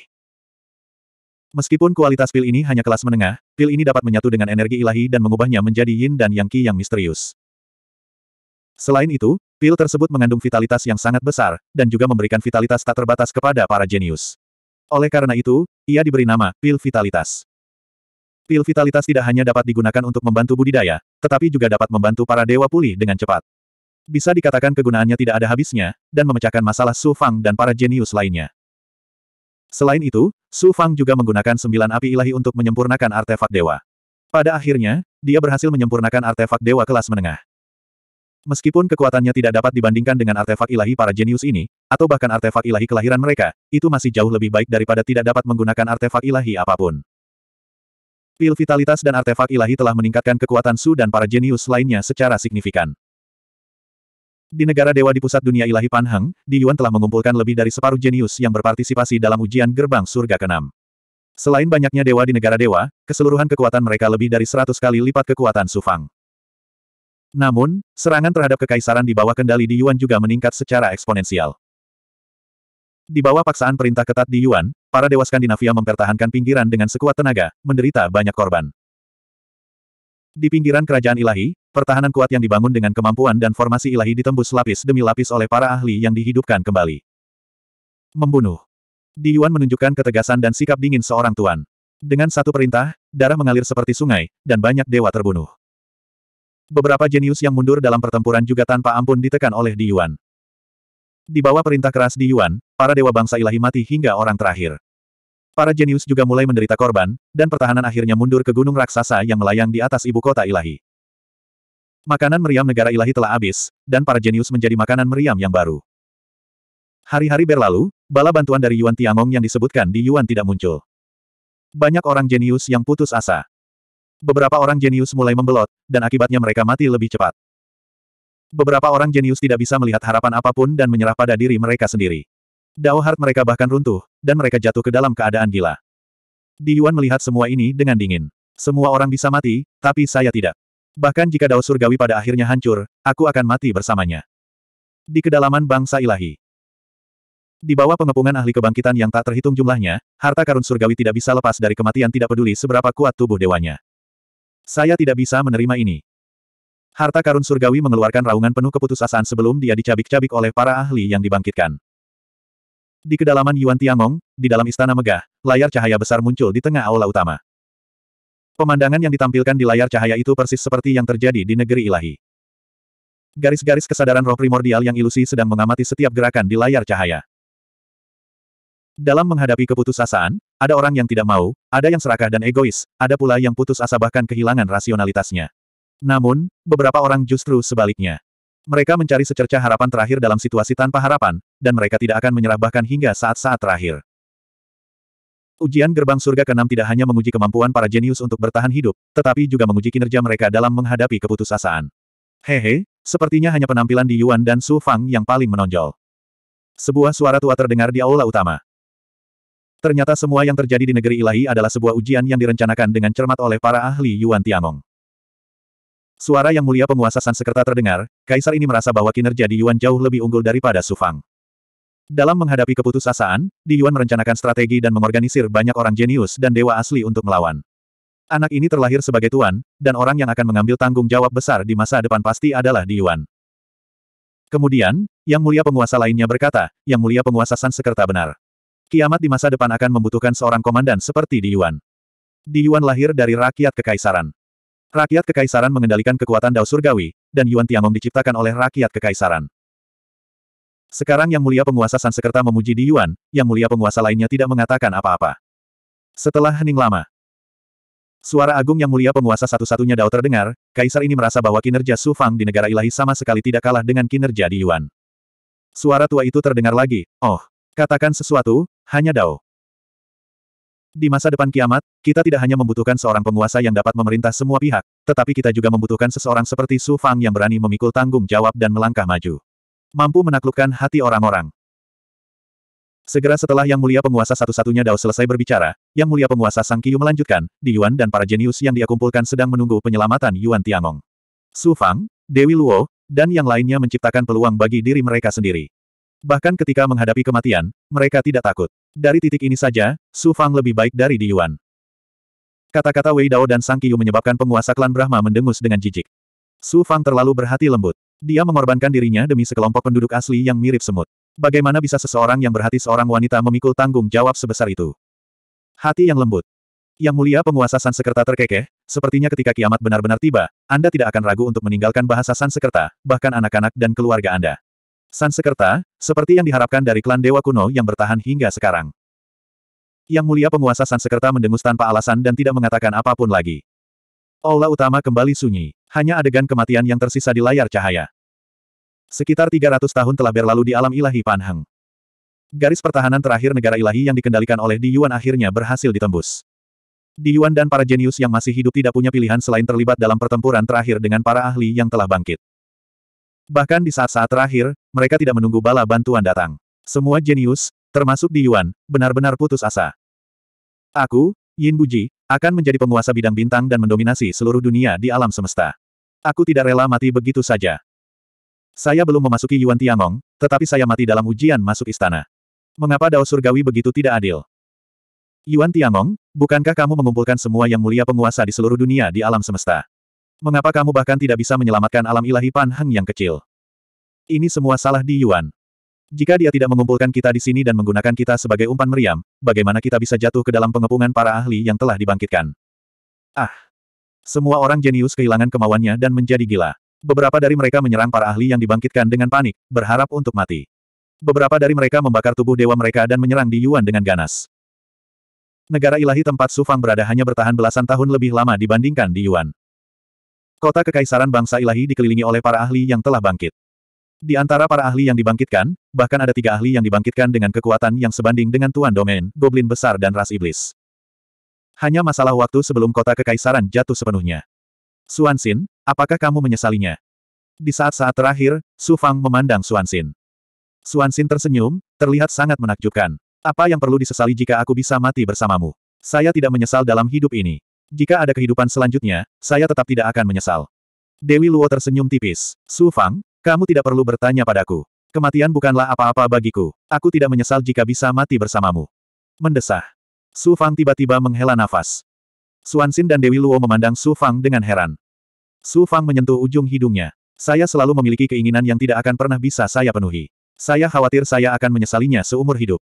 Meskipun kualitas pil ini hanya kelas menengah, pil ini dapat menyatu dengan energi ilahi dan mengubahnya menjadi Yin dan Yang Ki yang misterius. Selain itu, pil tersebut mengandung vitalitas yang sangat besar, dan juga memberikan vitalitas tak terbatas kepada para jenius. Oleh karena itu, ia diberi nama pil vitalitas. Pil vitalitas tidak hanya dapat digunakan untuk membantu budidaya, tetapi juga dapat membantu para dewa pulih dengan cepat. Bisa dikatakan kegunaannya tidak ada habisnya, dan memecahkan masalah Su Fang dan para jenius lainnya. Selain itu, Su Fang juga menggunakan sembilan api ilahi untuk menyempurnakan artefak dewa. Pada akhirnya, dia berhasil menyempurnakan artefak dewa kelas menengah. Meskipun kekuatannya tidak dapat dibandingkan dengan artefak ilahi para jenius ini, atau bahkan artefak ilahi kelahiran mereka, itu masih jauh lebih baik daripada tidak dapat menggunakan artefak ilahi apapun. Pil vitalitas dan artefak ilahi telah meningkatkan kekuatan Su dan para jenius lainnya secara signifikan. Di negara dewa di pusat dunia ilahi Panheng, Di Yuan telah mengumpulkan lebih dari separuh jenius yang berpartisipasi dalam ujian gerbang surga Keenam. Selain banyaknya dewa di negara dewa, keseluruhan kekuatan mereka lebih dari 100 kali lipat kekuatan Su Fang. Namun, serangan terhadap kekaisaran di bawah kendali di Yuan juga meningkat secara eksponensial. Di bawah paksaan perintah ketat di Yuan, para dewa Skandinavia mempertahankan pinggiran dengan sekuat tenaga, menderita banyak korban. Di pinggiran kerajaan ilahi, pertahanan kuat yang dibangun dengan kemampuan dan formasi ilahi ditembus lapis demi lapis oleh para ahli yang dihidupkan kembali. Membunuh. Di Yuan menunjukkan ketegasan dan sikap dingin seorang tuan. Dengan satu perintah, darah mengalir seperti sungai, dan banyak dewa terbunuh. Beberapa jenius yang mundur dalam pertempuran juga tanpa ampun ditekan oleh Di Yuan. Di bawah perintah keras Di Yuan, para dewa bangsa ilahi mati hingga orang terakhir. Para jenius juga mulai menderita korban, dan pertahanan akhirnya mundur ke gunung raksasa yang melayang di atas ibu kota ilahi. Makanan meriam negara ilahi telah habis, dan para jenius menjadi makanan meriam yang baru. Hari-hari berlalu, bala bantuan dari Yuan Tiangong yang disebutkan di Yuan tidak muncul. Banyak orang jenius yang putus asa. Beberapa orang jenius mulai membelot, dan akibatnya mereka mati lebih cepat. Beberapa orang jenius tidak bisa melihat harapan apapun dan menyerah pada diri mereka sendiri. Dao heart mereka bahkan runtuh, dan mereka jatuh ke dalam keadaan gila. Di Yuan melihat semua ini dengan dingin. Semua orang bisa mati, tapi saya tidak. Bahkan jika Dao Surgawi pada akhirnya hancur, aku akan mati bersamanya. Di kedalaman bangsa ilahi. Di bawah pengepungan ahli kebangkitan yang tak terhitung jumlahnya, harta karun surgawi tidak bisa lepas dari kematian tidak peduli seberapa kuat tubuh dewanya. Saya tidak bisa menerima ini. Harta karun surgawi mengeluarkan raungan penuh keputusasaan sebelum dia dicabik-cabik oleh para ahli yang dibangkitkan. Di kedalaman Yuan Tiangong, di dalam istana megah, layar cahaya besar muncul di tengah aula utama. Pemandangan yang ditampilkan di layar cahaya itu persis seperti yang terjadi di negeri ilahi. Garis-garis kesadaran roh primordial yang ilusi sedang mengamati setiap gerakan di layar cahaya. Dalam menghadapi keputusasaan, ada orang yang tidak mau, ada yang serakah dan egois, ada pula yang putus asa bahkan kehilangan rasionalitasnya. Namun, beberapa orang justru sebaliknya. Mereka mencari secerca harapan terakhir dalam situasi tanpa harapan, dan mereka tidak akan menyerah bahkan hingga saat-saat terakhir. Ujian gerbang surga ke-6 tidak hanya menguji kemampuan para jenius untuk bertahan hidup, tetapi juga menguji kinerja mereka dalam menghadapi keputusasaan. Hehe, sepertinya hanya penampilan di Yuan dan Su Fang yang paling menonjol. Sebuah suara tua terdengar di aula utama. Ternyata semua yang terjadi di negeri ilahi adalah sebuah ujian yang direncanakan dengan cermat oleh para ahli Yuan Tianong. Suara yang mulia penguasa Sansekerta terdengar, kaisar ini merasa bahwa kinerja di Yuan jauh lebih unggul daripada Sufang. Dalam menghadapi keputusasaan, di Yuan merencanakan strategi dan mengorganisir banyak orang jenius dan dewa asli untuk melawan. Anak ini terlahir sebagai tuan, dan orang yang akan mengambil tanggung jawab besar di masa depan pasti adalah di Yuan. Kemudian, yang mulia penguasa lainnya berkata, yang mulia penguasa Sansekerta benar. Kiamat di masa depan akan membutuhkan seorang komandan seperti Di Yuan. Di Yuan lahir dari rakyat kekaisaran. Rakyat kekaisaran mengendalikan kekuatan Dao Surgawi, dan Yuan Tiangong diciptakan oleh rakyat kekaisaran. Sekarang Yang Mulia Penguasa Sansekerta memuji Di Yuan, Yang Mulia Penguasa lainnya tidak mengatakan apa-apa. Setelah hening lama, suara agung Yang Mulia Penguasa satu-satunya Dao terdengar, kaisar ini merasa bahwa kinerja Su Fang di negara ilahi sama sekali tidak kalah dengan kinerja Di Yuan. Suara tua itu terdengar lagi, oh, katakan sesuatu, hanya Dao. Di masa depan kiamat, kita tidak hanya membutuhkan seorang penguasa yang dapat memerintah semua pihak, tetapi kita juga membutuhkan seseorang seperti Su Fang yang berani memikul tanggung jawab dan melangkah maju. Mampu menaklukkan hati orang-orang. Segera setelah Yang Mulia Penguasa satu-satunya Dao selesai berbicara, Yang Mulia Penguasa Sang Kiyu melanjutkan, di Yuan dan para jenius yang dia kumpulkan sedang menunggu penyelamatan Yuan Tiangong. Su Fang, Dewi Luo, dan yang lainnya menciptakan peluang bagi diri mereka sendiri. Bahkan ketika menghadapi kematian, mereka tidak takut. Dari titik ini saja, Su Fang lebih baik dari Di Yuan. Kata-kata Wei Dao dan Sang Qiu menyebabkan penguasa klan Brahma mendengus dengan jijik. Su Fang terlalu berhati lembut. Dia mengorbankan dirinya demi sekelompok penduduk asli yang mirip semut. Bagaimana bisa seseorang yang berhati seorang wanita memikul tanggung jawab sebesar itu? Hati yang lembut. Yang mulia penguasa Sansekerta terkekeh, sepertinya ketika kiamat benar-benar tiba, Anda tidak akan ragu untuk meninggalkan bahasa Sansekerta, bahkan anak-anak dan keluarga Anda. Sansekerta, seperti yang diharapkan dari klan Dewa Kuno yang bertahan hingga sekarang. Yang mulia penguasa Sansekerta mendengus tanpa alasan dan tidak mengatakan apapun lagi. Aula utama kembali sunyi. Hanya adegan kematian yang tersisa di layar cahaya. Sekitar 300 tahun telah berlalu di alam ilahi Panheng. Garis pertahanan terakhir negara ilahi yang dikendalikan oleh Di Yuan akhirnya berhasil ditembus. Di Yuan dan para jenius yang masih hidup tidak punya pilihan selain terlibat dalam pertempuran terakhir dengan para ahli yang telah bangkit. Bahkan di saat-saat terakhir, mereka tidak menunggu bala bantuan datang. Semua jenius, termasuk di Yuan, benar-benar putus asa. Aku, Yin Buji, akan menjadi penguasa bidang bintang dan mendominasi seluruh dunia di alam semesta. Aku tidak rela mati begitu saja. Saya belum memasuki Yuan Tiangong, tetapi saya mati dalam ujian masuk istana. Mengapa Dao Surgawi begitu tidak adil? Yuan Tiangong, bukankah kamu mengumpulkan semua yang mulia penguasa di seluruh dunia di alam semesta? Mengapa kamu bahkan tidak bisa menyelamatkan alam ilahi Pan Heng yang kecil? Ini semua salah di Yuan. Jika dia tidak mengumpulkan kita di sini dan menggunakan kita sebagai umpan meriam, bagaimana kita bisa jatuh ke dalam pengepungan para ahli yang telah dibangkitkan? Ah! Semua orang jenius kehilangan kemauannya dan menjadi gila. Beberapa dari mereka menyerang para ahli yang dibangkitkan dengan panik, berharap untuk mati. Beberapa dari mereka membakar tubuh dewa mereka dan menyerang di Yuan dengan ganas. Negara ilahi tempat Sufang berada hanya bertahan belasan tahun lebih lama dibandingkan di Yuan. Kota Kekaisaran Bangsa Ilahi dikelilingi oleh para ahli yang telah bangkit. Di antara para ahli yang dibangkitkan, bahkan ada tiga ahli yang dibangkitkan dengan kekuatan yang sebanding dengan Tuan Domain, Goblin Besar dan Ras Iblis. Hanya masalah waktu sebelum kota kekaisaran jatuh sepenuhnya. Suan Xin, apakah kamu menyesalinya? Di saat-saat terakhir, Su Fang memandang Suan Xin tersenyum, terlihat sangat menakjubkan. Apa yang perlu disesali jika aku bisa mati bersamamu? Saya tidak menyesal dalam hidup ini. Jika ada kehidupan selanjutnya, saya tetap tidak akan menyesal. Dewi Luo tersenyum tipis. Su Fang, kamu tidak perlu bertanya padaku. Kematian bukanlah apa-apa bagiku. Aku tidak menyesal jika bisa mati bersamamu. Mendesah. Su Fang tiba-tiba menghela nafas. Suansin dan Dewi Luo memandang Su Fang dengan heran. Su Fang menyentuh ujung hidungnya. Saya selalu memiliki keinginan yang tidak akan pernah bisa saya penuhi. Saya khawatir saya akan menyesalinya seumur hidup.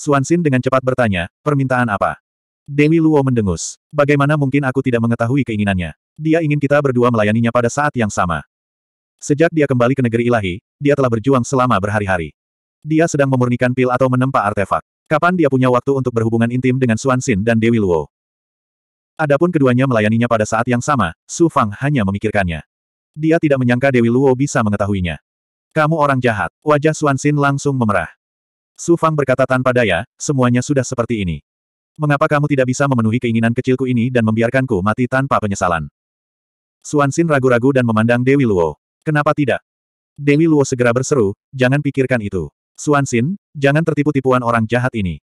Suansin dengan cepat bertanya, permintaan apa? Dewi Luo mendengus. Bagaimana mungkin aku tidak mengetahui keinginannya? Dia ingin kita berdua melayaninya pada saat yang sama. Sejak dia kembali ke negeri ilahi, dia telah berjuang selama berhari-hari. Dia sedang memurnikan pil atau menempa artefak. Kapan dia punya waktu untuk berhubungan intim dengan Xuan Xin dan Dewi Luo? Adapun keduanya melayaninya pada saat yang sama, Su Fang hanya memikirkannya. Dia tidak menyangka Dewi Luo bisa mengetahuinya. Kamu orang jahat, wajah Xuan Xin langsung memerah. Su Fang berkata tanpa daya, semuanya sudah seperti ini. Mengapa kamu tidak bisa memenuhi keinginan kecilku ini dan membiarkanku mati tanpa penyesalan? Suansin ragu-ragu dan memandang Dewi Luo. Kenapa tidak? Dewi Luo segera berseru, jangan pikirkan itu. Suansin, jangan tertipu tipuan orang jahat ini.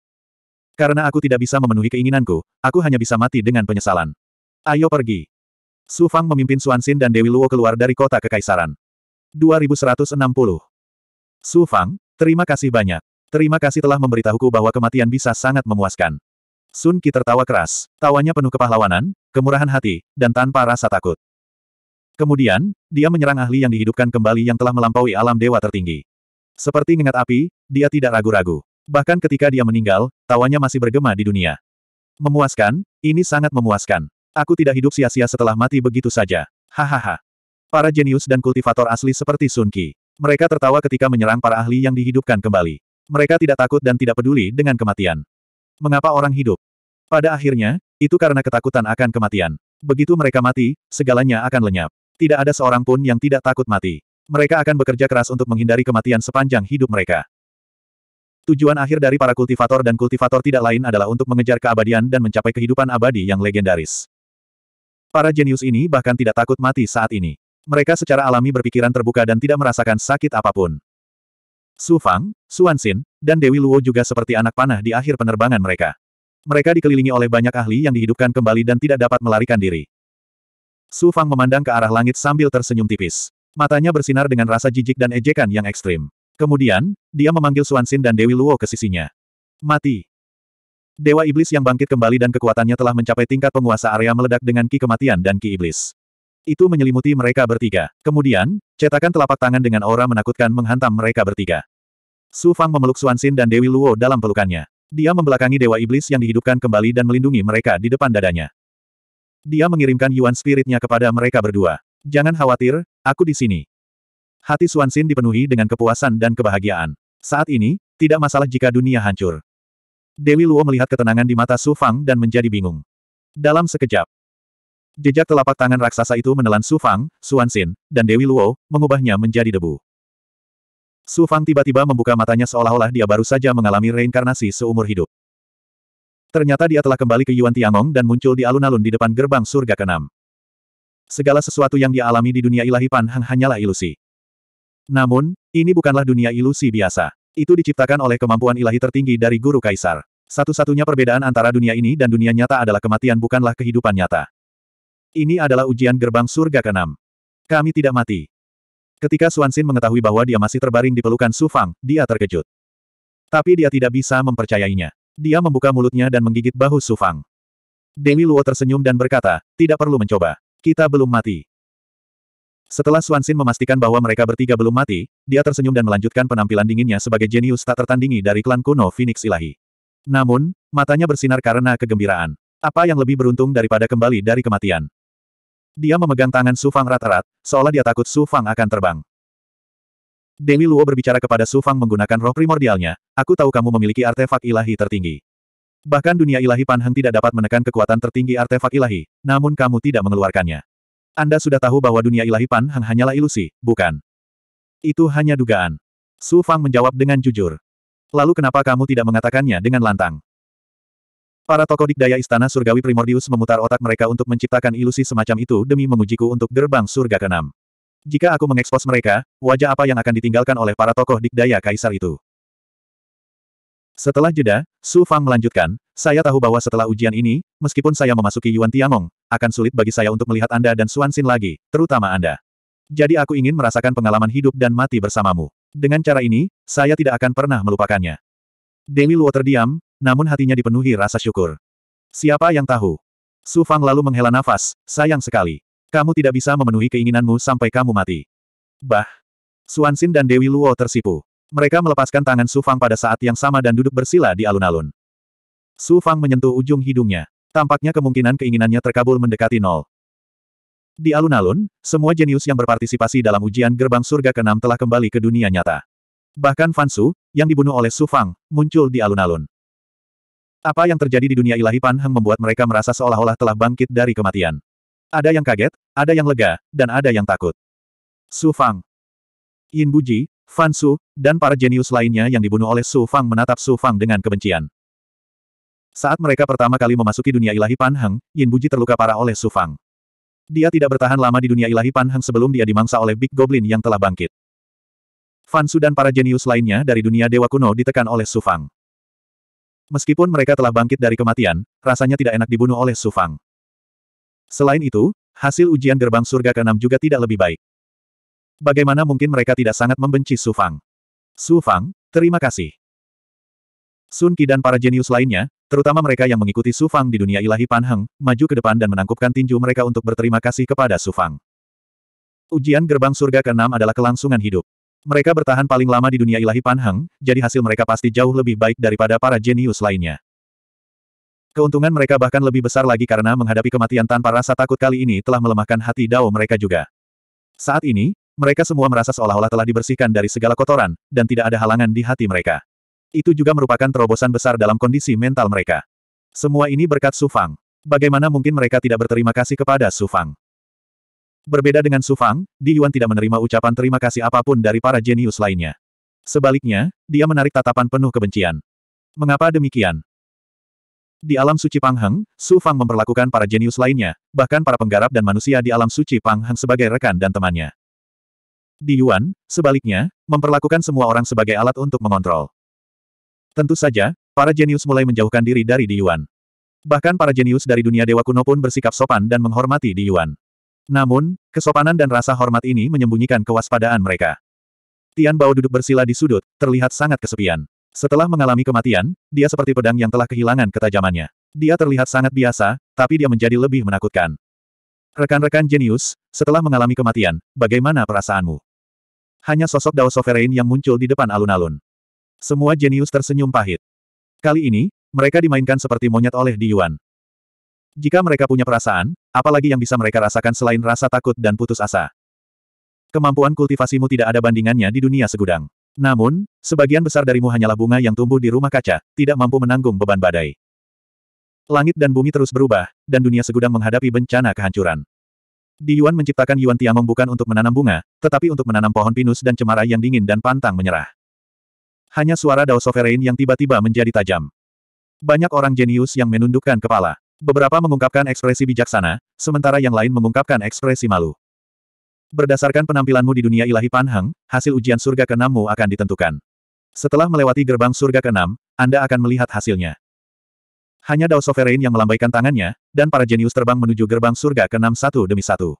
Karena aku tidak bisa memenuhi keinginanku, aku hanya bisa mati dengan penyesalan. Ayo pergi. Su Fang memimpin Suansin dan Dewi Luo keluar dari kota kekaisaran. 2160. Su Fang, terima kasih banyak. Terima kasih telah memberitahuku bahwa kematian bisa sangat memuaskan. Sun Qi tertawa keras, tawanya penuh kepahlawanan, kemurahan hati, dan tanpa rasa takut. Kemudian, dia menyerang ahli yang dihidupkan kembali yang telah melampaui alam dewa tertinggi. Seperti ngengat api, dia tidak ragu-ragu. Bahkan ketika dia meninggal, tawanya masih bergema di dunia. Memuaskan, ini sangat memuaskan. Aku tidak hidup sia-sia setelah mati begitu saja. Hahaha. Para jenius dan kultivator asli seperti Sun Qi. Mereka tertawa ketika menyerang para ahli yang dihidupkan kembali. Mereka tidak takut dan tidak peduli dengan kematian. Mengapa orang hidup? Pada akhirnya, itu karena ketakutan akan kematian. Begitu mereka mati, segalanya akan lenyap. Tidak ada seorang pun yang tidak takut mati. Mereka akan bekerja keras untuk menghindari kematian sepanjang hidup mereka. Tujuan akhir dari para kultivator dan kultivator tidak lain adalah untuk mengejar keabadian dan mencapai kehidupan abadi yang legendaris. Para jenius ini bahkan tidak takut mati saat ini. Mereka secara alami berpikiran terbuka dan tidak merasakan sakit apapun. Su Fang, Xuan Xin, dan Dewi Luo juga seperti anak panah di akhir penerbangan mereka. Mereka dikelilingi oleh banyak ahli yang dihidupkan kembali dan tidak dapat melarikan diri. Su Fang memandang ke arah langit sambil tersenyum tipis. Matanya bersinar dengan rasa jijik dan ejekan yang ekstrim. Kemudian, dia memanggil Xin dan Dewi Luo ke sisinya. Mati. Dewa Iblis yang bangkit kembali dan kekuatannya telah mencapai tingkat penguasa area meledak dengan ki kematian dan ki iblis. Itu menyelimuti mereka bertiga. Kemudian, cetakan telapak tangan dengan aura menakutkan menghantam mereka bertiga. Su Fang memeluk Xin dan Dewi Luo dalam pelukannya. Dia membelakangi Dewa Iblis yang dihidupkan kembali dan melindungi mereka di depan dadanya. Dia mengirimkan Yuan Spiritnya kepada mereka berdua. Jangan khawatir, aku di sini. Hati Suan Xin dipenuhi dengan kepuasan dan kebahagiaan. Saat ini, tidak masalah jika dunia hancur. Dewi Luo melihat ketenangan di mata Su Fang dan menjadi bingung. Dalam sekejap, jejak telapak tangan raksasa itu menelan Su Fang, Suan Xin, dan Dewi Luo, mengubahnya menjadi debu. Su Fang tiba-tiba membuka matanya seolah-olah dia baru saja mengalami reinkarnasi seumur hidup. Ternyata dia telah kembali ke Yuan Tiangong dan muncul di alun-alun di depan gerbang surga keenam. Segala sesuatu yang dia alami di dunia ilahi Pan hanyalah ilusi. Namun, ini bukanlah dunia ilusi biasa. Itu diciptakan oleh kemampuan ilahi tertinggi dari Guru Kaisar. Satu-satunya perbedaan antara dunia ini dan dunia nyata adalah kematian bukanlah kehidupan nyata. Ini adalah ujian gerbang surga keenam. Kami tidak mati. Ketika Suansin mengetahui bahwa dia masih terbaring di pelukan Su Fang, dia terkejut. Tapi dia tidak bisa mempercayainya. Dia membuka mulutnya dan menggigit bahu Su Fang. Dewi Luo tersenyum dan berkata, tidak perlu mencoba. Kita belum mati. Setelah Suansin memastikan bahwa mereka bertiga belum mati, dia tersenyum dan melanjutkan penampilan dinginnya sebagai jenius tak tertandingi dari klan kuno Phoenix Ilahi. Namun, matanya bersinar karena kegembiraan. Apa yang lebih beruntung daripada kembali dari kematian? Dia memegang tangan Su Fang rat rat seolah dia takut Su Fang akan terbang. Dewi Luo berbicara kepada Su Fang menggunakan roh primordialnya, aku tahu kamu memiliki artefak ilahi tertinggi. Bahkan dunia ilahi Panheng tidak dapat menekan kekuatan tertinggi artefak ilahi, namun kamu tidak mengeluarkannya. Anda sudah tahu bahwa dunia ilahi Panheng hanyalah ilusi, bukan? Itu hanya dugaan. Su Fang menjawab dengan jujur. Lalu kenapa kamu tidak mengatakannya dengan lantang? Para tokoh dikdaya istana surgawi primordius memutar otak mereka untuk menciptakan ilusi semacam itu demi memujiku untuk gerbang surga keenam. Jika aku mengekspos mereka, wajah apa yang akan ditinggalkan oleh para tokoh dikdaya kaisar itu? Setelah jeda, Su Fang melanjutkan, saya tahu bahwa setelah ujian ini, meskipun saya memasuki Yuan Tiangong, akan sulit bagi saya untuk melihat Anda dan Xuan Xin lagi, terutama Anda. Jadi aku ingin merasakan pengalaman hidup dan mati bersamamu. Dengan cara ini, saya tidak akan pernah melupakannya. Demi Luo terdiam, namun hatinya dipenuhi rasa syukur. Siapa yang tahu? Su Fang lalu menghela nafas, sayang sekali. Kamu tidak bisa memenuhi keinginanmu sampai kamu mati. Bah! Xin dan Dewi Luo tersipu. Mereka melepaskan tangan Su Fang pada saat yang sama dan duduk bersila di alun-alun. Su Fang menyentuh ujung hidungnya. Tampaknya kemungkinan keinginannya terkabul mendekati nol. Di alun-alun, semua jenius yang berpartisipasi dalam ujian gerbang surga keenam telah kembali ke dunia nyata. Bahkan Fansu, yang dibunuh oleh Su Fang, muncul di alun-alun. Apa yang terjadi di dunia ilahi Panheng membuat mereka merasa seolah-olah telah bangkit dari kematian. Ada yang kaget, ada yang lega, dan ada yang takut. Su Fang, Yin Buji, Fan Su, dan para jenius lainnya yang dibunuh oleh Su Fang menatap Su Fang dengan kebencian. Saat mereka pertama kali memasuki dunia ilahi Panheng, Heng, Yin Buji terluka parah oleh Su Fang. Dia tidak bertahan lama di dunia ilahi Panheng sebelum dia dimangsa oleh Big Goblin yang telah bangkit. Fansu dan para jenius lainnya dari dunia dewa kuno ditekan oleh Su Fang. Meskipun mereka telah bangkit dari kematian, rasanya tidak enak dibunuh oleh Su Fang. Selain itu, hasil ujian gerbang surga ke-6 juga tidak lebih baik. Bagaimana mungkin mereka tidak sangat membenci Su Fang? Su Fang, terima kasih. Sun Qi dan para jenius lainnya, terutama mereka yang mengikuti Su Fang di dunia ilahi Pan maju ke depan dan menangkupkan tinju mereka untuk berterima kasih kepada Su Fang. Ujian gerbang surga ke-6 adalah kelangsungan hidup. Mereka bertahan paling lama di dunia ilahi Panheng, jadi hasil mereka pasti jauh lebih baik daripada para jenius lainnya. Keuntungan mereka bahkan lebih besar lagi karena menghadapi kematian tanpa rasa takut kali ini telah melemahkan hati Dao mereka juga. Saat ini, mereka semua merasa seolah-olah telah dibersihkan dari segala kotoran, dan tidak ada halangan di hati mereka. Itu juga merupakan terobosan besar dalam kondisi mental mereka. Semua ini berkat Sufang. Bagaimana mungkin mereka tidak berterima kasih kepada Sufang? Berbeda dengan Su Fang, Di Yuan tidak menerima ucapan terima kasih apapun dari para jenius lainnya. Sebaliknya, dia menarik tatapan penuh kebencian. Mengapa demikian? Di alam suci Pangheng, Su Fang memperlakukan para jenius lainnya, bahkan para penggarap dan manusia di alam suci Pangheng sebagai rekan dan temannya. Di Yuan, sebaliknya, memperlakukan semua orang sebagai alat untuk mengontrol. Tentu saja, para jenius mulai menjauhkan diri dari Di Yuan. Bahkan para jenius dari dunia dewa kuno pun bersikap sopan dan menghormati Di Yuan. Namun, kesopanan dan rasa hormat ini menyembunyikan kewaspadaan mereka. Tian Bao duduk bersila di sudut, terlihat sangat kesepian. Setelah mengalami kematian, dia seperti pedang yang telah kehilangan ketajamannya. Dia terlihat sangat biasa, tapi dia menjadi lebih menakutkan. Rekan-rekan jenius, setelah mengalami kematian, bagaimana perasaanmu? Hanya sosok Dao Sovereign yang muncul di depan alun-alun. Semua jenius tersenyum pahit. Kali ini, mereka dimainkan seperti monyet oleh Di Yuan. Jika mereka punya perasaan, Apalagi yang bisa mereka rasakan selain rasa takut dan putus asa. Kemampuan kultivasimu tidak ada bandingannya di dunia segudang. Namun, sebagian besar darimu hanyalah bunga yang tumbuh di rumah kaca, tidak mampu menanggung beban badai. Langit dan bumi terus berubah, dan dunia segudang menghadapi bencana kehancuran. Di Yuan menciptakan Yuan Tiangong bukan untuk menanam bunga, tetapi untuk menanam pohon pinus dan cemara yang dingin dan pantang menyerah. Hanya suara Dao Sovereign yang tiba-tiba menjadi tajam. Banyak orang jenius yang menundukkan kepala. Beberapa mengungkapkan ekspresi bijaksana, sementara yang lain mengungkapkan ekspresi malu. Berdasarkan penampilanmu di dunia ilahi Panheng, hasil ujian surga mu akan ditentukan. Setelah melewati gerbang surga ke-6, Anda akan melihat hasilnya. Hanya Dao Sovereign yang melambaikan tangannya, dan para jenius terbang menuju gerbang surga ke satu demi satu.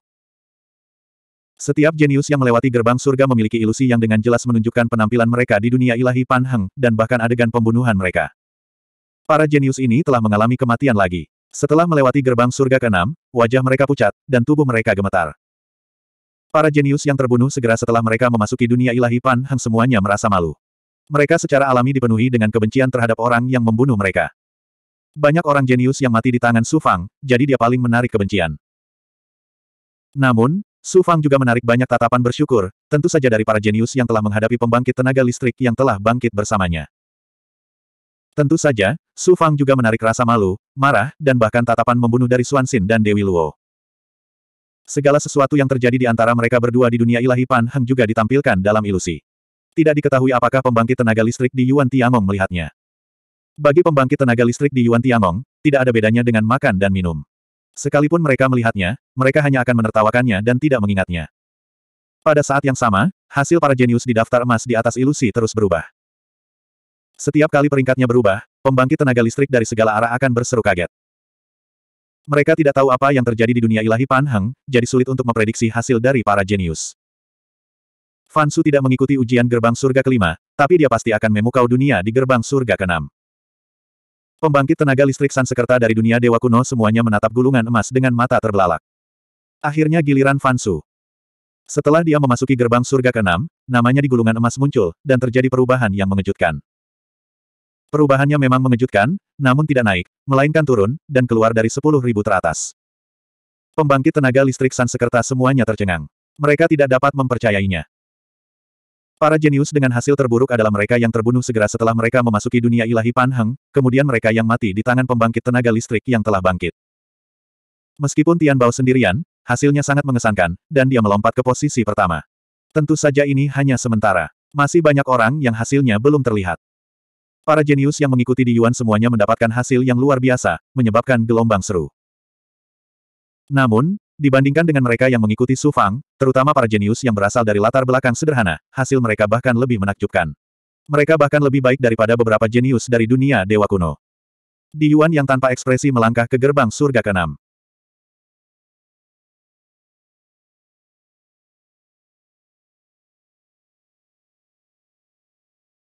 Setiap jenius yang melewati gerbang surga memiliki ilusi yang dengan jelas menunjukkan penampilan mereka di dunia ilahi Panheng, dan bahkan adegan pembunuhan mereka. Para jenius ini telah mengalami kematian lagi. Setelah melewati gerbang surga ke-6, wajah mereka pucat, dan tubuh mereka gemetar. Para jenius yang terbunuh segera setelah mereka memasuki dunia ilahi Pan Heng semuanya merasa malu. Mereka secara alami dipenuhi dengan kebencian terhadap orang yang membunuh mereka. Banyak orang jenius yang mati di tangan Su Fang, jadi dia paling menarik kebencian. Namun, Su Fang juga menarik banyak tatapan bersyukur, tentu saja dari para jenius yang telah menghadapi pembangkit tenaga listrik yang telah bangkit bersamanya. Tentu saja, Su Fang juga menarik rasa malu, marah, dan bahkan tatapan membunuh dari Xuan Xin dan Dewi Luo. Segala sesuatu yang terjadi di antara mereka berdua di dunia ilahi Pan Heng juga ditampilkan dalam ilusi. Tidak diketahui apakah pembangkit tenaga listrik di Yuan Tiangong melihatnya. Bagi pembangkit tenaga listrik di Yuan Tiangong, tidak ada bedanya dengan makan dan minum. Sekalipun mereka melihatnya, mereka hanya akan menertawakannya dan tidak mengingatnya. Pada saat yang sama, hasil para jenius di daftar emas di atas ilusi terus berubah. Setiap kali peringkatnya berubah, pembangkit tenaga listrik dari segala arah akan berseru kaget. Mereka tidak tahu apa yang terjadi di dunia ilahi Panheng, jadi sulit untuk memprediksi hasil dari para jenius. Fansu tidak mengikuti ujian gerbang surga kelima, tapi dia pasti akan memukau dunia di gerbang surga keenam. Pembangkit tenaga listrik Sansekerta dari dunia dewa kuno semuanya menatap gulungan emas dengan mata terbelalak. Akhirnya giliran Fansu. Setelah dia memasuki gerbang surga keenam, namanya di gulungan emas muncul, dan terjadi perubahan yang mengejutkan. Perubahannya memang mengejutkan, namun tidak naik, melainkan turun, dan keluar dari sepuluh ribu teratas. Pembangkit tenaga listrik Sansekerta semuanya tercengang. Mereka tidak dapat mempercayainya. Para jenius dengan hasil terburuk adalah mereka yang terbunuh segera setelah mereka memasuki dunia ilahi Panheng, kemudian mereka yang mati di tangan pembangkit tenaga listrik yang telah bangkit. Meskipun Tian Bao sendirian, hasilnya sangat mengesankan, dan dia melompat ke posisi pertama. Tentu saja ini hanya sementara. Masih banyak orang yang hasilnya belum terlihat. Para jenius yang mengikuti di Yuan semuanya mendapatkan hasil yang luar biasa, menyebabkan gelombang seru. Namun, dibandingkan dengan mereka yang mengikuti Su Fang, terutama para jenius yang berasal dari latar belakang sederhana, hasil mereka bahkan lebih menakjubkan. Mereka bahkan lebih baik daripada beberapa jenius dari dunia dewa kuno. Di Yuan yang tanpa ekspresi melangkah ke gerbang surga keenam.